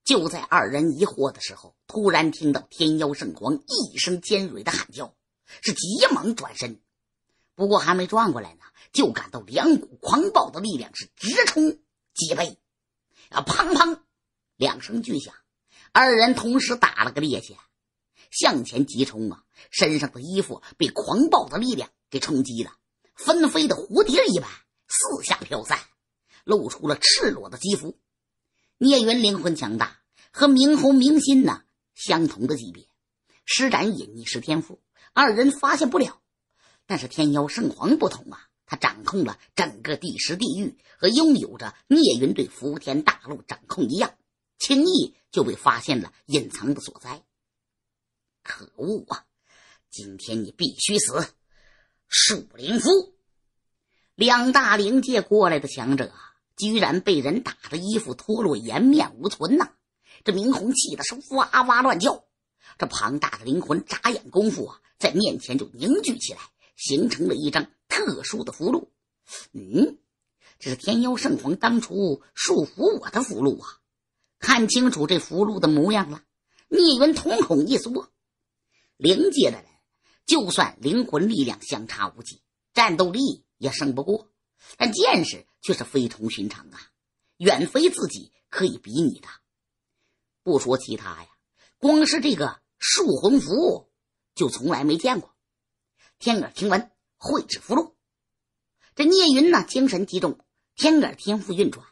就在二人疑惑的时候，突然听到天妖圣皇一声尖锐的喊叫，是急忙转身。不过还没转过来呢，就感到两股狂暴的力量是直冲脊背，啊，砰砰，两声巨响。二人同时打了个趔趄，向前急冲啊！身上的衣服被狂暴的力量给冲击的，纷飞的蝴蝶一般四下飘散，露出了赤裸的肌肤。聂云灵魂强大，和明侯明心呢相同的级别，施展隐匿式天赋，二人发现不了。但是天妖圣皇不同啊，他掌控了整个地时地狱，和拥有着聂云对伏天大陆掌控一样。轻易就被发现了隐藏的所在，可恶啊！今天你必须死！树灵夫，两大灵界过来的强者，居然被人打的衣服脱落，颜面无存呐！这明红气的是哇哇乱叫，这庞大的灵魂眨眼功夫啊，在面前就凝聚起来，形成了一张特殊的符箓。嗯，这是天妖圣皇当初束缚我的符箓啊！看清楚这符箓的模样了，聂云瞳孔一缩。灵界的人，就算灵魂力量相差无几，战斗力也胜不过，但见识却是非同寻常啊，远非自己可以比拟的。不说其他呀，光是这个树魂符，就从来没见过。天耳听闻，绘制符箓。这聂云呢，精神集中，天耳天赋运转。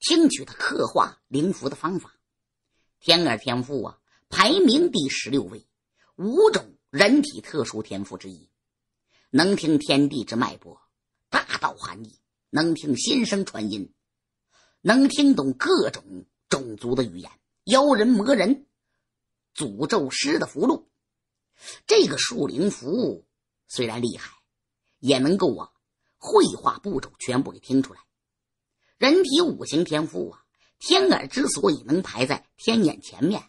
听取他刻画灵符的方法，天耳天赋啊，排名第十六位，五种人体特殊天赋之一，能听天地之脉搏，大道含义，能听心声传音，能听懂各种种族的语言，妖人魔人，诅咒师的符箓。这个树灵符虽然厉害，也能够啊，绘画步骤全部给听出来。人体五行天赋啊，天耳之所以能排在天眼前面，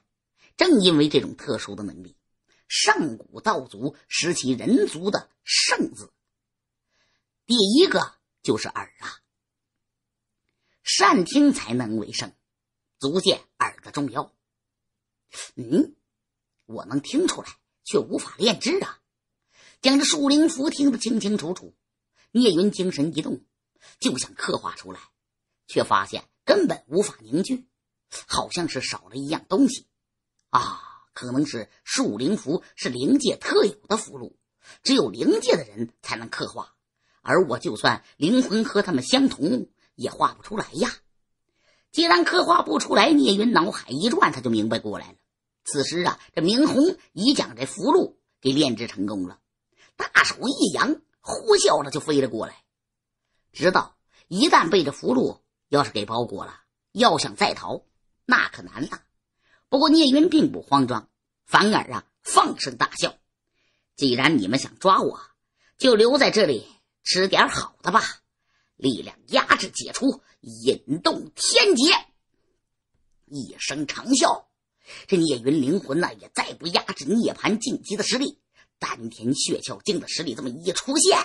正因为这种特殊的能力。上古道祖时期，人族的“圣”字，第一个就是耳啊。善听才能为圣，足见耳的重要。嗯，我能听出来，却无法炼制啊。将这树灵符听得清清楚楚，聂云精神一动，就想刻画出来。却发现根本无法凝聚，好像是少了一样东西啊！可能是树灵符是灵界特有的符箓，只有灵界的人才能刻画。而我就算灵魂和他们相同，也画不出来呀！既然刻画不出来，聂云脑海一转，他就明白过来了。此时啊，这明红已将这符箓给炼制成功了，大手一扬，呼啸着就飞了过来。直到一旦被这符箓，要是给包裹了，要想再逃那可难了。不过聂云并不慌张，反而啊放声大笑。既然你们想抓我，就留在这里吃点好的吧。力量压制解除，引动天劫。一声长啸，这聂云灵魂呢也再不压制涅槃晋级的实力，丹田血窍境的实力这么一出现，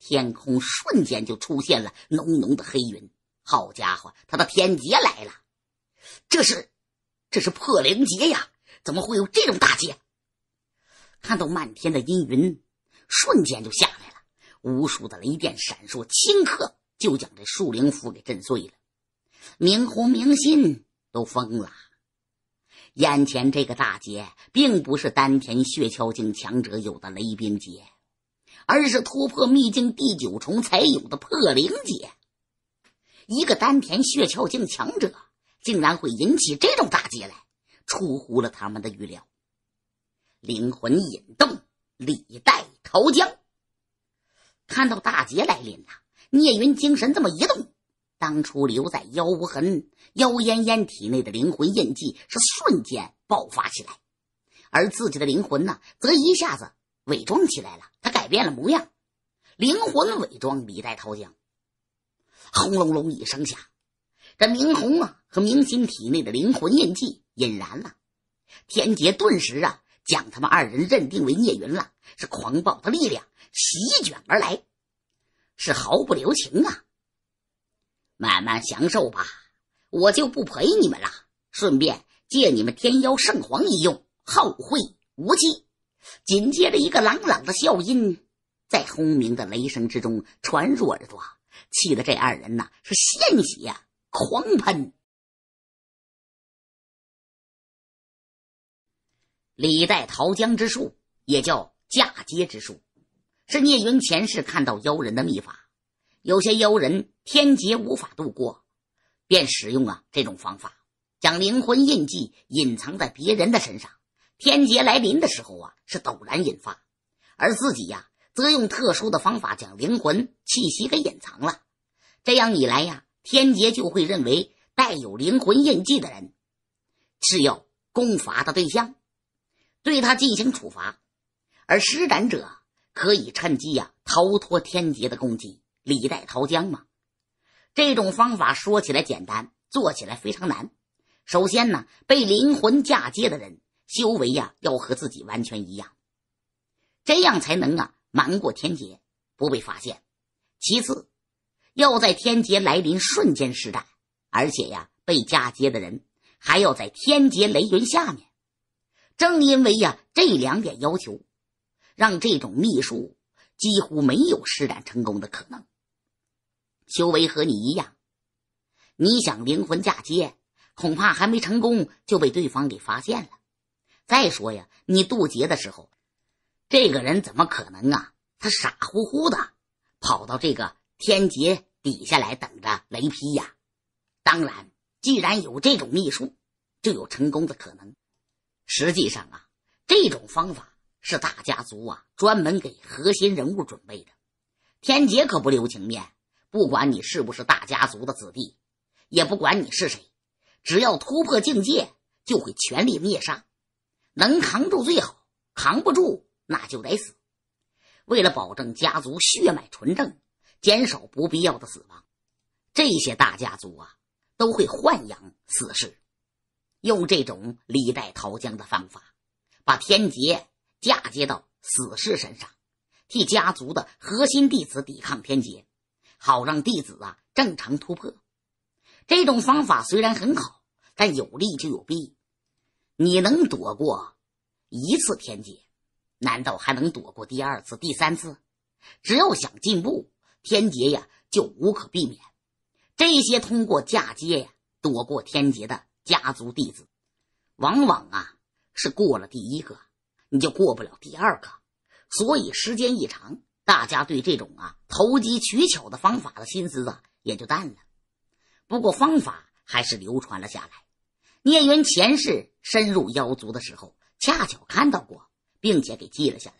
天空瞬间就出现了浓浓的黑云。好家伙，他的天劫来了！这是，这是破灵劫呀！怎么会有这种大劫？看到漫天的阴云，瞬间就下来了，无数的雷电闪烁，顷刻就将这树灵符给震碎了。明红明心都疯了，眼前这个大劫并不是丹田血窍境强者有的雷兵劫，而是突破秘境第九重才有的破灵劫。一个丹田血窍境强者，竟然会引起这种大劫来，出乎了他们的预料。灵魂引动，李代桃僵。看到大劫来临了，聂云精神这么一动，当初留在妖无痕、妖烟烟体内的灵魂印记是瞬间爆发起来，而自己的灵魂呢，则一下子伪装起来了，他改变了模样，灵魂伪装，李代桃僵。轰隆隆一声响，这明红啊和明心体内的灵魂印记引燃了，天劫顿时啊将他们二人认定为孽云了。是狂暴的力量席卷而来，是毫不留情啊！慢慢享受吧，我就不陪你们了。顺便借你们天妖圣皇一用，后会无期。紧接着，一个朗朗的笑音在轰鸣的雷声之中传入耳朵。气得这二人呐是鲜血狂喷。李代桃僵之术也叫嫁接之术，是聂云前世看到妖人的秘法。有些妖人天劫无法度过，便使用啊这种方法，将灵魂印记隐藏在别人的身上。天劫来临的时候啊，是陡然引发，而自己呀。则用特殊的方法将灵魂气息给隐藏了，这样一来呀，天劫就会认为带有灵魂印记的人是要攻伐的对象，对他进行处罚，而施展者可以趁机呀逃脱天劫的攻击，李代桃僵嘛。这种方法说起来简单，做起来非常难。首先呢，被灵魂嫁接的人修为呀要和自己完全一样，这样才能啊。瞒过天劫，不被发现；其次，要在天劫来临瞬间施展，而且呀，被嫁接的人还要在天劫雷云下面。正因为呀这两点要求，让这种秘术几乎没有施展成功的可能。修为和你一样，你想灵魂嫁接，恐怕还没成功就被对方给发现了。再说呀，你渡劫的时候。这个人怎么可能啊？他傻乎乎的，跑到这个天劫底下来等着雷劈呀！当然，既然有这种秘术，就有成功的可能。实际上啊，这种方法是大家族啊专门给核心人物准备的。天劫可不留情面，不管你是不是大家族的子弟，也不管你是谁，只要突破境界，就会全力灭杀。能扛住最好，扛不住。那就得死。为了保证家族血脉纯正，减少不必要的死亡，这些大家族啊都会豢养死士，用这种“李代桃僵”的方法，把天劫嫁接到死士身上，替家族的核心弟子抵抗天劫，好让弟子啊正常突破。这种方法虽然很好，但有利就有弊。你能躲过一次天劫？难道还能躲过第二次、第三次？只要想进步，天劫呀就无可避免。这些通过嫁接呀躲过天劫的家族弟子，往往啊是过了第一个，你就过不了第二个。所以时间一长，大家对这种啊投机取巧的方法的心思啊也就淡了。不过方法还是流传了下来。聂云前世深入妖族的时候，恰巧看到过。并且给记了下来。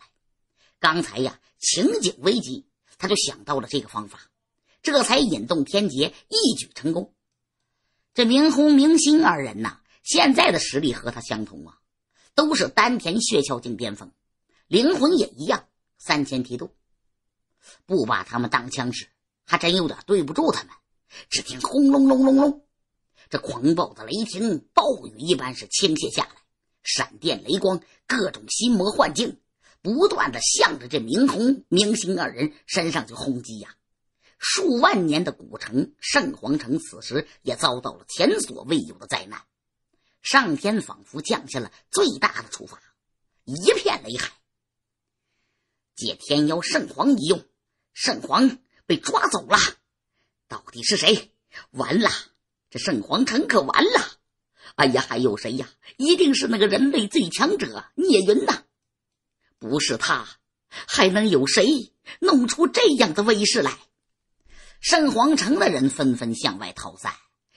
刚才呀，情景危机，他就想到了这个方法，这才引动天劫，一举成功。这明红、明星二人呐，现在的实力和他相同啊，都是丹田血窍境巅峰，灵魂也一样，三千梯度。不把他们当枪使，还真有点对不住他们。只听轰隆隆隆隆，这狂暴的雷霆暴雨一般是倾泻下来。闪电雷光，各种心魔幻境，不断的向着这明红明星二人身上就轰击呀！数万年的古城圣皇城，此时也遭到了前所未有的灾难。上天仿佛降下了最大的处罚，一片雷海。借天妖圣皇一用，圣皇被抓走了。到底是谁？完了，这圣皇城可完了！哎呀，还有谁呀？一定是那个人类最强者聂云呐！不是他，还能有谁弄出这样的威势来？圣皇城的人纷纷向外逃散，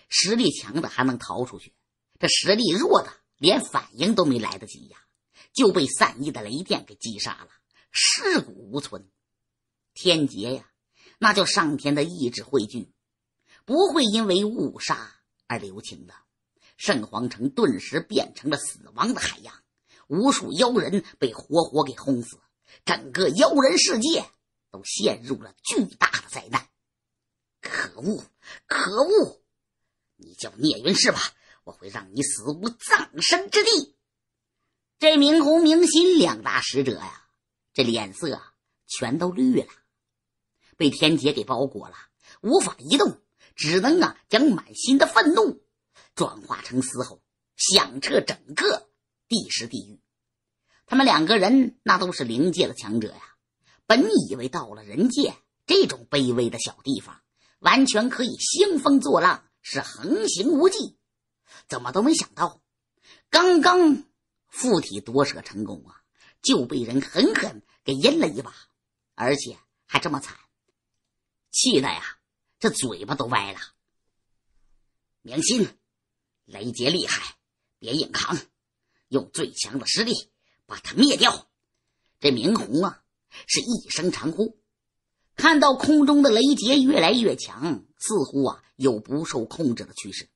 实力强的还能逃出去，这实力弱的连反应都没来得及呀，就被散逸的雷电给击杀了，尸骨无存。天劫呀，那就上天的意志汇聚，不会因为误杀而留情的。圣皇城顿时变成了死亡的海洋，无数妖人被活活给轰死，整个妖人世界都陷入了巨大的灾难。可恶！可恶！你叫聂云是吧？我会让你死无葬身之地！这明红明心两大使者呀，这脸色全都绿了，被天劫给包裹了，无法移动，只能啊，将满心的愤怒。转化成嘶吼，响彻整个地时地狱。他们两个人那都是灵界的强者呀。本以为到了人界这种卑微的小地方，完全可以兴风作浪，是横行无忌。怎么都没想到，刚刚附体夺舍成功啊，就被人狠狠给阴了一把，而且还这么惨，气的呀，这嘴巴都歪了。明心。雷劫厉害，别硬扛，用最强的实力把它灭掉。这明红啊，是一声长呼，看到空中的雷劫越来越强，似乎啊有不受控制的趋势。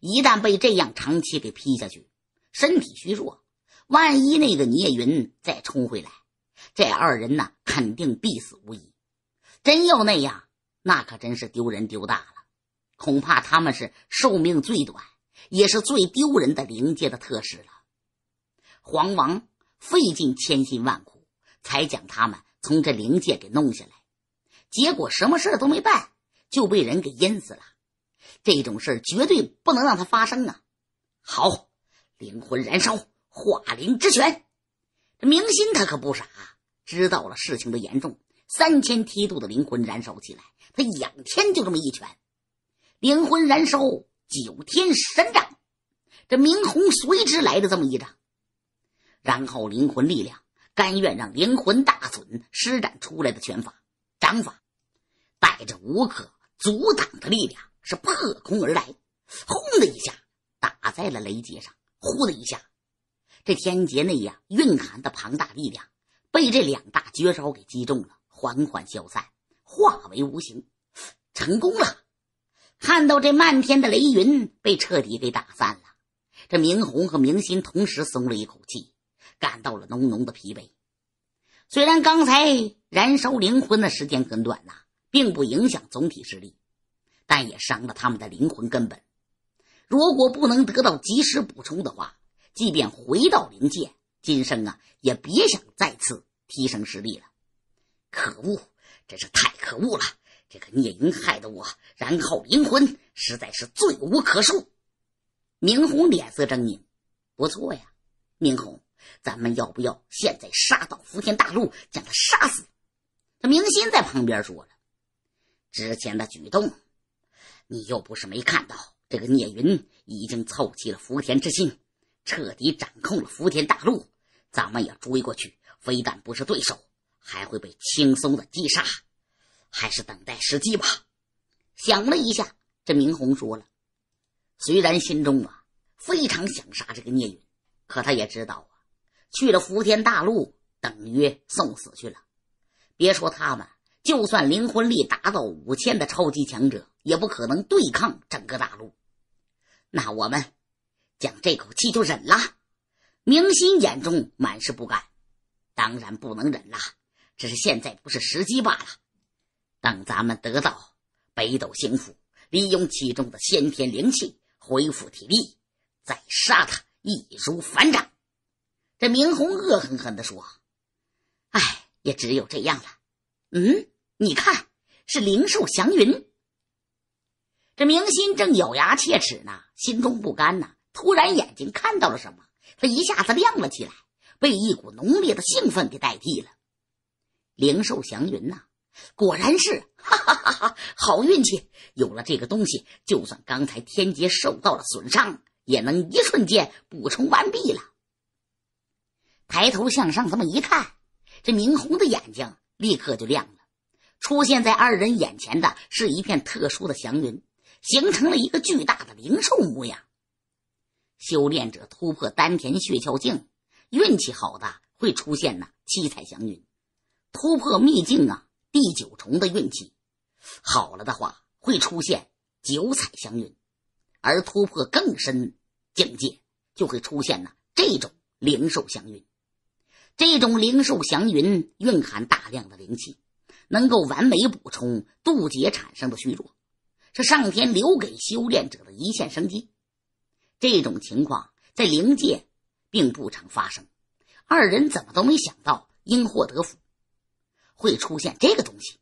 一旦被这样长期给劈下去，身体虚弱，万一那个聂云再冲回来，这二人呢肯定必死无疑。真要那样，那可真是丢人丢大了，恐怕他们是寿命最短。也是最丢人的灵界的特使了。黄王费尽千辛万苦才将他们从这灵界给弄下来，结果什么事都没办，就被人给淹死了。这种事绝对不能让他发生啊！好，灵魂燃烧，化灵之拳。这明心他可不傻，知道了事情的严重，三千梯度的灵魂燃烧起来，他仰天就这么一拳，灵魂燃烧。九天神掌，这明红随之来的这么一掌，然后灵魂力量甘愿让灵魂大损施展出来的拳法、掌法，带着无可阻挡的力量是破空而来，轰的一下打在了雷劫上，呼的一下，这天劫内呀蕴含的庞大力量被这两大绝招给击中了，缓缓消散，化为无形，成功了。看到这漫天的雷云被彻底给打散了，这明红和明心同时松了一口气，感到了浓浓的疲惫。虽然刚才燃烧灵魂的时间很短呐，并不影响总体实力，但也伤了他们的灵魂根本。如果不能得到及时补充的话，即便回到灵界，今生啊也别想再次提升实力了。可恶，真是太可恶了！这个聂云害得我，然后灵魂实在是罪无可恕。明红脸色狰狞，不错呀，明红，咱们要不要现在杀到福田大陆，将他杀死？他明心在旁边说了：“之前的举动，你又不是没看到。这个聂云已经凑齐了福田之心，彻底掌控了福田大陆。咱们也追过去，非但不是对手，还会被轻松的击杀。”还是等待时机吧。想了一下，这明红说了：“虽然心中啊非常想杀这个聂云，可他也知道啊去了福天大陆等于送死去了。别说他们，就算灵魂力达到五千的超级强者，也不可能对抗整个大陆。那我们将这口气就忍了。”明心眼中满是不甘，当然不能忍了，只是现在不是时机罢了。等咱们得到北斗星府，利用其中的先天灵气恢复体力，再杀他易如反掌。这明红恶狠狠地说：“哎，也只有这样了。”嗯，你看，是灵兽祥云。这明心正咬牙切齿呢，心中不甘呢，突然，眼睛看到了什么，他一下子亮了起来，被一股浓烈的兴奋给代替了。灵兽祥云呢？果然是，哈哈哈！哈！好运气，有了这个东西，就算刚才天劫受到了损伤，也能一瞬间补充完毕了。抬头向上这么一看，这明红的眼睛立刻就亮了。出现在二人眼前的是一片特殊的祥云，形成了一个巨大的灵兽模样。修炼者突破丹田血桥境，运气好的会出现呢七彩祥云，突破秘境啊！第九重的运气好了的话，会出现九彩祥云；而突破更深境界，就会出现呢这种灵兽祥云。这种灵兽祥云蕴含大量的灵气，能够完美补充渡劫产生的虚弱，是上天留给修炼者的一线生机。这种情况在灵界并不常发生，二人怎么都没想到，因祸得福。会出现这个东西，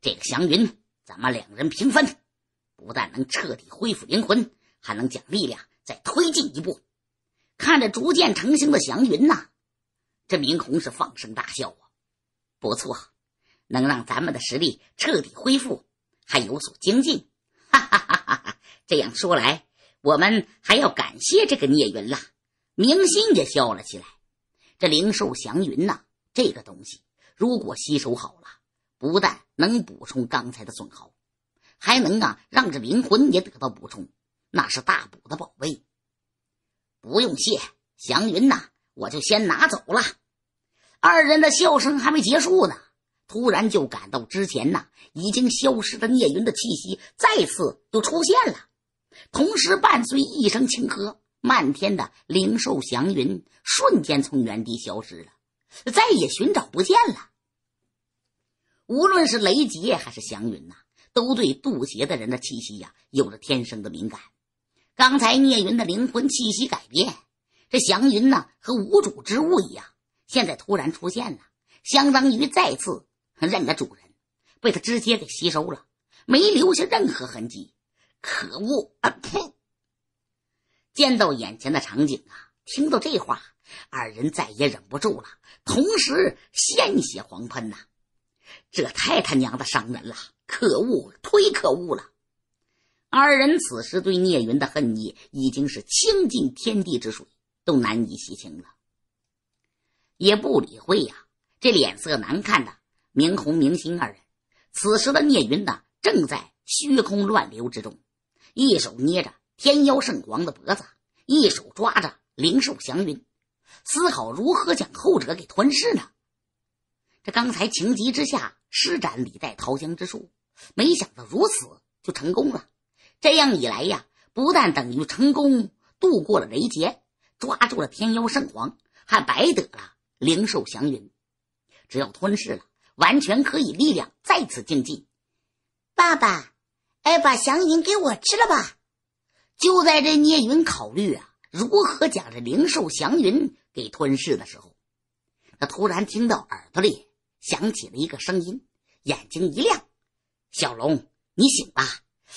这个祥云咱们两人平分，不但能彻底恢复灵魂，还能将力量再推进一步。看着逐渐成型的祥云呐，这明红是放声大笑啊！不错，能让咱们的实力彻底恢复，还有所精进。哈哈哈哈！这样说来，我们还要感谢这个孽云啦。明心也笑了起来。这灵兽祥云呐，这个东西。如果吸收好了，不但能补充刚才的损耗，还能啊让这灵魂也得到补充，那是大补的宝贝。不用谢，祥云呐，我就先拿走了。二人的笑声还没结束呢，突然就感到之前呢已经消失的聂云的气息再次又出现了，同时伴随一声轻喝，漫天的灵兽祥云瞬间从原地消失了，再也寻找不见了。无论是雷劫还是祥云呐，都对渡劫的人的气息呀有着天生的敏感。刚才聂云的灵魂气息改变，这祥云呢和无主之物一样，现在突然出现了，相当于再次认了主人，被他直接给吸收了，没留下任何痕迹。可恶啊！噗！见到眼前的场景啊，听到这话，二人再也忍不住了，同时鲜血狂喷呐！这太他娘的伤人了！可恶，忒可恶了！二人此时对聂云的恨意已经是倾尽天地之水都难以洗清了。也不理会呀，这脸色难看的明红、明星二人。此时的聂云呢，正在虚空乱流之中，一手捏着天妖圣皇的脖子，一手抓着灵兽祥云，思考如何将后者给吞噬呢？这刚才情急之下施展李代桃僵之术，没想到如此就成功了。这样一来呀，不但等于成功度过了雷劫，抓住了天妖圣皇，还白得了灵兽祥云。只要吞噬了，完全可以力量再次竞技。爸爸，哎，把祥云给我吃了吧！就在这聂云考虑啊如何将这灵兽祥云给吞噬的时候，他突然听到耳朵里。响起了一个声音，眼睛一亮：“小龙，你醒吧！”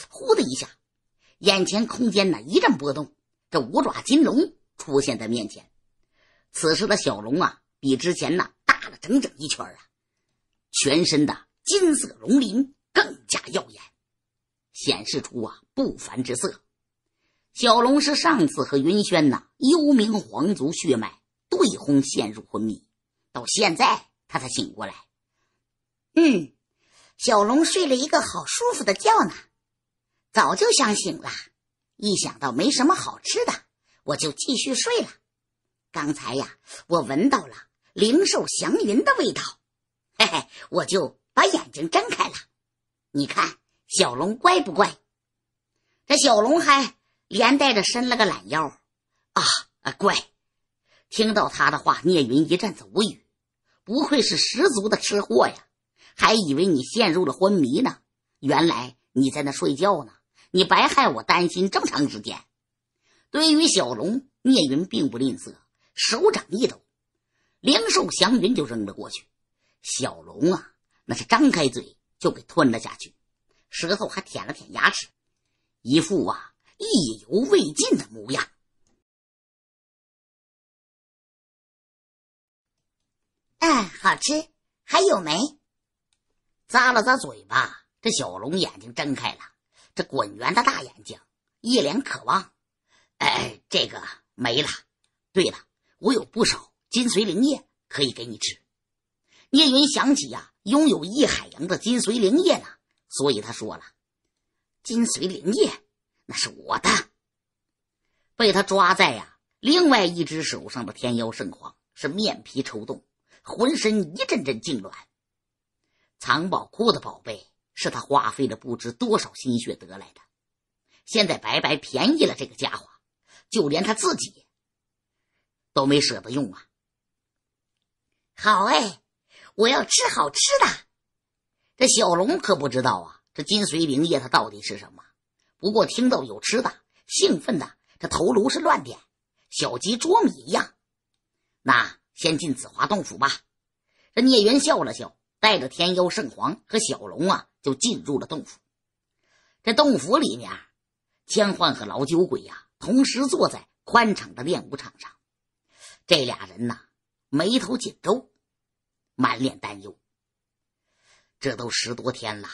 呼的一下，眼前空间呢一阵波动，这五爪金龙出现在面前。此时的小龙啊，比之前呢大了整整一圈啊，全身的金色龙鳞更加耀眼，显示出啊不凡之色。小龙是上次和云轩呐幽冥皇族血脉对轰陷入昏迷，到现在。把他醒过来，嗯，小龙睡了一个好舒服的觉呢，早就想醒了，一想到没什么好吃的，我就继续睡了。刚才呀，我闻到了灵兽祥云的味道，嘿嘿，我就把眼睛睁开了。你看小龙乖不乖？这小龙还连带着伸了个懒腰，啊啊，乖！听到他的话，聂云一阵子无语。不愧是十足的吃货呀！还以为你陷入了昏迷呢，原来你在那睡觉呢。你白害我担心这么长时间。对于小龙，聂云并不吝啬，手掌一抖，灵兽祥云就扔了过去。小龙啊，那是张开嘴就给吞了下去，舌头还舔了舔牙齿，一副啊意犹未尽的模样。好吃，还有没？咂了咂嘴巴，这小龙眼睛睁开了，这滚圆的大眼睛，一脸渴望。哎，这个没了。对了，我有不少金髓灵液可以给你吃。聂云想起呀，拥有易海洋的金髓灵液呢，所以他说了：“金髓灵液，那是我的。”被他抓在呀，另外一只手上的天妖圣皇是面皮抽动。浑身一阵阵痉挛。藏宝库的宝贝是他花费了不知多少心血得来的，现在白白便宜了这个家伙，就连他自己都没舍得用啊。好哎，我要吃好吃的。这小龙可不知道啊，这金髓灵液它到底是什么？不过听到有吃的，兴奋的，这头颅是乱点，小鸡啄米一样。那。先进紫华洞府吧。这聂云笑了笑，带着天妖圣皇和小龙啊，就进入了洞府。这洞府里面，千幻和老酒鬼呀，同时坐在宽敞的练武场上。这俩人呐，眉头紧皱，满脸担忧。这都十多天了，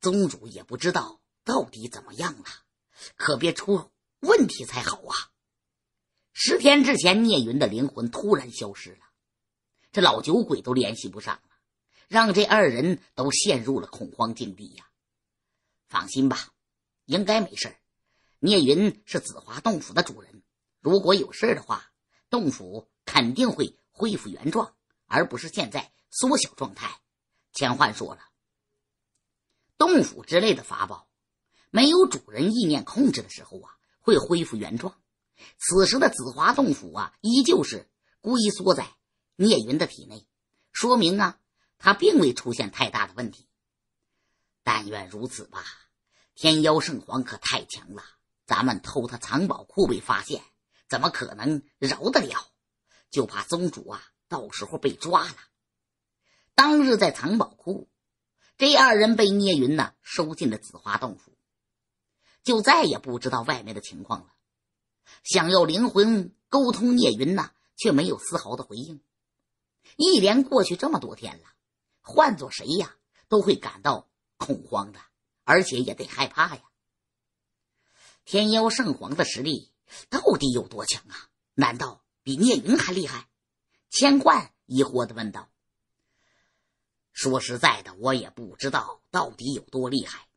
宗主也不知道到底怎么样了，可别出问题才好啊！十天之前，聂云的灵魂突然消失了，这老酒鬼都联系不上了，让这二人都陷入了恐慌境地呀。放心吧，应该没事。聂云是紫华洞府的主人，如果有事的话，洞府肯定会恢复原状，而不是现在缩小状态。千幻说了，洞府之类的法宝，没有主人意念控制的时候啊，会恢复原状。此时的紫华洞府啊，依旧是龟缩在聂云的体内，说明啊，他并未出现太大的问题。但愿如此吧。天妖圣皇可太强了，咱们偷他藏宝库被发现，怎么可能饶得了？就怕宗主啊，到时候被抓了。当日在藏宝库，这二人被聂云呢收进了紫华洞府，就再也不知道外面的情况了。想要灵魂沟通聂云呐，却没有丝毫的回应。一连过去这么多天了，换做谁呀，都会感到恐慌的，而且也得害怕呀。天妖圣皇的实力到底有多强啊？难道比聂云还厉害？千幻疑惑的问道。说实在的，我也不知道到底有多厉害，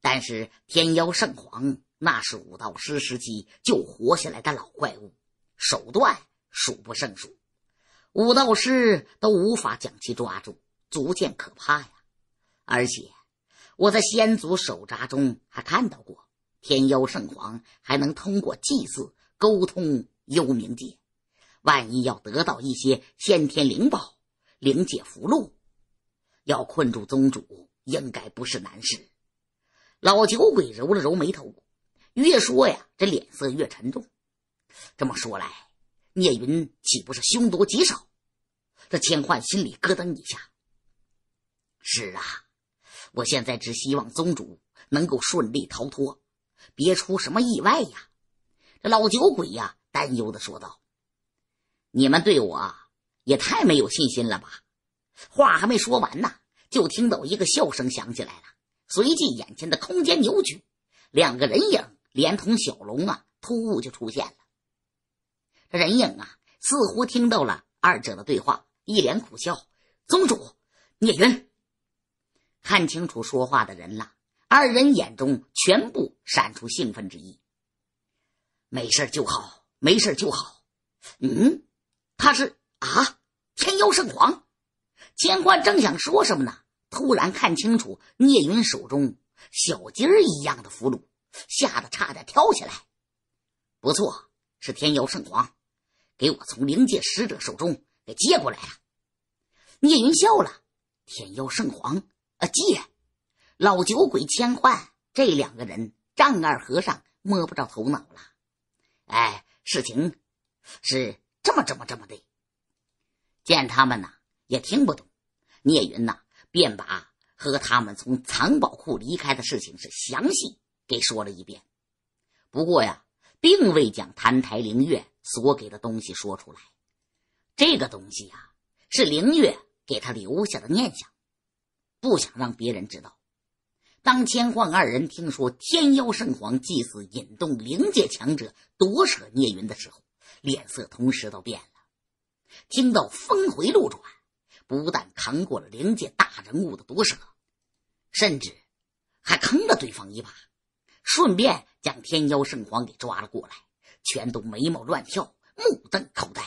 但是天妖圣皇。那是武道师时期就活下来的老怪物，手段数不胜数，武道师都无法将其抓住，足见可怕呀！而且我在先祖手札中还看到过，天妖圣皇还能通过祭祀沟通幽冥界。万一要得到一些先天灵宝、灵界符箓，要困住宗主，应该不是难事。老酒鬼揉了揉眉头。越说呀，这脸色越沉重。这么说来，聂云岂不是凶多吉少？这千焕心里咯噔一下。是啊，我现在只希望宗主能够顺利逃脱，别出什么意外呀！这老酒鬼呀，担忧的说道：“你们对我也太没有信心了吧？”话还没说完呢，就听到一个笑声响起来了。随即，眼前的空间扭曲，两个人影。连同小龙啊，突兀就出现了。这人影啊，似乎听到了二者的对话，一脸苦笑。宗主，聂云，看清楚说话的人了。二人眼中全部闪出兴奋之意。没事就好，没事就好。嗯，他是啊，天妖圣皇。千官正想说什么呢，突然看清楚聂云手中小鸡儿一样的俘虏。吓得差点跳起来。不错，是天妖圣皇，给我从灵界使者手中给接过来了。聂云笑了。天妖圣皇，啊，借老酒鬼千幻这两个人丈二和尚摸不着头脑了。哎，事情是这么这么这么的。见他们呢也听不懂，聂云呢便把和他们从藏宝库离开的事情是详细。给说了一遍，不过呀，并未将澹台灵月所给的东西说出来。这个东西呀，是灵月给他留下的念想，不想让别人知道。当千幻二人听说天妖圣皇祭祀引动灵界强者夺舍聂云的时候，脸色同时都变了。听到峰回路转，不但扛过了灵界大人物的夺舍，甚至还坑了对方一把。顺便将天妖圣皇给抓了过来，全都眉毛乱跳，目瞪口呆，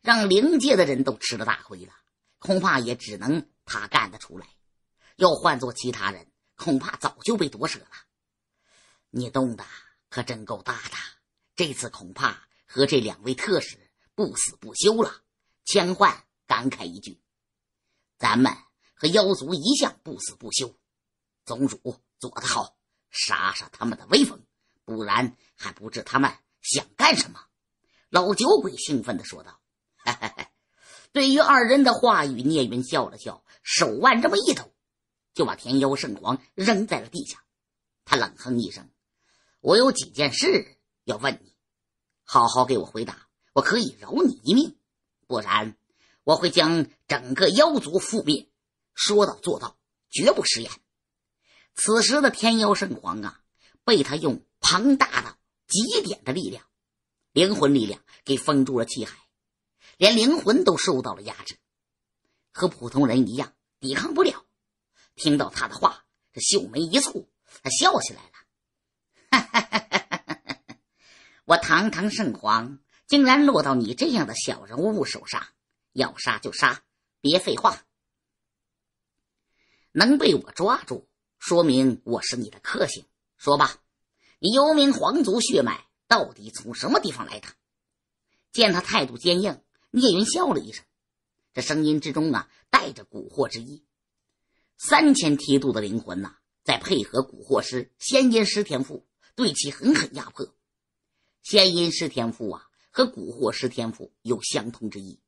让灵界的人都吃了大亏了。恐怕也只能他干得出来，要换做其他人，恐怕早就被夺舍了。你动的可真够大的，这次恐怕和这两位特使不死不休了。千幻感慨一句：“咱们和妖族一向不死不休，宗主做得好。”杀杀他们的威风，不然还不知他们想干什么。”老酒鬼兴奋地说道。“对于二人的话语，聂云笑了笑，手腕这么一抖，就把天妖圣皇扔在了地下。他冷哼一声：‘我有几件事要问你，好好给我回答，我可以饶你一命；不然，我会将整个妖族覆灭。说到做到，绝不食言。’”此时的天妖圣皇啊，被他用庞大的极点的力量，灵魂力量给封住了气海，连灵魂都受到了压制，和普通人一样抵抗不了。听到他的话，这秀眉一蹙，他笑起来了：“ 我堂堂圣皇，竟然落到你这样的小人物手上，要杀就杀，别废话！能被我抓住。”说明我是你的克星。说吧，你幽冥皇族血脉到底从什么地方来的？见他态度坚硬，聂云笑了一声，这声音之中啊带着蛊惑之意。三千梯度的灵魂呐，在配合蛊惑师仙音师天赋，对其狠狠压迫。仙音师天赋啊和蛊惑师天赋有相通之意。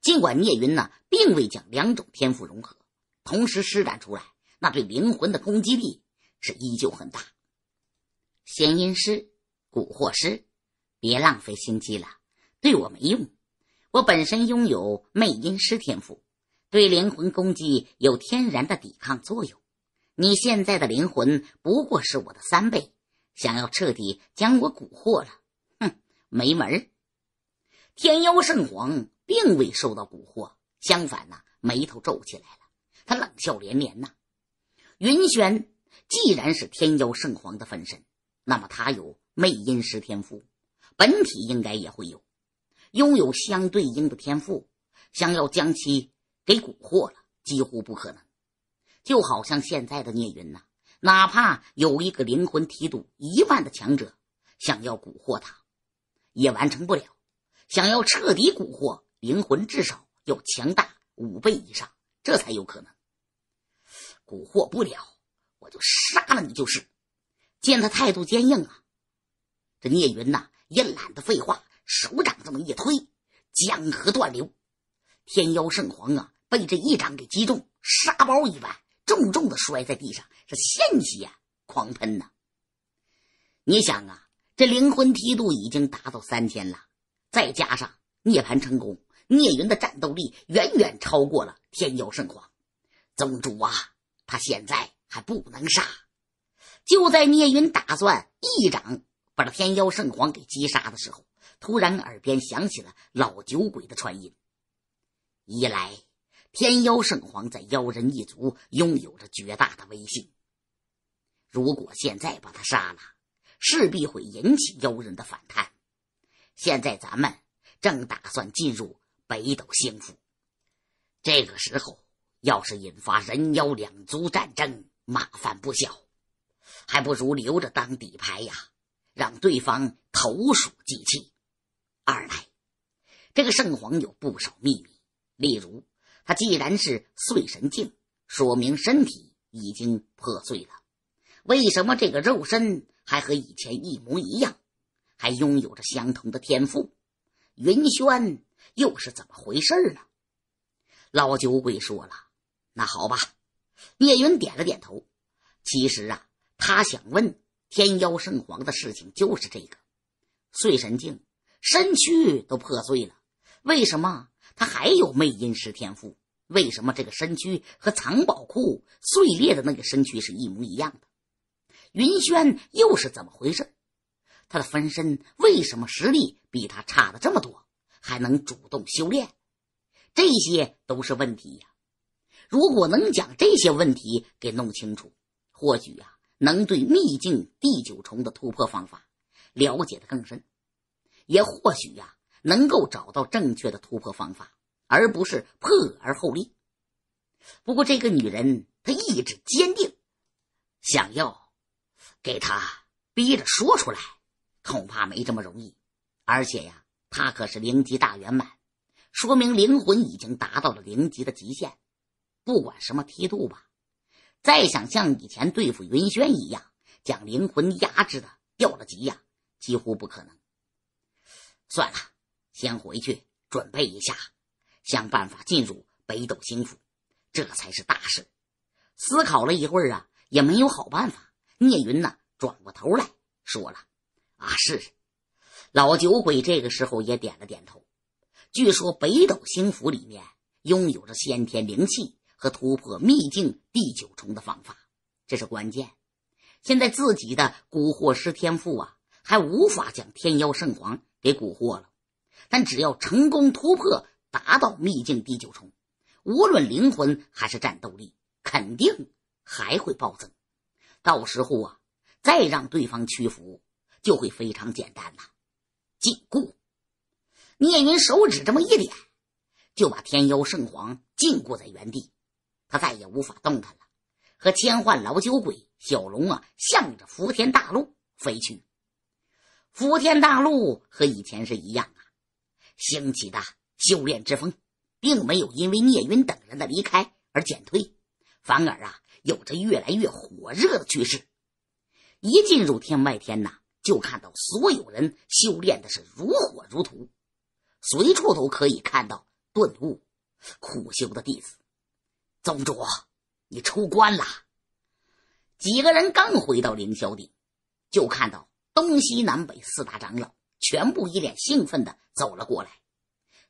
尽管聂云呢并未将两种天赋融合，同时施展出来。那对灵魂的攻击力是依旧很大。仙音师、蛊惑师，别浪费心机了，对我没用。我本身拥有魅音师天赋，对灵魂攻击有天然的抵抗作用。你现在的灵魂不过是我的三倍，想要彻底将我蛊惑了？哼，没门天妖圣皇并未受到蛊惑，相反呢，眉头皱起来了，他冷笑连连呐。云轩既然是天妖圣皇的分身，那么他有魅音师天赋，本体应该也会有。拥有相对应的天赋，想要将其给蛊惑了，几乎不可能。就好像现在的聂云呐，哪怕有一个灵魂梯度一万的强者，想要蛊惑他，也完成不了。想要彻底蛊惑灵魂，至少要强大五倍以上，这才有可能。蛊惑不了，我就杀了你！就是，见他态度坚硬啊，这聂云呐也懒得废话，手掌这么一推，江河断流。天妖圣皇啊，被这一掌给击中，沙包一般重重的摔在地上，是鲜血狂喷呐！你想啊，这灵魂梯度已经达到三千了，再加上涅槃成功，聂云的战斗力远远超过了天妖圣皇宗主啊！他现在还不能杀。就在聂云打算一掌把这天妖圣皇给击杀的时候，突然耳边响起了老酒鬼的传音：“一来，天妖圣皇在妖人一族拥有着绝大的威信，如果现在把他杀了，势必会引起妖人的反弹。现在咱们正打算进入北斗星府，这个时候。”要是引发人妖两族战争，麻烦不小，还不如留着当底牌呀，让对方投鼠忌器。二来，这个圣皇有不少秘密，例如他既然是碎神境，说明身体已经破碎了，为什么这个肉身还和以前一模一样，还拥有着相同的天赋？云轩又是怎么回事呢？老酒鬼说了。那好吧，聂云点了点头。其实啊，他想问天妖圣皇的事情就是这个：碎神境身躯都破碎了，为什么他还有魅音师天赋？为什么这个身躯和藏宝库碎裂的那个身躯是一模一样的？云轩又是怎么回事？他的分身为什么实力比他差的这么多，还能主动修炼？这些都是问题呀。如果能将这些问题给弄清楚，或许呀能对秘境第九重的突破方法了解的更深，也或许呀能够找到正确的突破方法，而不是破而后立。不过这个女人她意志坚定，想要给她逼着说出来，恐怕没这么容易。而且呀，她可是灵级大圆满，说明灵魂已经达到了灵级的极限。不管什么梯度吧，再想像以前对付云轩一样，将灵魂压制的掉了级呀，几乎不可能。算了，先回去准备一下，想办法进入北斗星府，这才是大事。思考了一会儿啊，也没有好办法。聂云呢，转过头来说了：“啊，是。”老酒鬼这个时候也点了点头。据说北斗星府里面拥有着先天灵气。和突破秘境第九重的方法，这是关键。现在自己的蛊惑师天赋啊，还无法将天妖圣皇给蛊惑了。但只要成功突破，达到秘境第九重，无论灵魂还是战斗力，肯定还会暴增。到时候啊，再让对方屈服，就会非常简单了。禁锢，聂云手指这么一点，就把天妖圣皇禁锢在原地。他再也无法动弹了，和千幻老酒鬼小龙啊，向着福天大陆飞去。福天大陆和以前是一样啊，兴起的修炼之风，并没有因为聂云等人的离开而减退，反而啊，有着越来越火热的趋势。一进入天外天呐，就看到所有人修炼的是如火如荼，随处都可以看到顿悟、苦修的弟子。宗主，你出关了！几个人刚回到凌霄顶，就看到东西南北四大长老全部一脸兴奋的走了过来。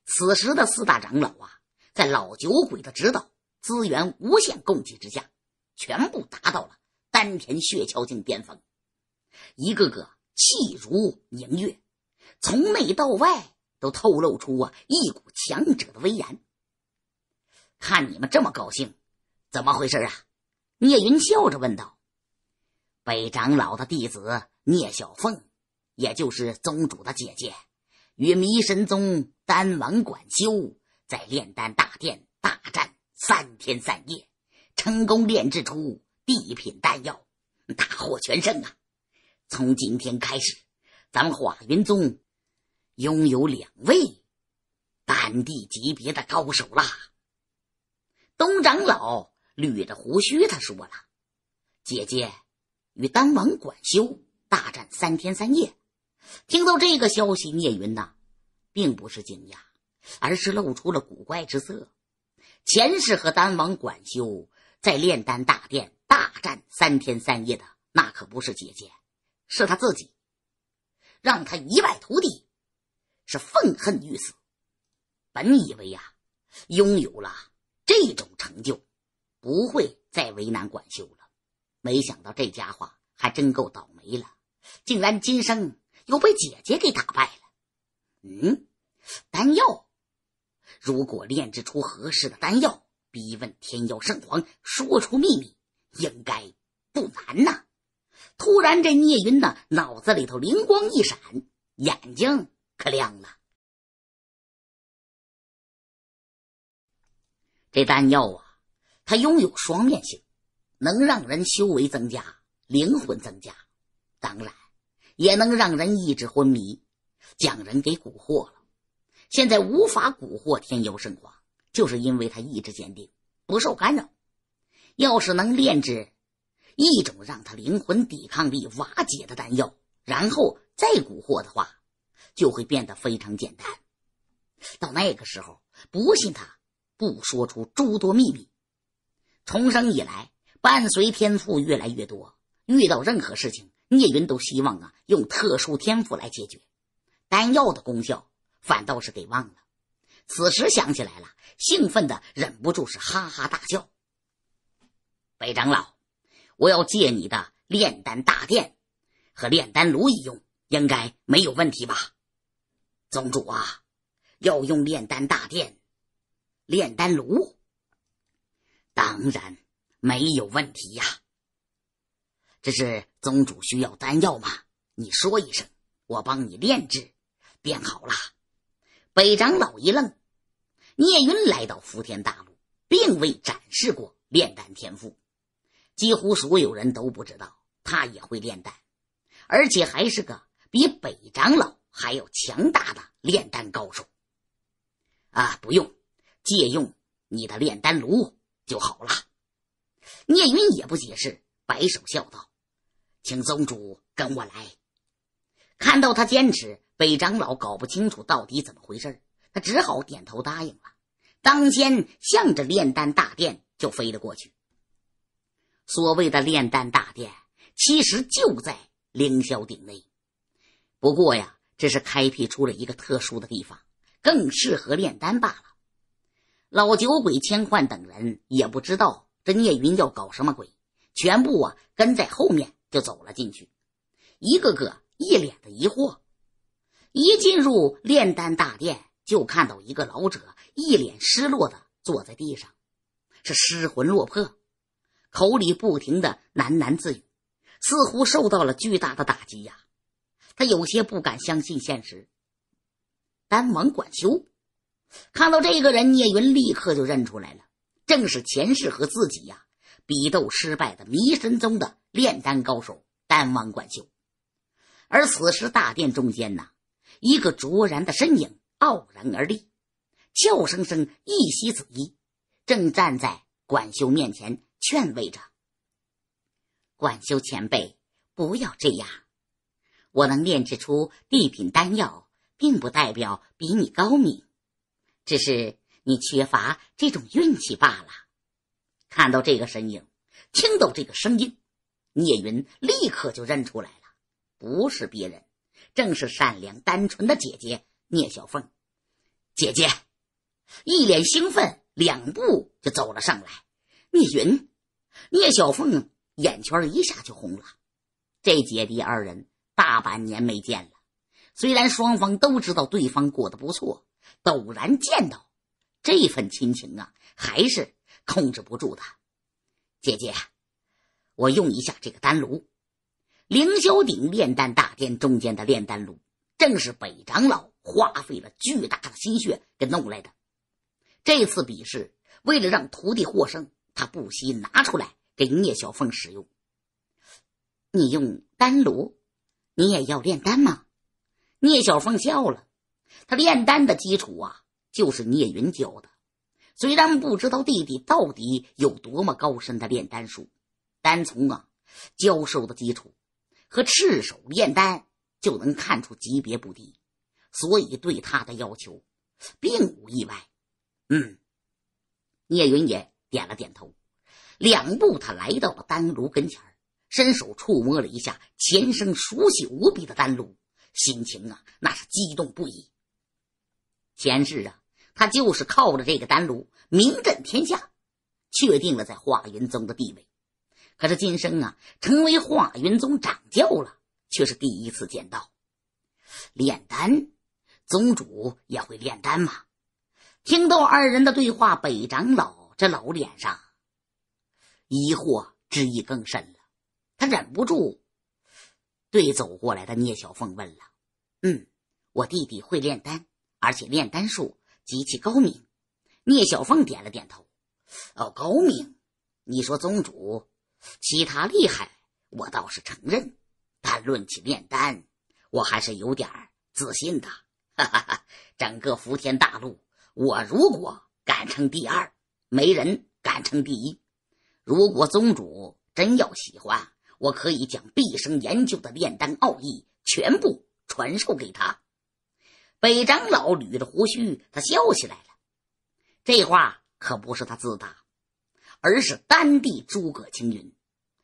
此时的四大长老啊，在老酒鬼的指导、资源无限供给之下，全部达到了丹田血桥境巅峰，一个个气如凝月，从内到外都透露出啊一股强者的威严。看你们这么高兴，怎么回事啊？聂云笑着问道：“北长老的弟子聂小凤，也就是宗主的姐姐，与迷神宗丹王管修在炼丹大殿大战三天三夜，成功炼制出地品丹药，大获全胜啊！从今天开始，咱们华云宗拥有两位丹帝级别的高手啦！”东长老捋着胡须，他说了：“姐姐与丹王管修大战三天三夜。”听到这个消息，聂云呐，并不是惊讶，而是露出了古怪之色。前世和丹王管修在炼丹大殿大战三天三夜的，那可不是姐姐，是他自己，让他一败涂地，是愤恨欲死。本以为呀，拥有了。这种成就，不会再为难管修了。没想到这家伙还真够倒霉了，竟然今生又被姐姐给打败了。嗯，丹药，如果炼制出合适的丹药，逼问天妖圣皇说出秘密，应该不难呐。突然，这聂云呢，脑子里头灵光一闪，眼睛可亮了。这丹药啊，它拥有双面性，能让人修为增加、灵魂增加，当然也能让人意志昏迷，将人给蛊惑了。现在无法蛊惑天妖圣皇，就是因为他意志坚定，不受干扰。要是能炼制一种让他灵魂抵抗力瓦解的丹药，然后再蛊惑的话，就会变得非常简单。到那个时候，不信他。不说出诸多秘密，重生以来，伴随天赋越来越多，遇到任何事情，聂云都希望啊，用特殊天赋来解决。丹药的功效反倒是给忘了，此时想起来了，兴奋的忍不住是哈哈大笑。北长老，我要借你的炼丹大殿和炼丹炉一用，应该没有问题吧？宗主啊，要用炼丹大殿。炼丹炉，当然没有问题呀。这是宗主需要丹药吗？你说一声，我帮你炼制便好了。北长老一愣，聂云来到福天大陆，并未展示过炼丹天赋，几乎所有人都不知道他也会炼丹，而且还是个比北长老还要强大的炼丹高手。啊，不用。借用你的炼丹炉就好了。聂云也不解释，摆手笑道：“请宗主跟我来。”看到他坚持，北长老搞不清楚到底怎么回事他只好点头答应了。当先向着炼丹大殿就飞了过去。所谓的炼丹大殿，其实就在凌霄顶内，不过呀，这是开辟出了一个特殊的地方，更适合炼丹罢了。老酒鬼千幻等人也不知道这聂云要搞什么鬼，全部啊跟在后面就走了进去，一个个一脸的疑惑。一进入炼丹大殿，就看到一个老者一脸失落的坐在地上，是失魂落魄，口里不停的喃喃自语，似乎受到了巨大的打击呀。他有些不敢相信现实。丹王管秋。看到这个人，聂云立刻就认出来了，正是前世和自己呀比斗失败的迷神宗的炼丹高手丹王管修。而此时大殿中间呢，一个卓然的身影傲然而立，俏生生一袭紫衣，正站在管修面前劝慰着：“管修前辈，不要这样。我能炼制出地品丹药，并不代表比你高明。”只是你缺乏这种运气罢了。看到这个身影，听到这个声音，聂云立刻就认出来了，不是别人，正是善良单纯的姐姐聂小凤。姐姐，一脸兴奋，两步就走了上来。聂云，聂小凤眼圈一下就红了。这姐弟二人大半年没见了，虽然双方都知道对方过得不错。陡然见到这份亲情啊，还是控制不住的。姐姐，我用一下这个丹炉。凌霄顶炼丹大殿中间的炼丹炉，正是北长老花费了巨大的心血给弄来的。这次比试，为了让徒弟获胜，他不惜拿出来给聂小凤使用。你用丹炉，你也要炼丹吗？聂小凤笑了。他炼丹的基础啊，就是聂云教的。虽然不知道弟弟到底有多么高深的炼丹术，单从啊教授的基础和赤手炼丹就能看出级别不低，所以对他的要求并无意外。嗯，聂云也点了点头。两步，他来到了丹炉跟前儿，伸手触摸了一下前生熟悉无比的丹炉，心情啊那是激动不已。前世啊，他就是靠着这个丹炉名震天下，确定了在华云宗的地位。可是今生啊，成为华云宗掌教了，却是第一次见到炼丹宗主也会炼丹嘛？听到二人的对话，北长老这老脸上疑惑之意更深了。他忍不住对走过来的聂小凤问了：“嗯，我弟弟会炼丹。”而且炼丹术极其高明，聂小凤点了点头。哦，高明，你说宗主其他厉害，我倒是承认，但论起炼丹，我还是有点自信的。哈哈哈，整个福天大陆，我如果敢称第二，没人敢称第一。如果宗主真要喜欢，我可以将毕生研究的炼丹奥义全部传授给他。北长老捋着胡须，他笑起来了。这话可不是他自大，而是丹帝诸葛青云，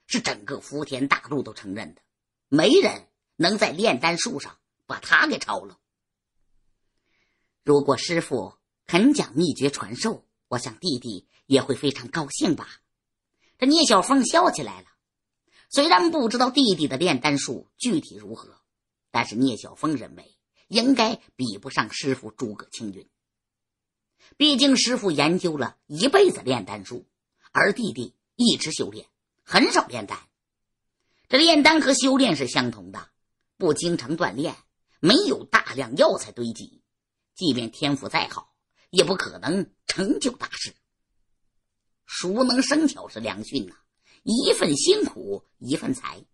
是整个福田大陆都承认的，没人能在炼丹术上把他给超了。如果师傅肯讲秘诀传授，我想弟弟也会非常高兴吧。这聂小凤笑起来了。虽然不知道弟弟的炼丹术具体如何，但是聂小凤认为。应该比不上师傅诸葛青云，毕竟师傅研究了一辈子炼丹术，而弟弟一直修炼，很少炼丹。这炼丹和修炼是相同的，不经常锻炼，没有大量药材堆积，即便天赋再好，也不可能成就大事。熟能生巧是良训呐，一份辛苦一份财，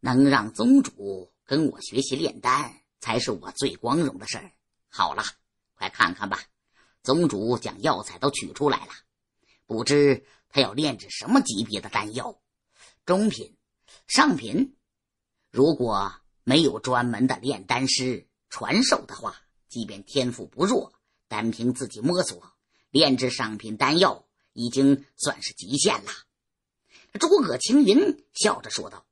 能让宗主。跟我学习炼丹才是我最光荣的事儿。好了，快看看吧，宗主将药材都取出来了，不知他要炼制什么级别的丹药？中品、上品？如果没有专门的炼丹师传授的话，即便天赋不弱，单凭自己摸索炼制上品丹药，已经算是极限了。”诸葛青云笑着说道。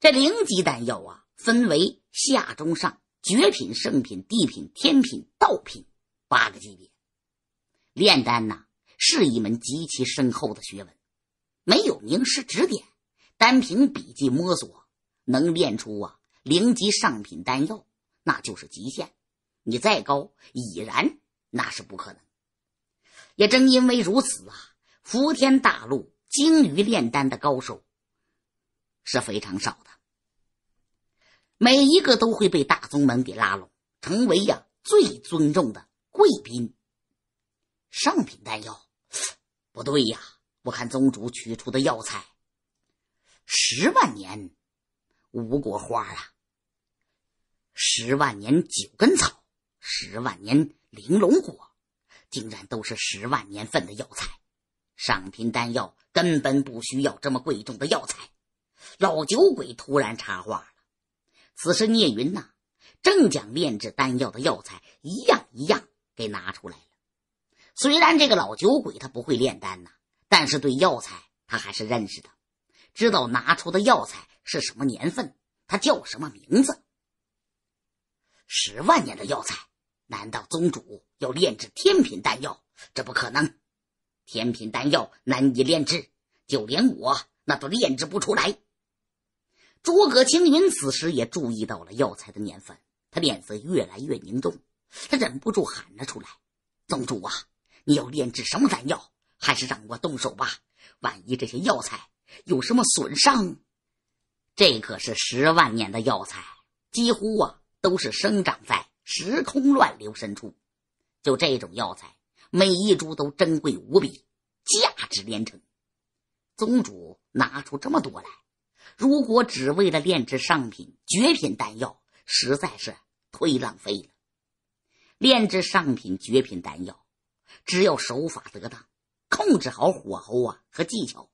这零级丹药啊，分为下、中、上、绝品、圣品、地品、天品、道品八个级别。炼丹呐，是一门极其深厚的学问，没有名师指点，单凭笔记摸索，能炼出啊零级上品丹药，那就是极限。你再高，已然那是不可能。也正因为如此啊，伏天大陆精于炼丹的高手是非常少的。每一个都会被大宗门给拉拢，成为呀最尊重的贵宾。上品丹药，不对呀！我看宗主取出的药材，十万年五果花啊，十万年九根草，十万年玲珑果，竟然都是十万年份的药材。上品丹药根本不需要这么贵重的药材。老酒鬼突然插话了。此时，聂云呐，正将炼制丹药的药材一样一样给拿出来了。虽然这个老酒鬼他不会炼丹呐，但是对药材他还是认识的，知道拿出的药材是什么年份，他叫什么名字。十万年的药材，难道宗主要炼制天品丹药？这不可能！天品丹药难以炼制，就连我那都炼制不出来。诸葛青云此时也注意到了药材的年份，他脸色越来越凝重，他忍不住喊了出来：“宗主啊，你要炼制什么丹药？还是让我动手吧。万一这些药材有什么损伤，这可是十万年的药材，几乎啊都是生长在时空乱流深处。就这种药材，每一株都珍贵无比，价值连城。宗主拿出这么多来。”如果只为了炼制上品绝品丹药，实在是忒浪费了。炼制上品绝品丹药，只要手法得当，控制好火候啊和技巧，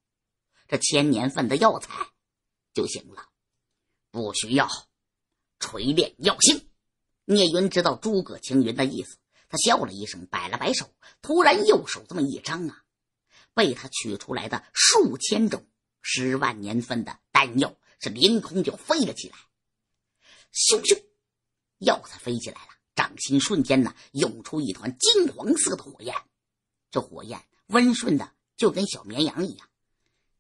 这千年份的药材就行了，不需要锤炼药性。聂云知道诸葛青云的意思，他笑了一声，摆了摆手，突然右手这么一张啊，被他取出来的数千种。十万年份的丹药是凌空就飞了起来，咻咻，药材飞起来了，掌心瞬间呢涌出一团金黄色的火焰，这火焰温顺的就跟小绵羊一样，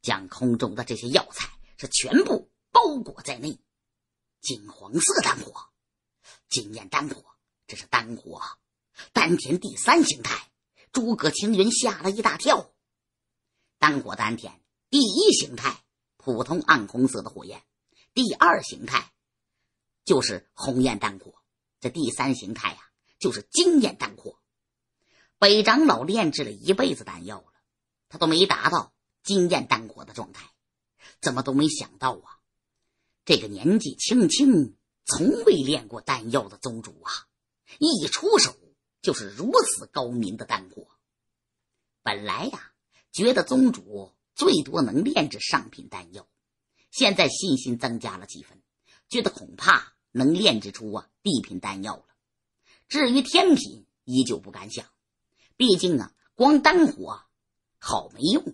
将空中的这些药材是全部包裹在内。金黄色丹火，金焰丹火，这是丹火，丹田第三形态。诸葛青云吓了一大跳，丹火丹田。第一形态普通暗红色的火焰，第二形态就是红焰丹火，这第三形态呀就是金焰丹火。北长老炼制了一辈子丹药了，他都没达到金焰丹火的状态，怎么都没想到啊！这个年纪轻轻、从未炼过丹药的宗主啊，一出手就是如此高明的丹火。本来呀，觉得宗主。最多能炼制上品丹药，现在信心增加了几分，觉得恐怕能炼制出啊地品丹药了。至于天品，依旧不敢想。毕竟啊，光丹火好没用。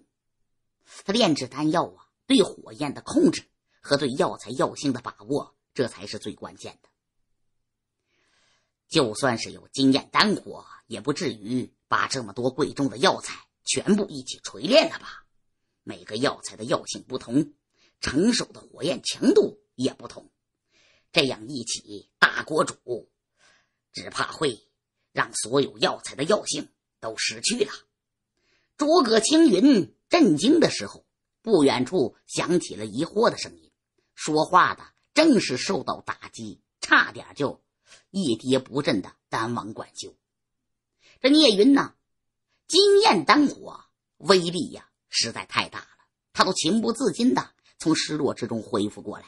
他炼制丹药啊，对火焰的控制和对药材药性的把握，这才是最关键的。就算是有经验，丹火也不至于把这么多贵重的药材全部一起锤炼了吧？每个药材的药性不同，成熟的火焰强度也不同，这样一起大锅煮，只怕会让所有药材的药性都失去了。诸葛青云震惊的时候，不远处响起了疑惑的声音，说话的正是受到打击，差点就一跌不振的丹王管修。这聂云呢，金焰丹火威力呀！实在太大了，他都情不自禁的从失落之中恢复过来。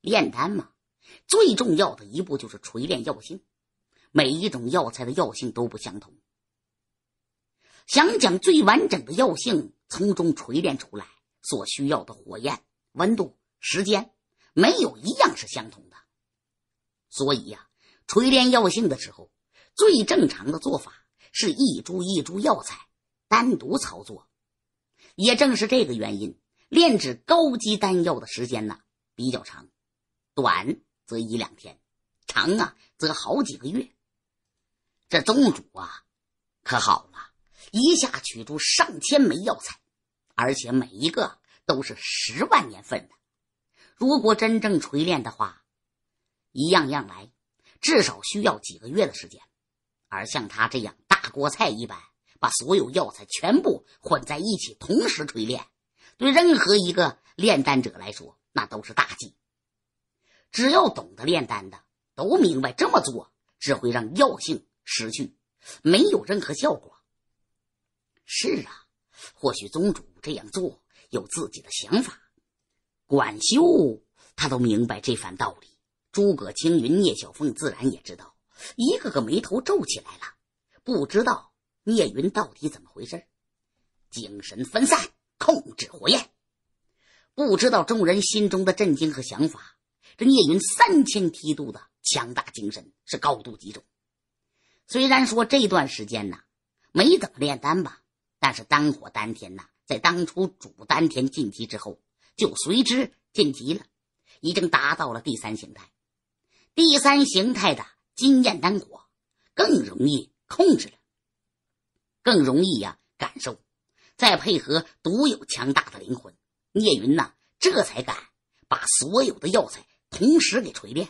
炼丹嘛，最重要的一步就是锤炼药性。每一种药材的药性都不相同，想将最完整的药性从中锤炼出来，所需要的火焰温度、时间，没有一样是相同的。所以呀，锤炼药性的时候，最正常的做法是一株一株药材单独操作。也正是这个原因，炼制高级丹药的时间呢比较长，短则一两天，长啊则好几个月。这宗主啊，可好了，一下取出上千枚药材，而且每一个都是十万年份的。如果真正锤炼的话，一样样来，至少需要几个月的时间，而像他这样大锅菜一般。把所有药材全部混在一起，同时锤炼，对任何一个炼丹者来说，那都是大忌。只要懂得炼丹的，都明白这么做只会让药性失去，没有任何效果。是啊，或许宗主这样做有自己的想法。管修他都明白这番道理，诸葛青云、聂小凤自然也知道，一个个眉头皱起来了，不知道。聂云到底怎么回事？精神分散，控制火焰。不知道众人心中的震惊和想法。这聂云三千梯度的强大精神是高度集中。虽然说这段时间呢没怎么炼丹吧，但是丹火丹田呢，在当初主丹田晋级之后就随之晋级了，已经达到了第三形态。第三形态的金焰丹火更容易控制了。更容易呀，感受，再配合独有强大的灵魂，聂云呐，这才敢把所有的药材同时给锤炼，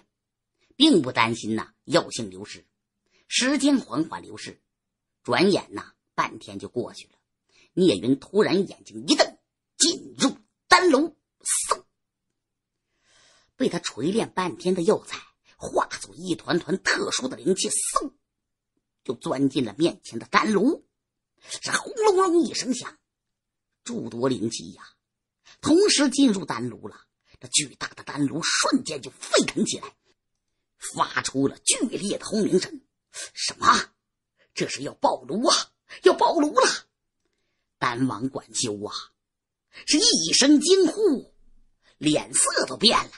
并不担心呐药性流失。时间缓缓流逝，转眼呐半天就过去了。聂云突然眼睛一瞪，进入丹炉，嗖，被他锤炼半天的药材化作一团团特殊的灵气，嗖，就钻进了面前的丹炉。这轰隆隆一声响，诸多灵气呀，同时进入丹炉了。这巨大的丹炉瞬间就沸腾起来，发出了剧烈的轰鸣声。什么？这是要爆炉啊！要爆炉了！丹王管修啊，是一声惊呼，脸色都变了。